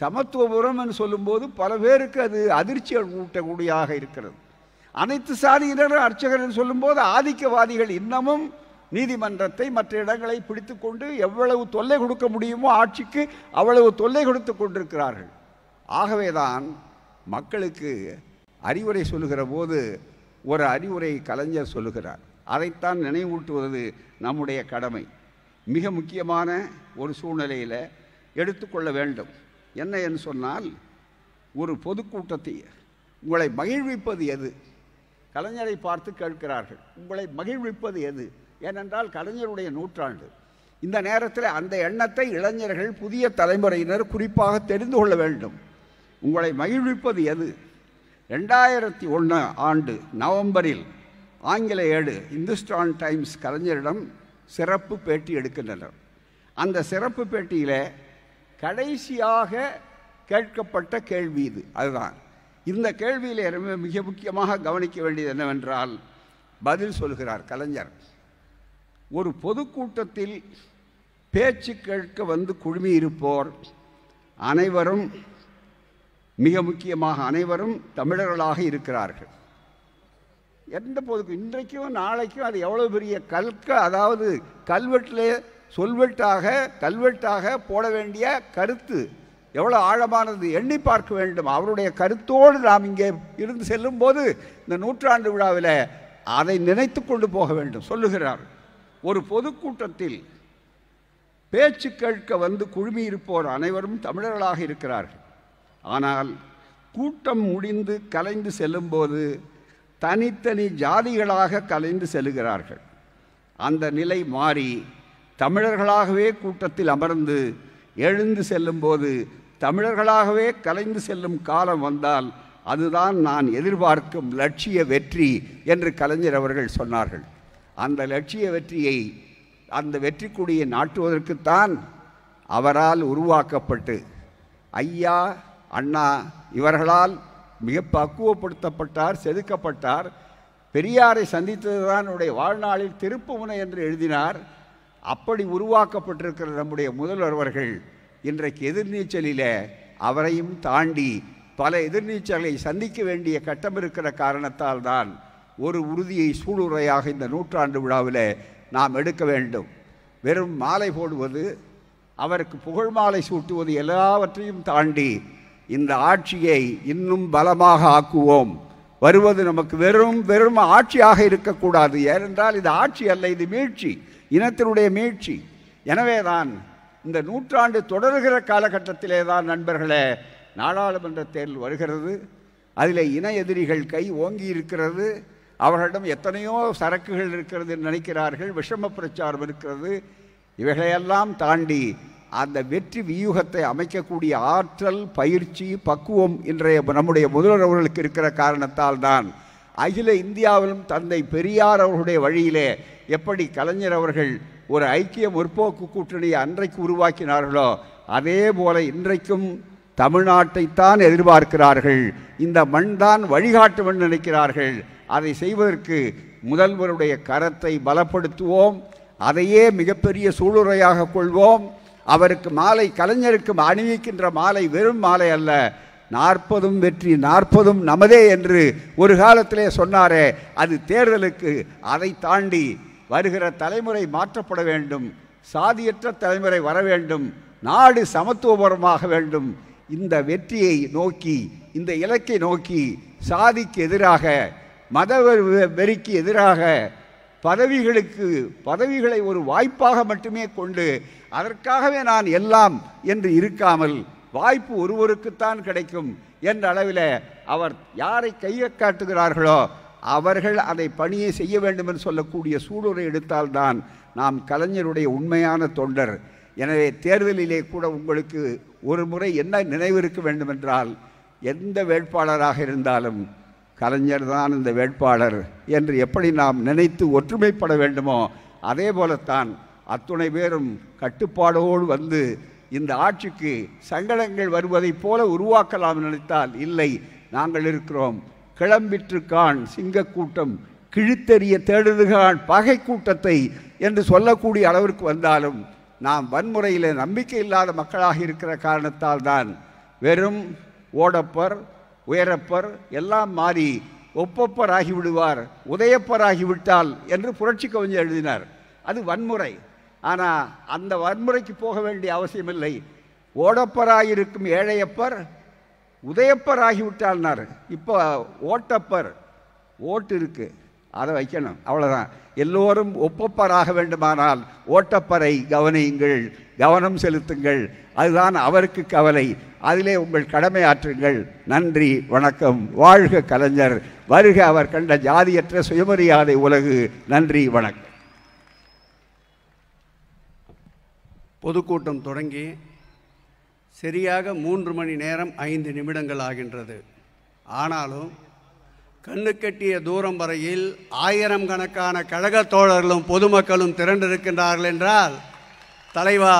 சமத்துவபுரம் என்று சொல்லும்போது பல பேருக்கு அது அதிர்ச்சி ஊட்டக்கூடியதாக இருக்கிறது அனைத்து சாதியினரும் அர்ச்சகர் என்று சொல்லும்போது ஆதிக்கவாதிகள் இன்னமும் நீதிமன்றத்தை மற்ற இடங்களை பிடித்து கொண்டு எவ்வளவு தொல்லை கொடுக்க முடியுமோ ஆட்சிக்கு அவ்வளவு தொல்லை கொடுத்து கொண்டிருக்கிறார்கள் ஆகவேதான் மக்களுக்கு அறிவுரை சொல்லுகிற போது ஒரு அறிவுரை கலைஞர் சொல்லுகிறார் அதைத்தான் நினைவூட்டுவது நம்முடைய கடமை மிக முக்கியமான ஒரு சூழ்நிலையில் எடுத்துக்கொள்ள வேண்டும் என்ன என்று சொன்னால் ஒரு பொதுக்கூட்டத்தை உங்களை மகிழ்விப்பது எது கலைஞரை பார்த்து கேட்கிறார்கள் உங்களை மகிழ்விப்பது எது ஏனென்றால் கலைஞருடைய நூற்றாண்டு இந்த நேரத்தில் அந்த எண்ணத்தை இளைஞர்கள் புதிய தலைமுறையினர் குறிப்பாக தெரிந்து கொள்ள வேண்டும் உங்களை மகிழ்விப்பது எது ரெண்டாயிரத்தி ஒன்று ஆண்டு நவம்பரில் ஆங்கில ஏடு இந்துஸ்தான் டைம்ஸ் கலைஞரிடம் சிறப்பு பேட்டி எடுக்கின்றனர் அந்த சிறப்பு பேட்டியில் கடைசியாக கேட்கப்பட்ட கேள்வி இது அதுதான் இந்த கேள்வியில் மிக முக்கியமாக கவனிக்க வேண்டியது என்னவென்றால் பதில் சொல்கிறார் கலைஞர் ஒரு பொதுக்கூட்டத்தில் பேச்சு கேட்க வந்து குழுமி இருப்போர் அனைவரும் மிக முக்கியமாக அனைவரும் தமிழர்களாக இருக்கிறார்கள் எந்த போதுக்கும் இன்றைக்கும் நாளைக்கும் அது எவ்வளோ பெரிய கல்க அதாவது கல்வெட்டிலே சொல்வெட்டாக கல்வெட்டாக போட வேண்டிய கருத்து எவ்வளோ ஆழமானது எண்ணி பார்க்க வேண்டும் அவருடைய கருத்தோடு நாம் இங்கே இருந்து செல்லும்போது இந்த நூற்றாண்டு விழாவில் அதை நினைத்து கொண்டு போக வேண்டும் சொல்லுகிறார் ஒரு பொதுக்கூட்டத்தில் பேச்சு கேட்க வந்து குழுமியிருப்போர் அனைவரும் தமிழர்களாக இருக்கிறார்கள் ஆனால் கூட்டம் முடிந்து கலைந்து செல்லும்போது தனித்தனி ஜாதிகளாக கலைந்து செல்கிறார்கள் அந்த நிலை மாறி தமிழர்களாகவே கூட்டத்தில் அமர்ந்து எழுந்து செல்லும்போது தமிழர்களாகவே கலைந்து செல்லும் காலம் வந்தால் அதுதான் நான் எதிர்பார்க்கும் லட்சிய வெற்றி என்று கலைஞர் அவர்கள் சொன்னார்கள் அந்த லட்சிய வெற்றியை அந்த வெற்றி கொடியை நாட்டுவதற்குத்தான் அவரால் உருவாக்கப்பட்டு ஐயா அண்ணா இவர்களால் மிக பக்குவப்படுத்தப்பட்டார் செதுக்கப்பட்டார் பெரியாரை சந்தித்ததுதான் என்னுடைய வாழ்நாளில் திருப்புமுனை என்று எழுதினார் அப்படி உருவாக்கப்பட்டிருக்கிற நம்முடைய முதல்வர்கள் இன்றைக்கு எதிர்நீச்சலில் அவரையும் தாண்டி பல எதிர்நீச்சலை சந்திக்க வேண்டிய கட்டம் இருக்கிற காரணத்தால் தான் ஒரு உறுதியை சூளுரையாக இந்த நூற்றாண்டு விழாவில் நாம் எடுக்க வேண்டும் வெறும் மாலை போடுவது அவருக்கு புகழ் மாலை சூட்டுவது எல்லாவற்றையும் தாண்டி இந்த ஆட்சியை இன்னும் பலமாக ஆக்குவோம் வருவது நமக்கு வெறும் வெறும் ஆட்சியாக இருக்கக்கூடாது ஏனென்றால் இது ஆட்சி அல்ல இது மீழ்ச்சி இனத்தினுடைய எனவே எனவேதான் இந்த நூற்றாண்டு தொடர்கிற காலகட்டத்திலே தான் நண்பர்களே நாடாளுமன்ற தேர்தல் வருகிறது அதில் இன எதிரிகள் கை ஓங்கி இருக்கிறது அவர்களிடம் எத்தனையோ சரக்குகள் இருக்கிறது நினைக்கிறார்கள் விஷம பிரச்சாரம் இருக்கிறது இவைகளையெல்லாம் தாண்டி அந்த வெற்றி வியூகத்தை அமைக்கக்கூடிய ஆற்றல் பயிற்சி பக்குவம் இன்றைய நம்முடைய முதல்வர் அவர்களுக்கு இருக்கிற காரணத்தால் தான் அகில இந்தியாவிலும் தந்தை பெரியார் அவர்களுடைய வழியிலே எப்படி கலைஞர் அவர்கள் ஒரு ஐக்கிய முற்போக்கு கூட்டணியை அன்றைக்கு உருவாக்கினார்களோ அதே போல இன்றைக்கும் தமிழ்நாட்டைத்தான் எதிர்பார்க்கிறார்கள் இந்த மண் தான் வழிகாட்டும் என்று நினைக்கிறார்கள் அதை செய்வதற்கு முதல்வருடைய கரத்தை பலப்படுத்துவோம் அதையே மிகப்பெரிய சூளுரையாக கொள்வோம் அவருக்கு மாலை கலைஞருக்கு அணிவிக்கின்ற மாலை வெறும் மாலை அல்ல நாற்பதும் வெற்றி நாற்பதும் நமதே என்று ஒரு காலத்திலே சொன்னாரே அது தேர்தலுக்கு அதை தாண்டி வருகிற தலைமுறை மாற்றப்பட வேண்டும் சாதியற்ற தலைமுறை வர வேண்டும் நாடு சமத்துவபுரமாக வேண்டும் இந்த வெற்றியை நோக்கி இந்த இலக்கை நோக்கி சாதிக்கு எதிராக மத வெறிக்கு எதிராக பதவிகளுக்கு பதவிகளை ஒரு வாய்ப்பாக மட்டுமே கொண்டு அதற்காகவே நான் எல்லாம் என்று இருக்காமல் வாய்ப்பு ஒருவருக்குத்தான் கிடைக்கும் என்ற அளவில் அவர் யாரை கையை காட்டுகிறார்களோ அவர்கள் அதை பணியை செய்ய வேண்டும் என்று சொல்லக்கூடிய சூழலை எடுத்தால்தான் நாம் கலைஞருடைய உண்மையான தொண்டர் எனவே தேர்தலிலே கூட உங்களுக்கு ஒரு முறை என்ன நினைவிருக்க வேண்டுமென்றால் எந்த வேட்பாளராக இருந்தாலும் கலைஞர் தான் இந்த வேட்பாளர் என்று எப்படி நாம் நினைத்து ஒற்றுமைப்பட வேண்டுமோ அதே போலத்தான் அத்துணை பேரும் கட்டுப்பாடோடு வந்து இந்த ஆட்சிக்கு சங்கடங்கள் வருவதைப் போல உருவாக்கலாம் நினைத்தால் இல்லை நாங்கள் இருக்கிறோம் கிளம்பிற்றுக்கான் சிங்கக்கூட்டம் கிழித்தெறிய தேடுதுகான் பகை கூட்டத்தை என்று சொல்லக்கூடிய அளவிற்கு வந்தாலும் நாம் வன்முறையில் நம்பிக்கை இல்லாத மக்களாக இருக்கிற காரணத்தால் தான் வெறும் ஓடப்பர் உயரப்பர் எல்லாம் மாறி ஒப்பப்பர் ஆகிவிடுவார் உதயப்பர் ஆகிவிட்டால் என்று புரட்சி கவிஞர் எழுதினார் அது வன்முறை ஆனால் அந்த வன்முறைக்கு போக வேண்டிய அவசியமில்லை ஓடப்பராயிருக்கும் ஏழையப்பர் உதயப்பராகிவிட்டால்னார் இப்போ ஓட்டப்பர் ஓட்டு இருக்கு அதை வைக்கணும் அவ்வளோதான் எல்லோரும் ஒப்பப்பராக வேண்டுமானால் ஓட்டப்பரை கவனியுங்கள் கவனம் செலுத்துங்கள் அதுதான் அவருக்கு கவலை அதிலே உங்கள் கடமை ஆற்றுங்கள் நன்றி வணக்கம் வாழ்க கலைஞர் வருக அவர் கண்ட ஜாதியற்ற சுயமரியாதை உலகு நன்றி வணக்கம் பொதுக்கூட்டம் தொடங்கி சரியாக மூன்று மணி நேரம் ஐந்து நிமிடங்கள் ஆகின்றது ஆனாலும் கண்ணு கட்டிய தூரம் வரையில் ஆயிரம் கணக்கான கழக தோழர்களும் பொதுமக்களும் திரண்டிருக்கின்றார்கள் என்றால் தலைவா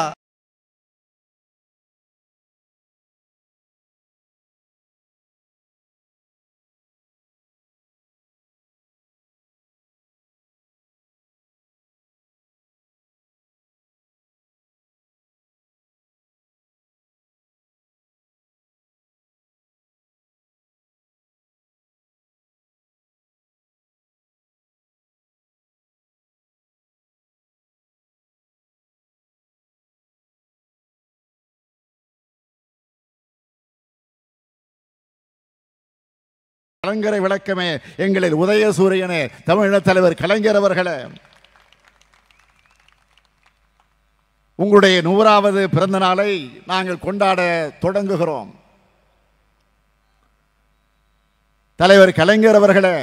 கலங்கரை விளக்கமே எங்களின் உதயசூரியனே தமிழ தலைவர் கலைஞர் அவர்களே உங்களுடைய நூறாவது பிறந்த நாளை நாங்கள் கொண்டாட தொடங்குகிறோம் தலைவர் கலைஞர் அவர்களே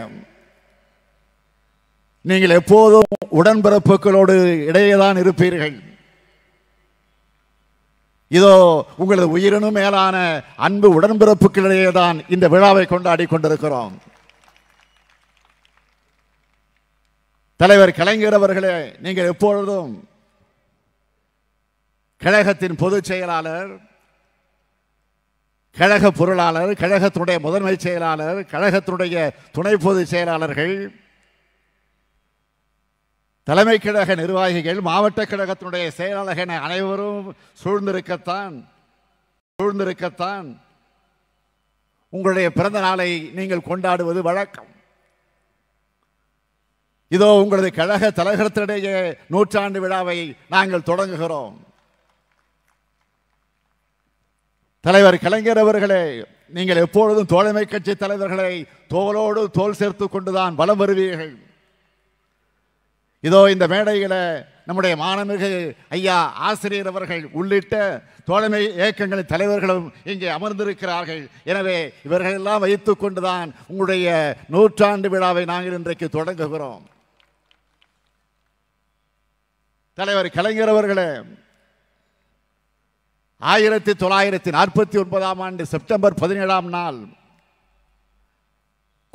நீங்கள் எப்போதும் உடன்பிறப்புகளோடு இடையே தான் இருப்பீர்கள் இதோ உங்களது உயிரினும் மேலான அன்பு உடன்பிறப்புக்களிடையே தான் இந்த விழாவை கொண்டாடி கொண்டிருக்கிறோம் தலைவர் கலைஞர் அவர்களே நீங்கள் எப்பொழுதும் கழகத்தின் பொதுச் செயலாளர் கழக பொருளாளர் கழகத்தினுடைய முதன்மை செயலாளர் கழகத்தினுடைய துணை பொதுச் செயலாளர்கள் தலைமை கழக நிர்வாகிகள் மாவட்ட கழகத்தினுடைய செயலாளர்கள் என அனைவரும் சூழ்ந்திருக்கத்தான் சூழ்ந்திருக்கத்தான் உங்களுடைய பிறந்த நாளை நீங்கள் கொண்டாடுவது வழக்கம் இதோ உங்களது கழக தலைகரத்தினுடைய நூற்றாண்டு விழாவை நாங்கள் தொடங்குகிறோம் தலைவர் கலைஞர் அவர்களே நீங்கள் எப்பொழுதும் தோழமை கட்சி தலைவர்களை தோளோடு தோல் சேர்த்து கொண்டுதான் பலம் வருவீர்கள் இதோ இந்த மேடையில் நம்முடைய மாணவர்கள் ஐயா ஆசிரியர் அவர்கள் உள்ளிட்ட தோழமை இயக்கங்களின் தலைவர்களும் இங்கே அமர்ந்திருக்கிறார்கள் எனவே இவர்களெல்லாம் வைத்து கொண்டுதான் உங்களுடைய நூற்றாண்டு விழாவை நாங்கள் இன்றைக்கு தொடங்குகிறோம் தலைவர் கலைஞர் அவர்களே ஆயிரத்தி தொள்ளாயிரத்தி நாற்பத்தி ஒன்பதாம் ஆண்டு செப்டம்பர் பதினேழாம் நாள்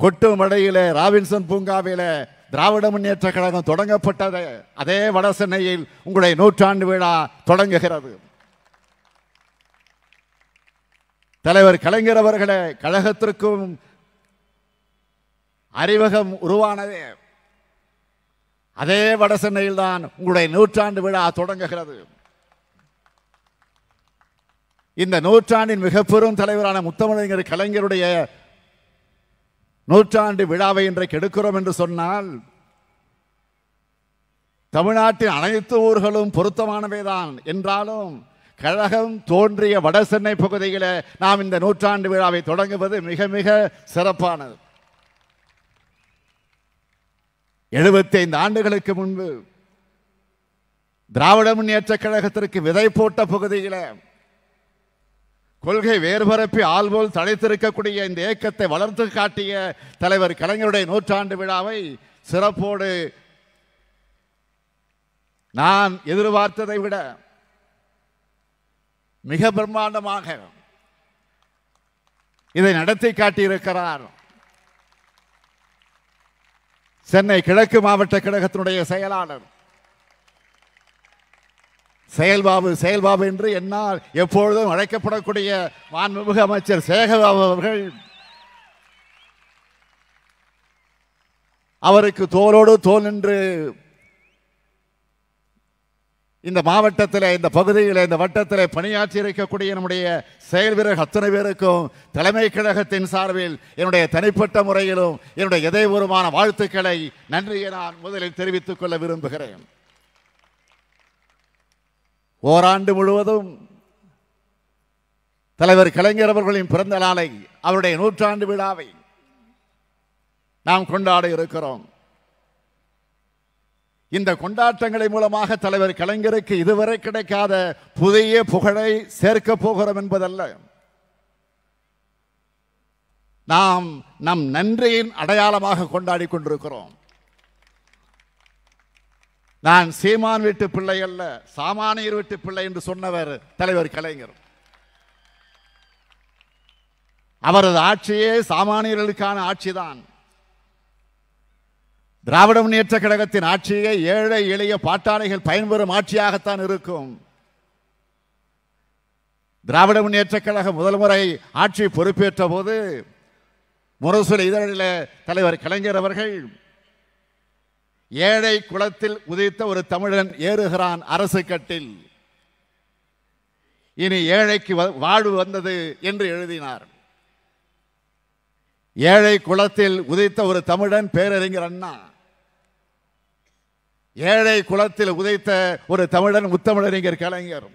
கொட்டு மடையில் ராபின்சன் பூங்காவில் திராவிட முன்னேற்ற கழகம் தொடங்கப்பட்டது அதே வட சென்னையில் உங்களுடைய நூற்றாண்டு விழா தொடங்குகிறது தலைவர் கலைஞர் அவர்களே கழகத்திற்கும் அறிவகம் உருவானதே அதே வட சென்னையில் தான் உங்களுடைய நூற்றாண்டு விழா தொடங்குகிறது இந்த நூற்றாண்டின் மிக பெரும் தலைவரான முத்தமிழறிஞர் கலைஞருடைய நூற்றாண்டு விழாவை இன்றைக்கு எடுக்கிறோம் என்று சொன்னால் தமிழ்நாட்டின் அனைத்து ஊர்களும் பொருத்தமானவைதான் என்றாலும் கழகம் தோன்றிய வடசென்னை பகுதியில் நாம் இந்த நூற்றாண்டு விழாவை தொடங்குவது மிக மிக சிறப்பானது எழுபத்தைந்து ஆண்டுகளுக்கு முன்பு திராவிட முன்னேற்ற கழகத்திற்கு விதை போட்ட பகுதிகளை கொள்கை வேறுபரப்பி ஆள்போல் தடைத்திருக்கக்கூடிய இந்த இயக்கத்தை வளர்த்து காட்டிய தலைவர் கலைஞருடைய நூற்றாண்டு விழாவை சிறப்போடு நான் எதிர்பார்த்ததை விட மிக பிரம்மாண்டமாக இதை நடத்தி காட்டியிருக்கிறார் சென்னை கிழக்கு மாவட்ட கழகத்தினுடைய செயலாளர் செயல்பாபு செயல்பாபு என்று என்னால் எப்பொழுதும் அழைக்கப்படக்கூடிய மாண்புமிகு அமைச்சர் சேகபாபு அவர்கள் அவருக்கு தோளோடு தோல் நின்று இந்த மாவட்டத்தில் இந்த பகுதியில் இந்த வட்டத்தில் பணியாற்றி இருக்கக்கூடிய நம்முடைய செயல் வீரர் அத்தனை பேருக்கும் தலைமை கழகத்தின் சார்பில் என்னுடைய தனிப்பட்ட முறையிலும் என்னுடைய இதயபூர்வமான வாழ்த்துக்களை நன்றியை நான் முதலில் தெரிவித்துக் கொள்ள விரும்புகிறேன் ஓராண்டு முழுவதும் தலைவர் கலைஞர் அவர்களின் பிறந்த நாளை அவருடைய நூற்றாண்டு விழாவை நாம் கொண்டாட இருக்கிறோம் இந்த கொண்டாட்டங்களை மூலமாக தலைவர் கலைஞருக்கு இதுவரை கிடைக்காத புதிய புகழை சேர்க்க போகிறோம் என்பதல்ல நாம் நம் நன்றியின் அடையாளமாக கொண்டாடி கொண்டிருக்கிறோம் நான் சீமான் வீட்டு பிள்ளை அல்ல சாமானியர் வீட்டு பிள்ளை என்று சொன்னவர் தலைவர் கலைஞர் அவரது ஆட்சியே சாமானியர்களுக்கான ஆட்சிதான் திராவிட முன்னேற்ற கழகத்தின் ஆட்சியை ஏழை எளிய பாட்டாளிகள் பயன்பெறும் ஆட்சியாகத்தான் இருக்கும் திராவிட முன்னேற்ற கழக முதல் முறை ஆட்சி பொறுப்பேற்ற போது முரசொலி இதழில தலைவர் கலைஞர் அவர்கள் ஏழை குளத்தில் உதித்த ஒரு தமிழன் ஏறுகிறான் அரசு கட்டில் இனி ஏழைக்கு வாழ்வு வந்தது என்று எழுதினார் ஏழை குளத்தில் உதித்த ஒரு தமிழன் பேரறிஞர் அண்ணா ஏழை குளத்தில் உதைத்த ஒரு தமிழன் முத்தமிழறிஞர் கலைஞர்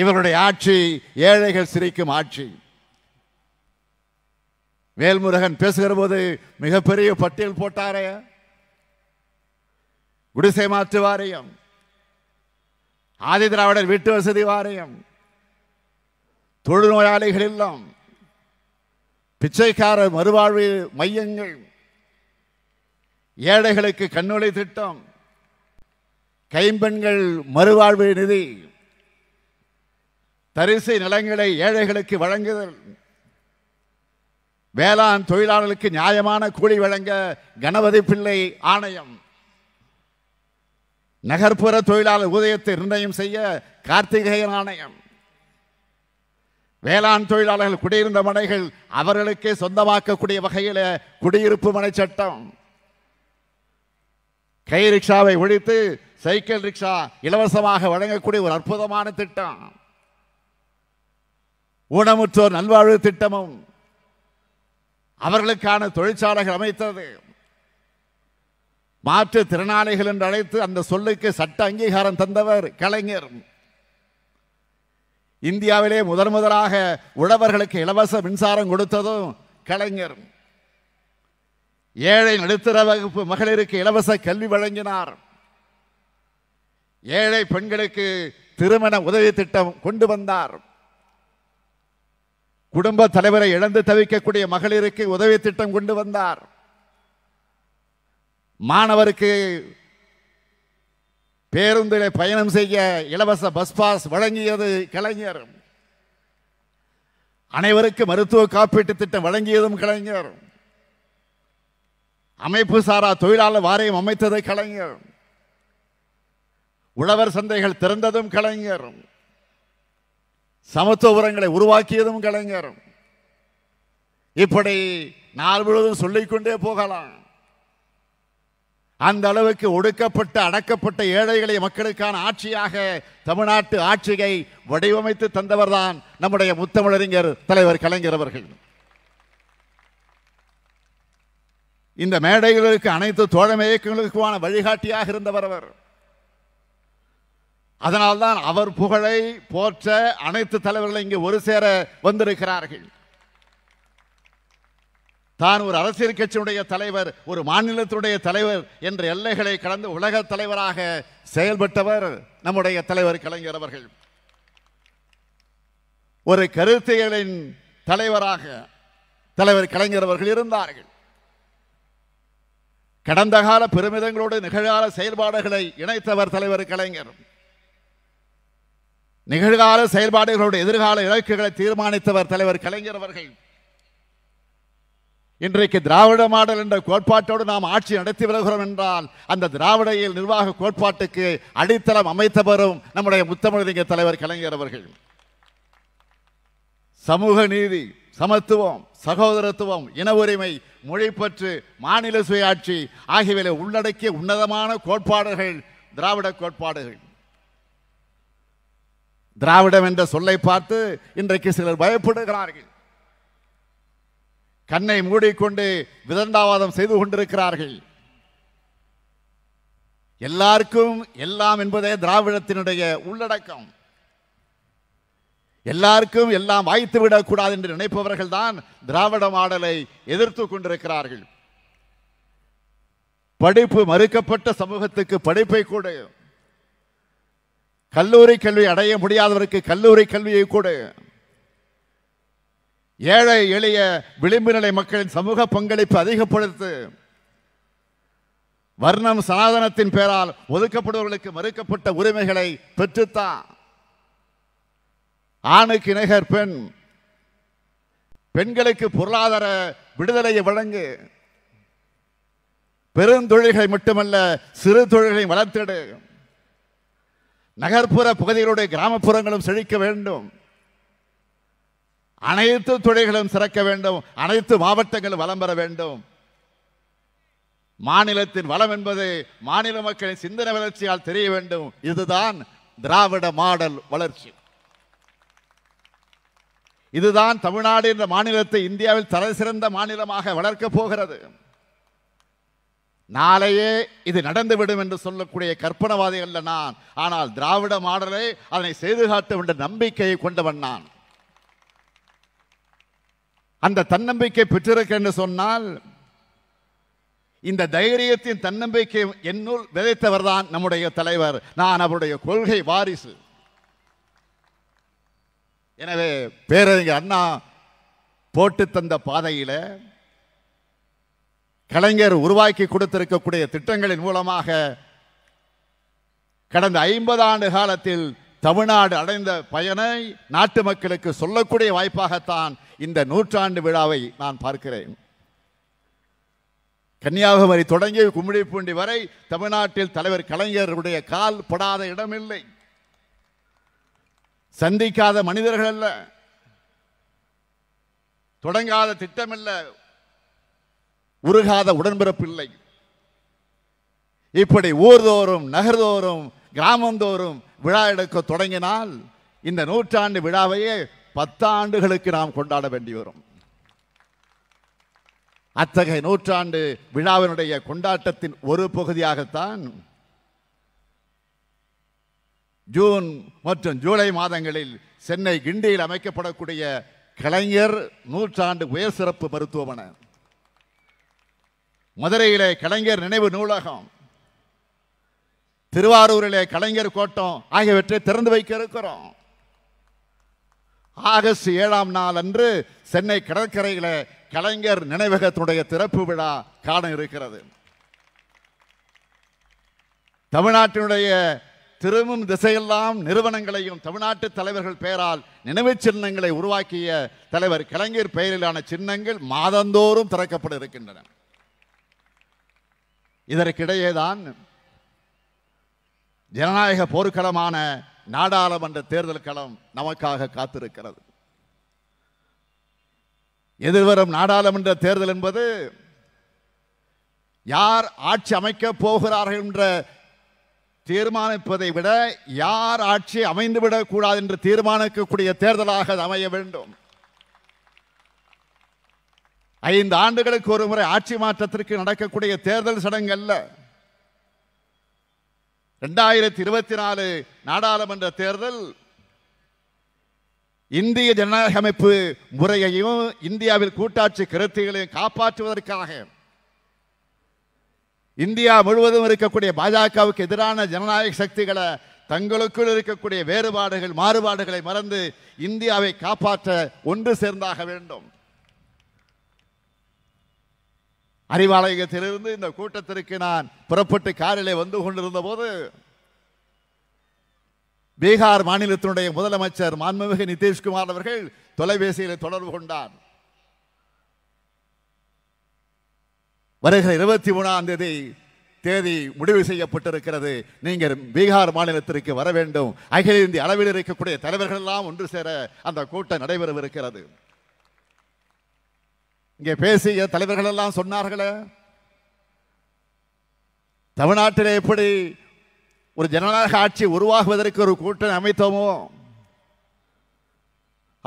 இவருடைய ஆட்சி ஏழைகள் சிரிக்கும் ஆட்சி வேல்முருகன் பேசுகிற போது மிகப்பெரிய பட்டியல் போட்டாரே குடிசை மாற்று வாரியம் ஆதி திராவிடர் வீட்டு வசதி வாரியம் தொழுநோயாளிகள் எல்லாம் பிச்சைக்கார மறுவாழ்வு மையங்கள் ஏழைகளுக்கு கண்ணுளை திட்டம் கைம்பெண்கள் மறுவாழ்வு நிதி தரிசை நிலங்களை ஏழைகளுக்கு வழங்குதல் வேளாண் தொழிலாளர்களுக்கு நியாயமான கூலி வழங்க கணபதி பிள்ளை ஆணையம் நகர்ப்புற தொழிலாளர் ஊதியத்தை நிர்ணயம் செய்ய கார்த்திகேய ஆணையம் வேளாண் தொழிலாளர்கள் குடியிருந்த மனைகள் அவர்களுக்கே சொந்தமாக்கக்கூடிய வகையில் குடியிருப்பு மனை சட்டம் கை ரிக்ஷாவை ஒழித்து சைக்கிள் ரிக்ஷா இலவசமாக வழங்கக்கூடிய ஒரு அற்புதமான திட்டம் ஊனமுற்றோர் நல்வாழ்வு திட்டமும் அவர்களுக்கான தொழிற்சாலைகள் அமைத்தது திறனாளிகள் என்று அழைத்து அந்த சொல்லுக்கு சட்ட அங்கீகாரம் தந்தவர் கலைஞர் இந்தியாவிலே முதன் முதலாக உழவர்களுக்கு இலவச மின்சாரம் கொடுத்ததும் கலைஞர் ஏழை நடுத்தர வகுப்பு மகளிருக்கு இலவச கல்வி வழங்கினார் ஏழை பெண்களுக்கு திருமண உதவி திட்டம் கொண்டு வந்தார் குடும்ப தலைவரை இழந்து தவிக்கக்கூடிய மகளிருக்கு உதவி திட்டம் கொண்டு வந்தார் மாணவருக்கு பேருந்தில் பயணம் செய்ய இலவச பஸ் பாஸ் வழங்கியது கலைஞர் அனைவருக்கும் மருத்துவ காப்பீட்டு திட்டம் வழங்கியதும் கலைஞர் அமைப்பு சாரா தொழிலாளர் வாரியம் அமைத்தது கலைஞர் உழவர் சந்தைகள் திறந்ததும் கலைஞர் சமத்துவ உரங்களை உருவாக்கியதும் கலைஞர் இப்படி நாள் முழுவதும் சொல்லிக்கொண்டே போகலாம் அந்த அளவுக்கு ஒடுக்கப்பட்ட அடக்கப்பட்ட ஏழைகளை மக்களுக்கான ஆட்சியாக தமிழ்நாட்டு ஆட்சியை வடிவமைத்து தந்தவர்தான் நம்முடைய முத்தமிழறிஞர் தலைவர் கலைஞர் அவர்கள் இந்த மேடைகளுக்கு அனைத்து தோழமை இயக்கங்களுக்குமான வழிகாட்டியாக இருந்தவர் அவர் அதனால்தான் அவர் புகழை போற்ற அனைத்து தலைவர்கள் இங்கே ஒரு சேர வந்திருக்கிறார்கள் தான் ஒரு அரசியல் கட்சியினுடைய தலைவர் ஒரு மாநிலத்தினுடைய தலைவர் என்ற எல்லைகளை கடந்து உலக தலைவராக செயல்பட்டவர் நம்முடைய தலைவர் கலைஞர் அவர்கள் ஒரு கருத்தியலின் தலைவராக தலைவர் கலைஞர் அவர்கள் இருந்தார்கள் கடந்த கால பெருமிதங்களோடு நிகழ்கால செயல்பாடுகளை இணைத்தவர் தலைவர் கலைஞர் நிகழ்கால செயல்பாடுகளோடு எதிர்கால இலக்குகளை தீர்மானித்தவர் தலைவர் கலைஞர் அவர்கள் இன்றைக்கு திராவிட மாடல் என்ற கோட்பாட்டோடு நாம் ஆட்சி நடத்தி வருகிறோம் என்றால் அந்த திராவிட நிர்வாக கோட்பாட்டுக்கு அடித்தளம் அமைத்தவரும் நம்முடைய முத்தமிழறிஞர் தலைவர் கலைஞர் அவர்கள் சமூக நீதி சமத்துவம் சகோதரத்துவம் இன உரிமை மொழிப்பற்று மாநில சுயாட்சி ஆகியவை உள்ளடக்கிய உன்னதமான கோட்பாடுகள் திராவிட கோட்பாடுகள் திராவிடம் என்ற சொல்லை பார்த்து இன்றைக்கு சிலர் பயப்படுகிறார்கள் கண்ணை மூடிக்கொண்டு விதண்டாவாதம் செய்து கொண்டிருக்கிறார்கள் எல்லாருக்கும் எல்லாம் என்பதே திராவிடத்தினுடைய உள்ளடக்கம் எல்லாருக்கும் எல்லாம் வாய்த்து விடக்கூடாது என்று நினைப்பவர்கள் தான் திராவிட மாடலை எதிர்த்து கொண்டிருக்கிறார்கள் படிப்பு மறுக்கப்பட்ட சமூகத்துக்கு படிப்பை கூட கல்லூரி கல்வி அடைய முடியாதவருக்கு கல்லூரி கல்வியை கூட ஏழை எளிய விளிம்பு நிலை மக்களின் சமூக பங்களிப்பு அதிகப்படுத்து வர்ணம் சாதனத்தின் பெயரால் ஒதுக்கப்படுவர்களுக்கு மறுக்கப்பட்ட உரிமைகளை பெற்றுத்தான் ஆணுக்கு இணைகர் பெண் பெண்களுக்கு பொருளாதார விடுதலையை வழங்கு பெருந்தொழில்களை மட்டுமல்ல சிறு தொழில்களை வளர்த்திடு நகர்ப்புற பகுதிகளுடைய கிராமப்புறங்களும் செழிக்க வேண்டும் அனைத்து துறைகளும் சிறக்க வேண்டும் அனைத்து மாவட்டங்களும் வளம் பெற வேண்டும் மாநிலத்தின் வளம் என்பது மாநில மக்களின் சிந்தனை வளர்ச்சியால் தெரிய வேண்டும் இதுதான் திராவிட மாடல் வளர்ச்சி இதுதான் தமிழ்நாடு என்ற மாநிலத்தை இந்தியாவில் தலை சிறந்த மாநிலமாக வளர்க்கப் போகிறது நாளையே இது நடந்துவிடும் என்று சொல்லக்கூடிய கற்பனவாதிகள் நான் ஆனால் திராவிட மாடலை அதனை செய்து காட்டும் என்ற நம்பிக்கையை கொண்டவன் நான் அந்த தன்னம்பிக்கை பெற்றிருக்க என்று சொன்னால் இந்த தைரியத்தின் தன்னம்பிக்கை என்னுள் விதைத்தவர் தான் நம்முடைய தலைவர் நான் அவருடைய கொள்கை வாரிசு எனவே பேரறிஞர் அண்ணா போட்டு தந்த பாதையில் கலைஞர் உருவாக்கி கொடுத்திருக்கக்கூடிய திட்டங்களின் மூலமாக கடந்த ஐம்பது ஆண்டு காலத்தில் தமிழ்நாடு அடைந்த பயனை நாட்டு மக்களுக்கு சொல்லக்கூடிய வாய்ப்பாகத்தான் இந்த நூற்றாண்டு விழாவை நான் பார்க்கிறேன் கன்னியாகுமரி தொடங்கி கும்மிடிப்பூண்டி வரை தமிழ்நாட்டில் தலைவர் கலைஞருடைய கால் படாத இடமில்லை சந்திக்காத மனிதர்கள் அல்ல தொடங்காத திட்டமில்ல உருகாத உடன்பிறப்பு இல்லை இப்படி ஊர்தோறும் நகர்தோறும் கிராமந்தோறும் விழா எடுக்க தொடங்கினால் இந்த நூற்றாண்டு விழாவையே பத்தாண்டுகளுக்கு நாம் கொண்டாட வேண்டி வரும் அத்தகைய நூற்றாண்டு விழாவினுடைய கொண்டாட்டத்தின் ஒரு பகுதியாகத்தான் ஜூன் மற்றும் ஜூலை மாதங்களில் சென்னை கிண்டியில் அமைக்கப்படக்கூடிய கலைஞர் நூற்றாண்டு உயர் சிறப்பு மருத்துவமனை மதுரையிலே கலைஞர் நினைவு நூலகம் திருவாரூரிலே கலைஞர் கோட்டம் ஆகியவற்றை திறந்து வைக்க இருக்கிறோம் ஆகஸ்ட் ஏழாம் நாள் அன்று சென்னை கடற்கரையில் கலைஞர் நினைவகத்துடைய திறப்பு விழா காண இருக்கிறது தமிழ்நாட்டினுடைய திரும்பும் திசையெல்லாம் நிறுவனங்களையும் தமிழ்நாட்டு தலைவர்கள் பெயரால் நினைவு சின்னங்களை உருவாக்கிய தலைவர் கலைஞர் பெயரிலான சின்னங்கள் மாதந்தோறும் திறக்கப்பட இருக்கின்றன இதற்கிடையேதான் ஜனநாயக போர்க்களமான நாடாளுமன்ற தேர்தல் களம் நமக்காக காத்திருக்கிறது எதிர்வரும் நாடாளுமன்ற தேர்தல் என்பது யார் ஆட்சி அமைக்க போகிறார்கள் என்ற தீர்மானிப்பதை விட யார் ஆட்சி கூடாது என்று தீர்மானிக்கக்கூடிய தேர்தலாக அமைய வேண்டும் ஐந்து ஆண்டுகளுக்கு ஒரு முறை ஆட்சி மாற்றத்திற்கு நடக்கக்கூடிய தேர்தல் சடங்கு அல்ல ரெண்டாயிரத்தி இருபத்தி நாலு நாடாளுமன்ற தேர்தல் இந்திய ஜனநாயக அமைப்பு முறையையும் இந்தியாவில் கூட்டாட்சி கருத்துகளையும் காப்பாற்றுவதற்காக இந்தியா முழுவதும் இருக்கக்கூடிய பாஜகவுக்கு எதிரான ஜனநாயக சக்திகளை தங்களுக்குள் இருக்கக்கூடிய வேறுபாடுகள் மாறுபாடுகளை மறந்து இந்தியாவை காப்பாற்ற ஒன்று சேர்ந்தாக வேண்டும் அறிவாலயத்திலிருந்து இந்த கூட்டத்திற்கு நான் புறப்பட்டு காரிலே வந்து கொண்டிருந்த போது பீகார் மாநிலத்தினுடைய முதலமைச்சர் மாண்புமிகு நிதிஷ்குமார் அவர்கள் தொலைபேசியில் தொடர்பு கொண்டார் வருகிற இருபத்தி மூணாம் தேதி தேதி முடிவு செய்யப்பட்டிருக்கிறது நீங்கள் பீகார் மாநிலத்திற்கு வர வேண்டும் அகில இந்திய அளவில் இருக்கக்கூடிய தலைவர்கள் எல்லாம் ஒன்று சேர அந்த கூட்டம் நடைபெறவிருக்கிறது இங்கே பேசிய தலைவர்கள் எல்லாம் சொன்னார்களே தமிழ்நாட்டில் எப்படி ஒரு ஜனநாயக ஆட்சி உருவாகுவதற்கு ஒரு கூட்டணி அமைத்தோமோ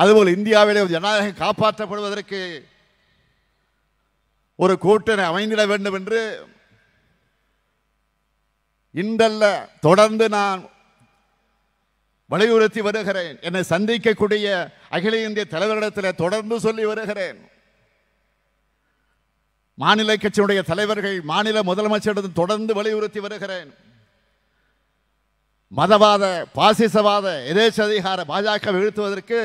அதுபோல் இந்தியாவிலே ஒரு ஜனநாயகம் காப்பாற்றப்படுவதற்கு ஒரு கூட்டணி அமைந்திட வேண்டும் என்று இன்றல்ல தொடர்ந்து நான் வலியுறுத்தி வருகிறேன் என்னை சந்திக்கக்கூடிய அகில இந்திய தலைவர்களிடத்தில் தொடர்ந்து சொல்லி வருகிறேன் மாநில கட்சியுடைய தலைவர்கள் மாநில முதலமைச்சரிடம் தொடர்ந்து வலியுறுத்தி வருகிறேன் மதவாத பாசிசவாத எதேச்ச அதிகார பாஜக வீழ்த்துவதற்கு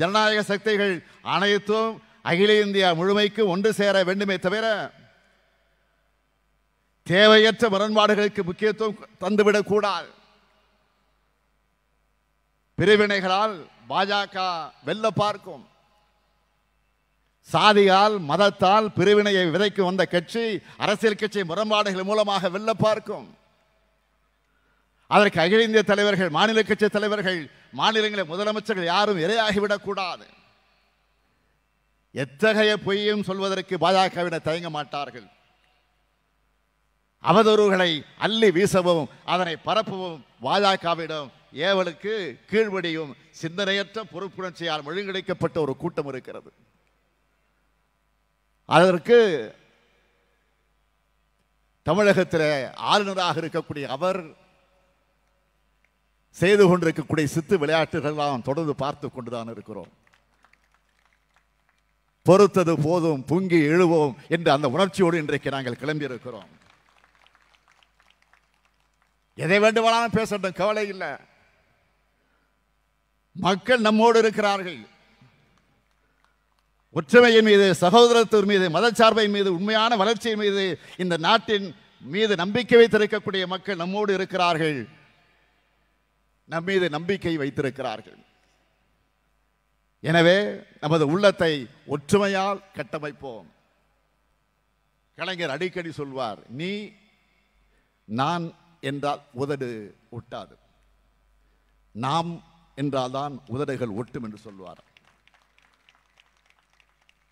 ஜனநாயக சக்திகள் அனைத்தும் அகில இந்தியா முழுமைக்கு ஒன்று சேர வேண்டுமே தவிர தேவையற்ற முரண்பாடுகளுக்கு முக்கியத்துவம் தந்துவிடக்கூடாது பிரிவினைகளால் பாஜக வெல்ல பார்க்கும் சாதியால் மதத்தால் பிரிவினையை விதைக்கு வந்த கட்சி அரசியல் கட்சி முரண்பாடுகள் மூலமாக வெல்ல பார்க்கும் அதற்கு அகில இந்திய தலைவர்கள் மாநில கட்சி தலைவர்கள் மாநிலங்களில் முதலமைச்சர்கள் யாரும் இரையாகிவிடக்கூடாது எத்தகைய பொய்யும் சொல்வதற்கு பாஜகவிட தயங்க மாட்டார்கள் அவதூறுகளை அள்ளி வீசவும் அதனை பரப்பவும் பாஜகவிடம் ஏவலுக்கு கீழ்வடியும் சிந்தனையற்ற பொறுப்புணர்ச்சியால் ஒழுங்கிணைக்கப்பட்ட ஒரு கூட்டம் இருக்கிறது அதற்கு தமிழகத்தில் ஆளுநராக இருக்கக்கூடிய அவர் செய்து கொண்டிருக்கக்கூடிய சித்து விளையாட்டுகள்லாம் தொடர்ந்து பார்த்து கொண்டுதான் இருக்கிறோம் பொறுத்தது போதும் பொங்கி எழுவோம் என்று அந்த உணர்ச்சியோடு இன்றைக்கு நாங்கள் கிளம்பி இருக்கிறோம் எதை வேண்டுமானாலும் பேசட்டும் கவலை இல்லை மக்கள் நம்மோடு இருக்கிறார்கள் ஒற்றுமையின் மீது சகோதரத்தின் மீது மதச்சார்பின் மீது உண்மையான வளர்ச்சியின் மீது இந்த நாட்டின் மீது நம்பிக்கை வைத்திருக்கக்கூடிய மக்கள் நம்மோடு இருக்கிறார்கள் நம் மீது நம்பிக்கை வைத்திருக்கிறார்கள் எனவே நமது உள்ளத்தை ஒற்றுமையால் கட்டமைப்போம் கலைஞர் அடிக்கடி சொல்வார் நீ நான் என்றால் உதடு ஒட்டாது நாம் என்றால்தான் உதடுகள் ஒட்டும் என்று சொல்வார்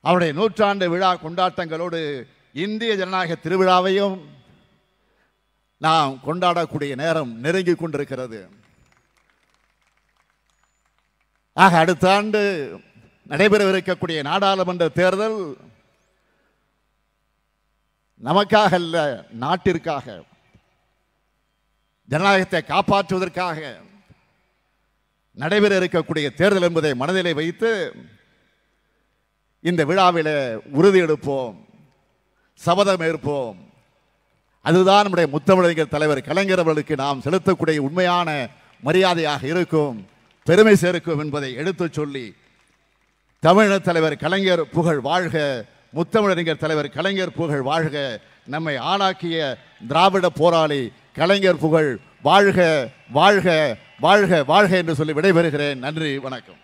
அவருடைய நூற்றாண்டு விழா கொண்டாட்டங்களோடு இந்திய ஜனநாயக திருவிழாவையும் நாம் கொண்டாடக்கூடிய நேரம் நெருங்கி கொண்டிருக்கிறது ஆக அடுத்த ஆண்டு நடைபெறவிருக்கக்கூடிய நாடாளுமன்ற தேர்தல் நமக்காக அல்ல நாட்டிற்காக ஜனநாயகத்தை காப்பாற்றுவதற்காக நடைபெற இருக்கக்கூடிய தேர்தல் என்பதை மனதிலே வைத்து இந்த விழாவில் உறுதி எடுப்போம் சபதம் ஏற்போம் அதுதான் நம்முடைய முத்தமிழறிஞர் தலைவர் கலைஞர் அவர்களுக்கு நாம் செலுத்தக்கூடிய உண்மையான மரியாதையாக இருக்கும் பெருமை சேர்க்கும் என்பதை எடுத்து சொல்லி தமிழர் தலைவர் கலைஞர் புகழ் வாழ்க முத்தமிழறிஞர் தலைவர் கலைஞர் புகழ் வாழ்க நம்மை ஆளாக்கிய திராவிட போராளி கலைஞர் புகழ் வாழ்க வாழ்க வாழ்க வாழ்க என்று சொல்லி விடைபெறுகிறேன் நன்றி வணக்கம்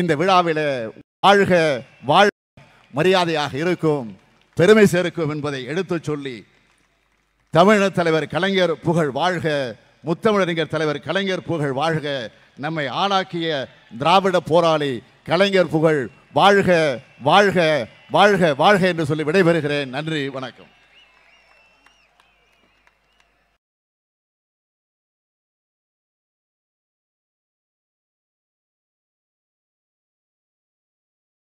இந்த விழாவில் வாழ்க வாழ் மரியாதையாக இருக்கும் பெருமை சேர்க்கும் என்பதை எடுத்துச் சொல்லி தமிழர் தலைவர் கலைஞர் புகழ் வாழ்க முத்தமிழறிஞர் தலைவர் கலைஞர் புகழ் வாழ்க நம்மை ஆளாக்கிய திராவிட போராளி கலைஞர் புகழ் வாழ்க வாழ்க வாழ்க வாழ்க என்று சொல்லி விடைபெறுகிறேன் நன்றி வணக்கம்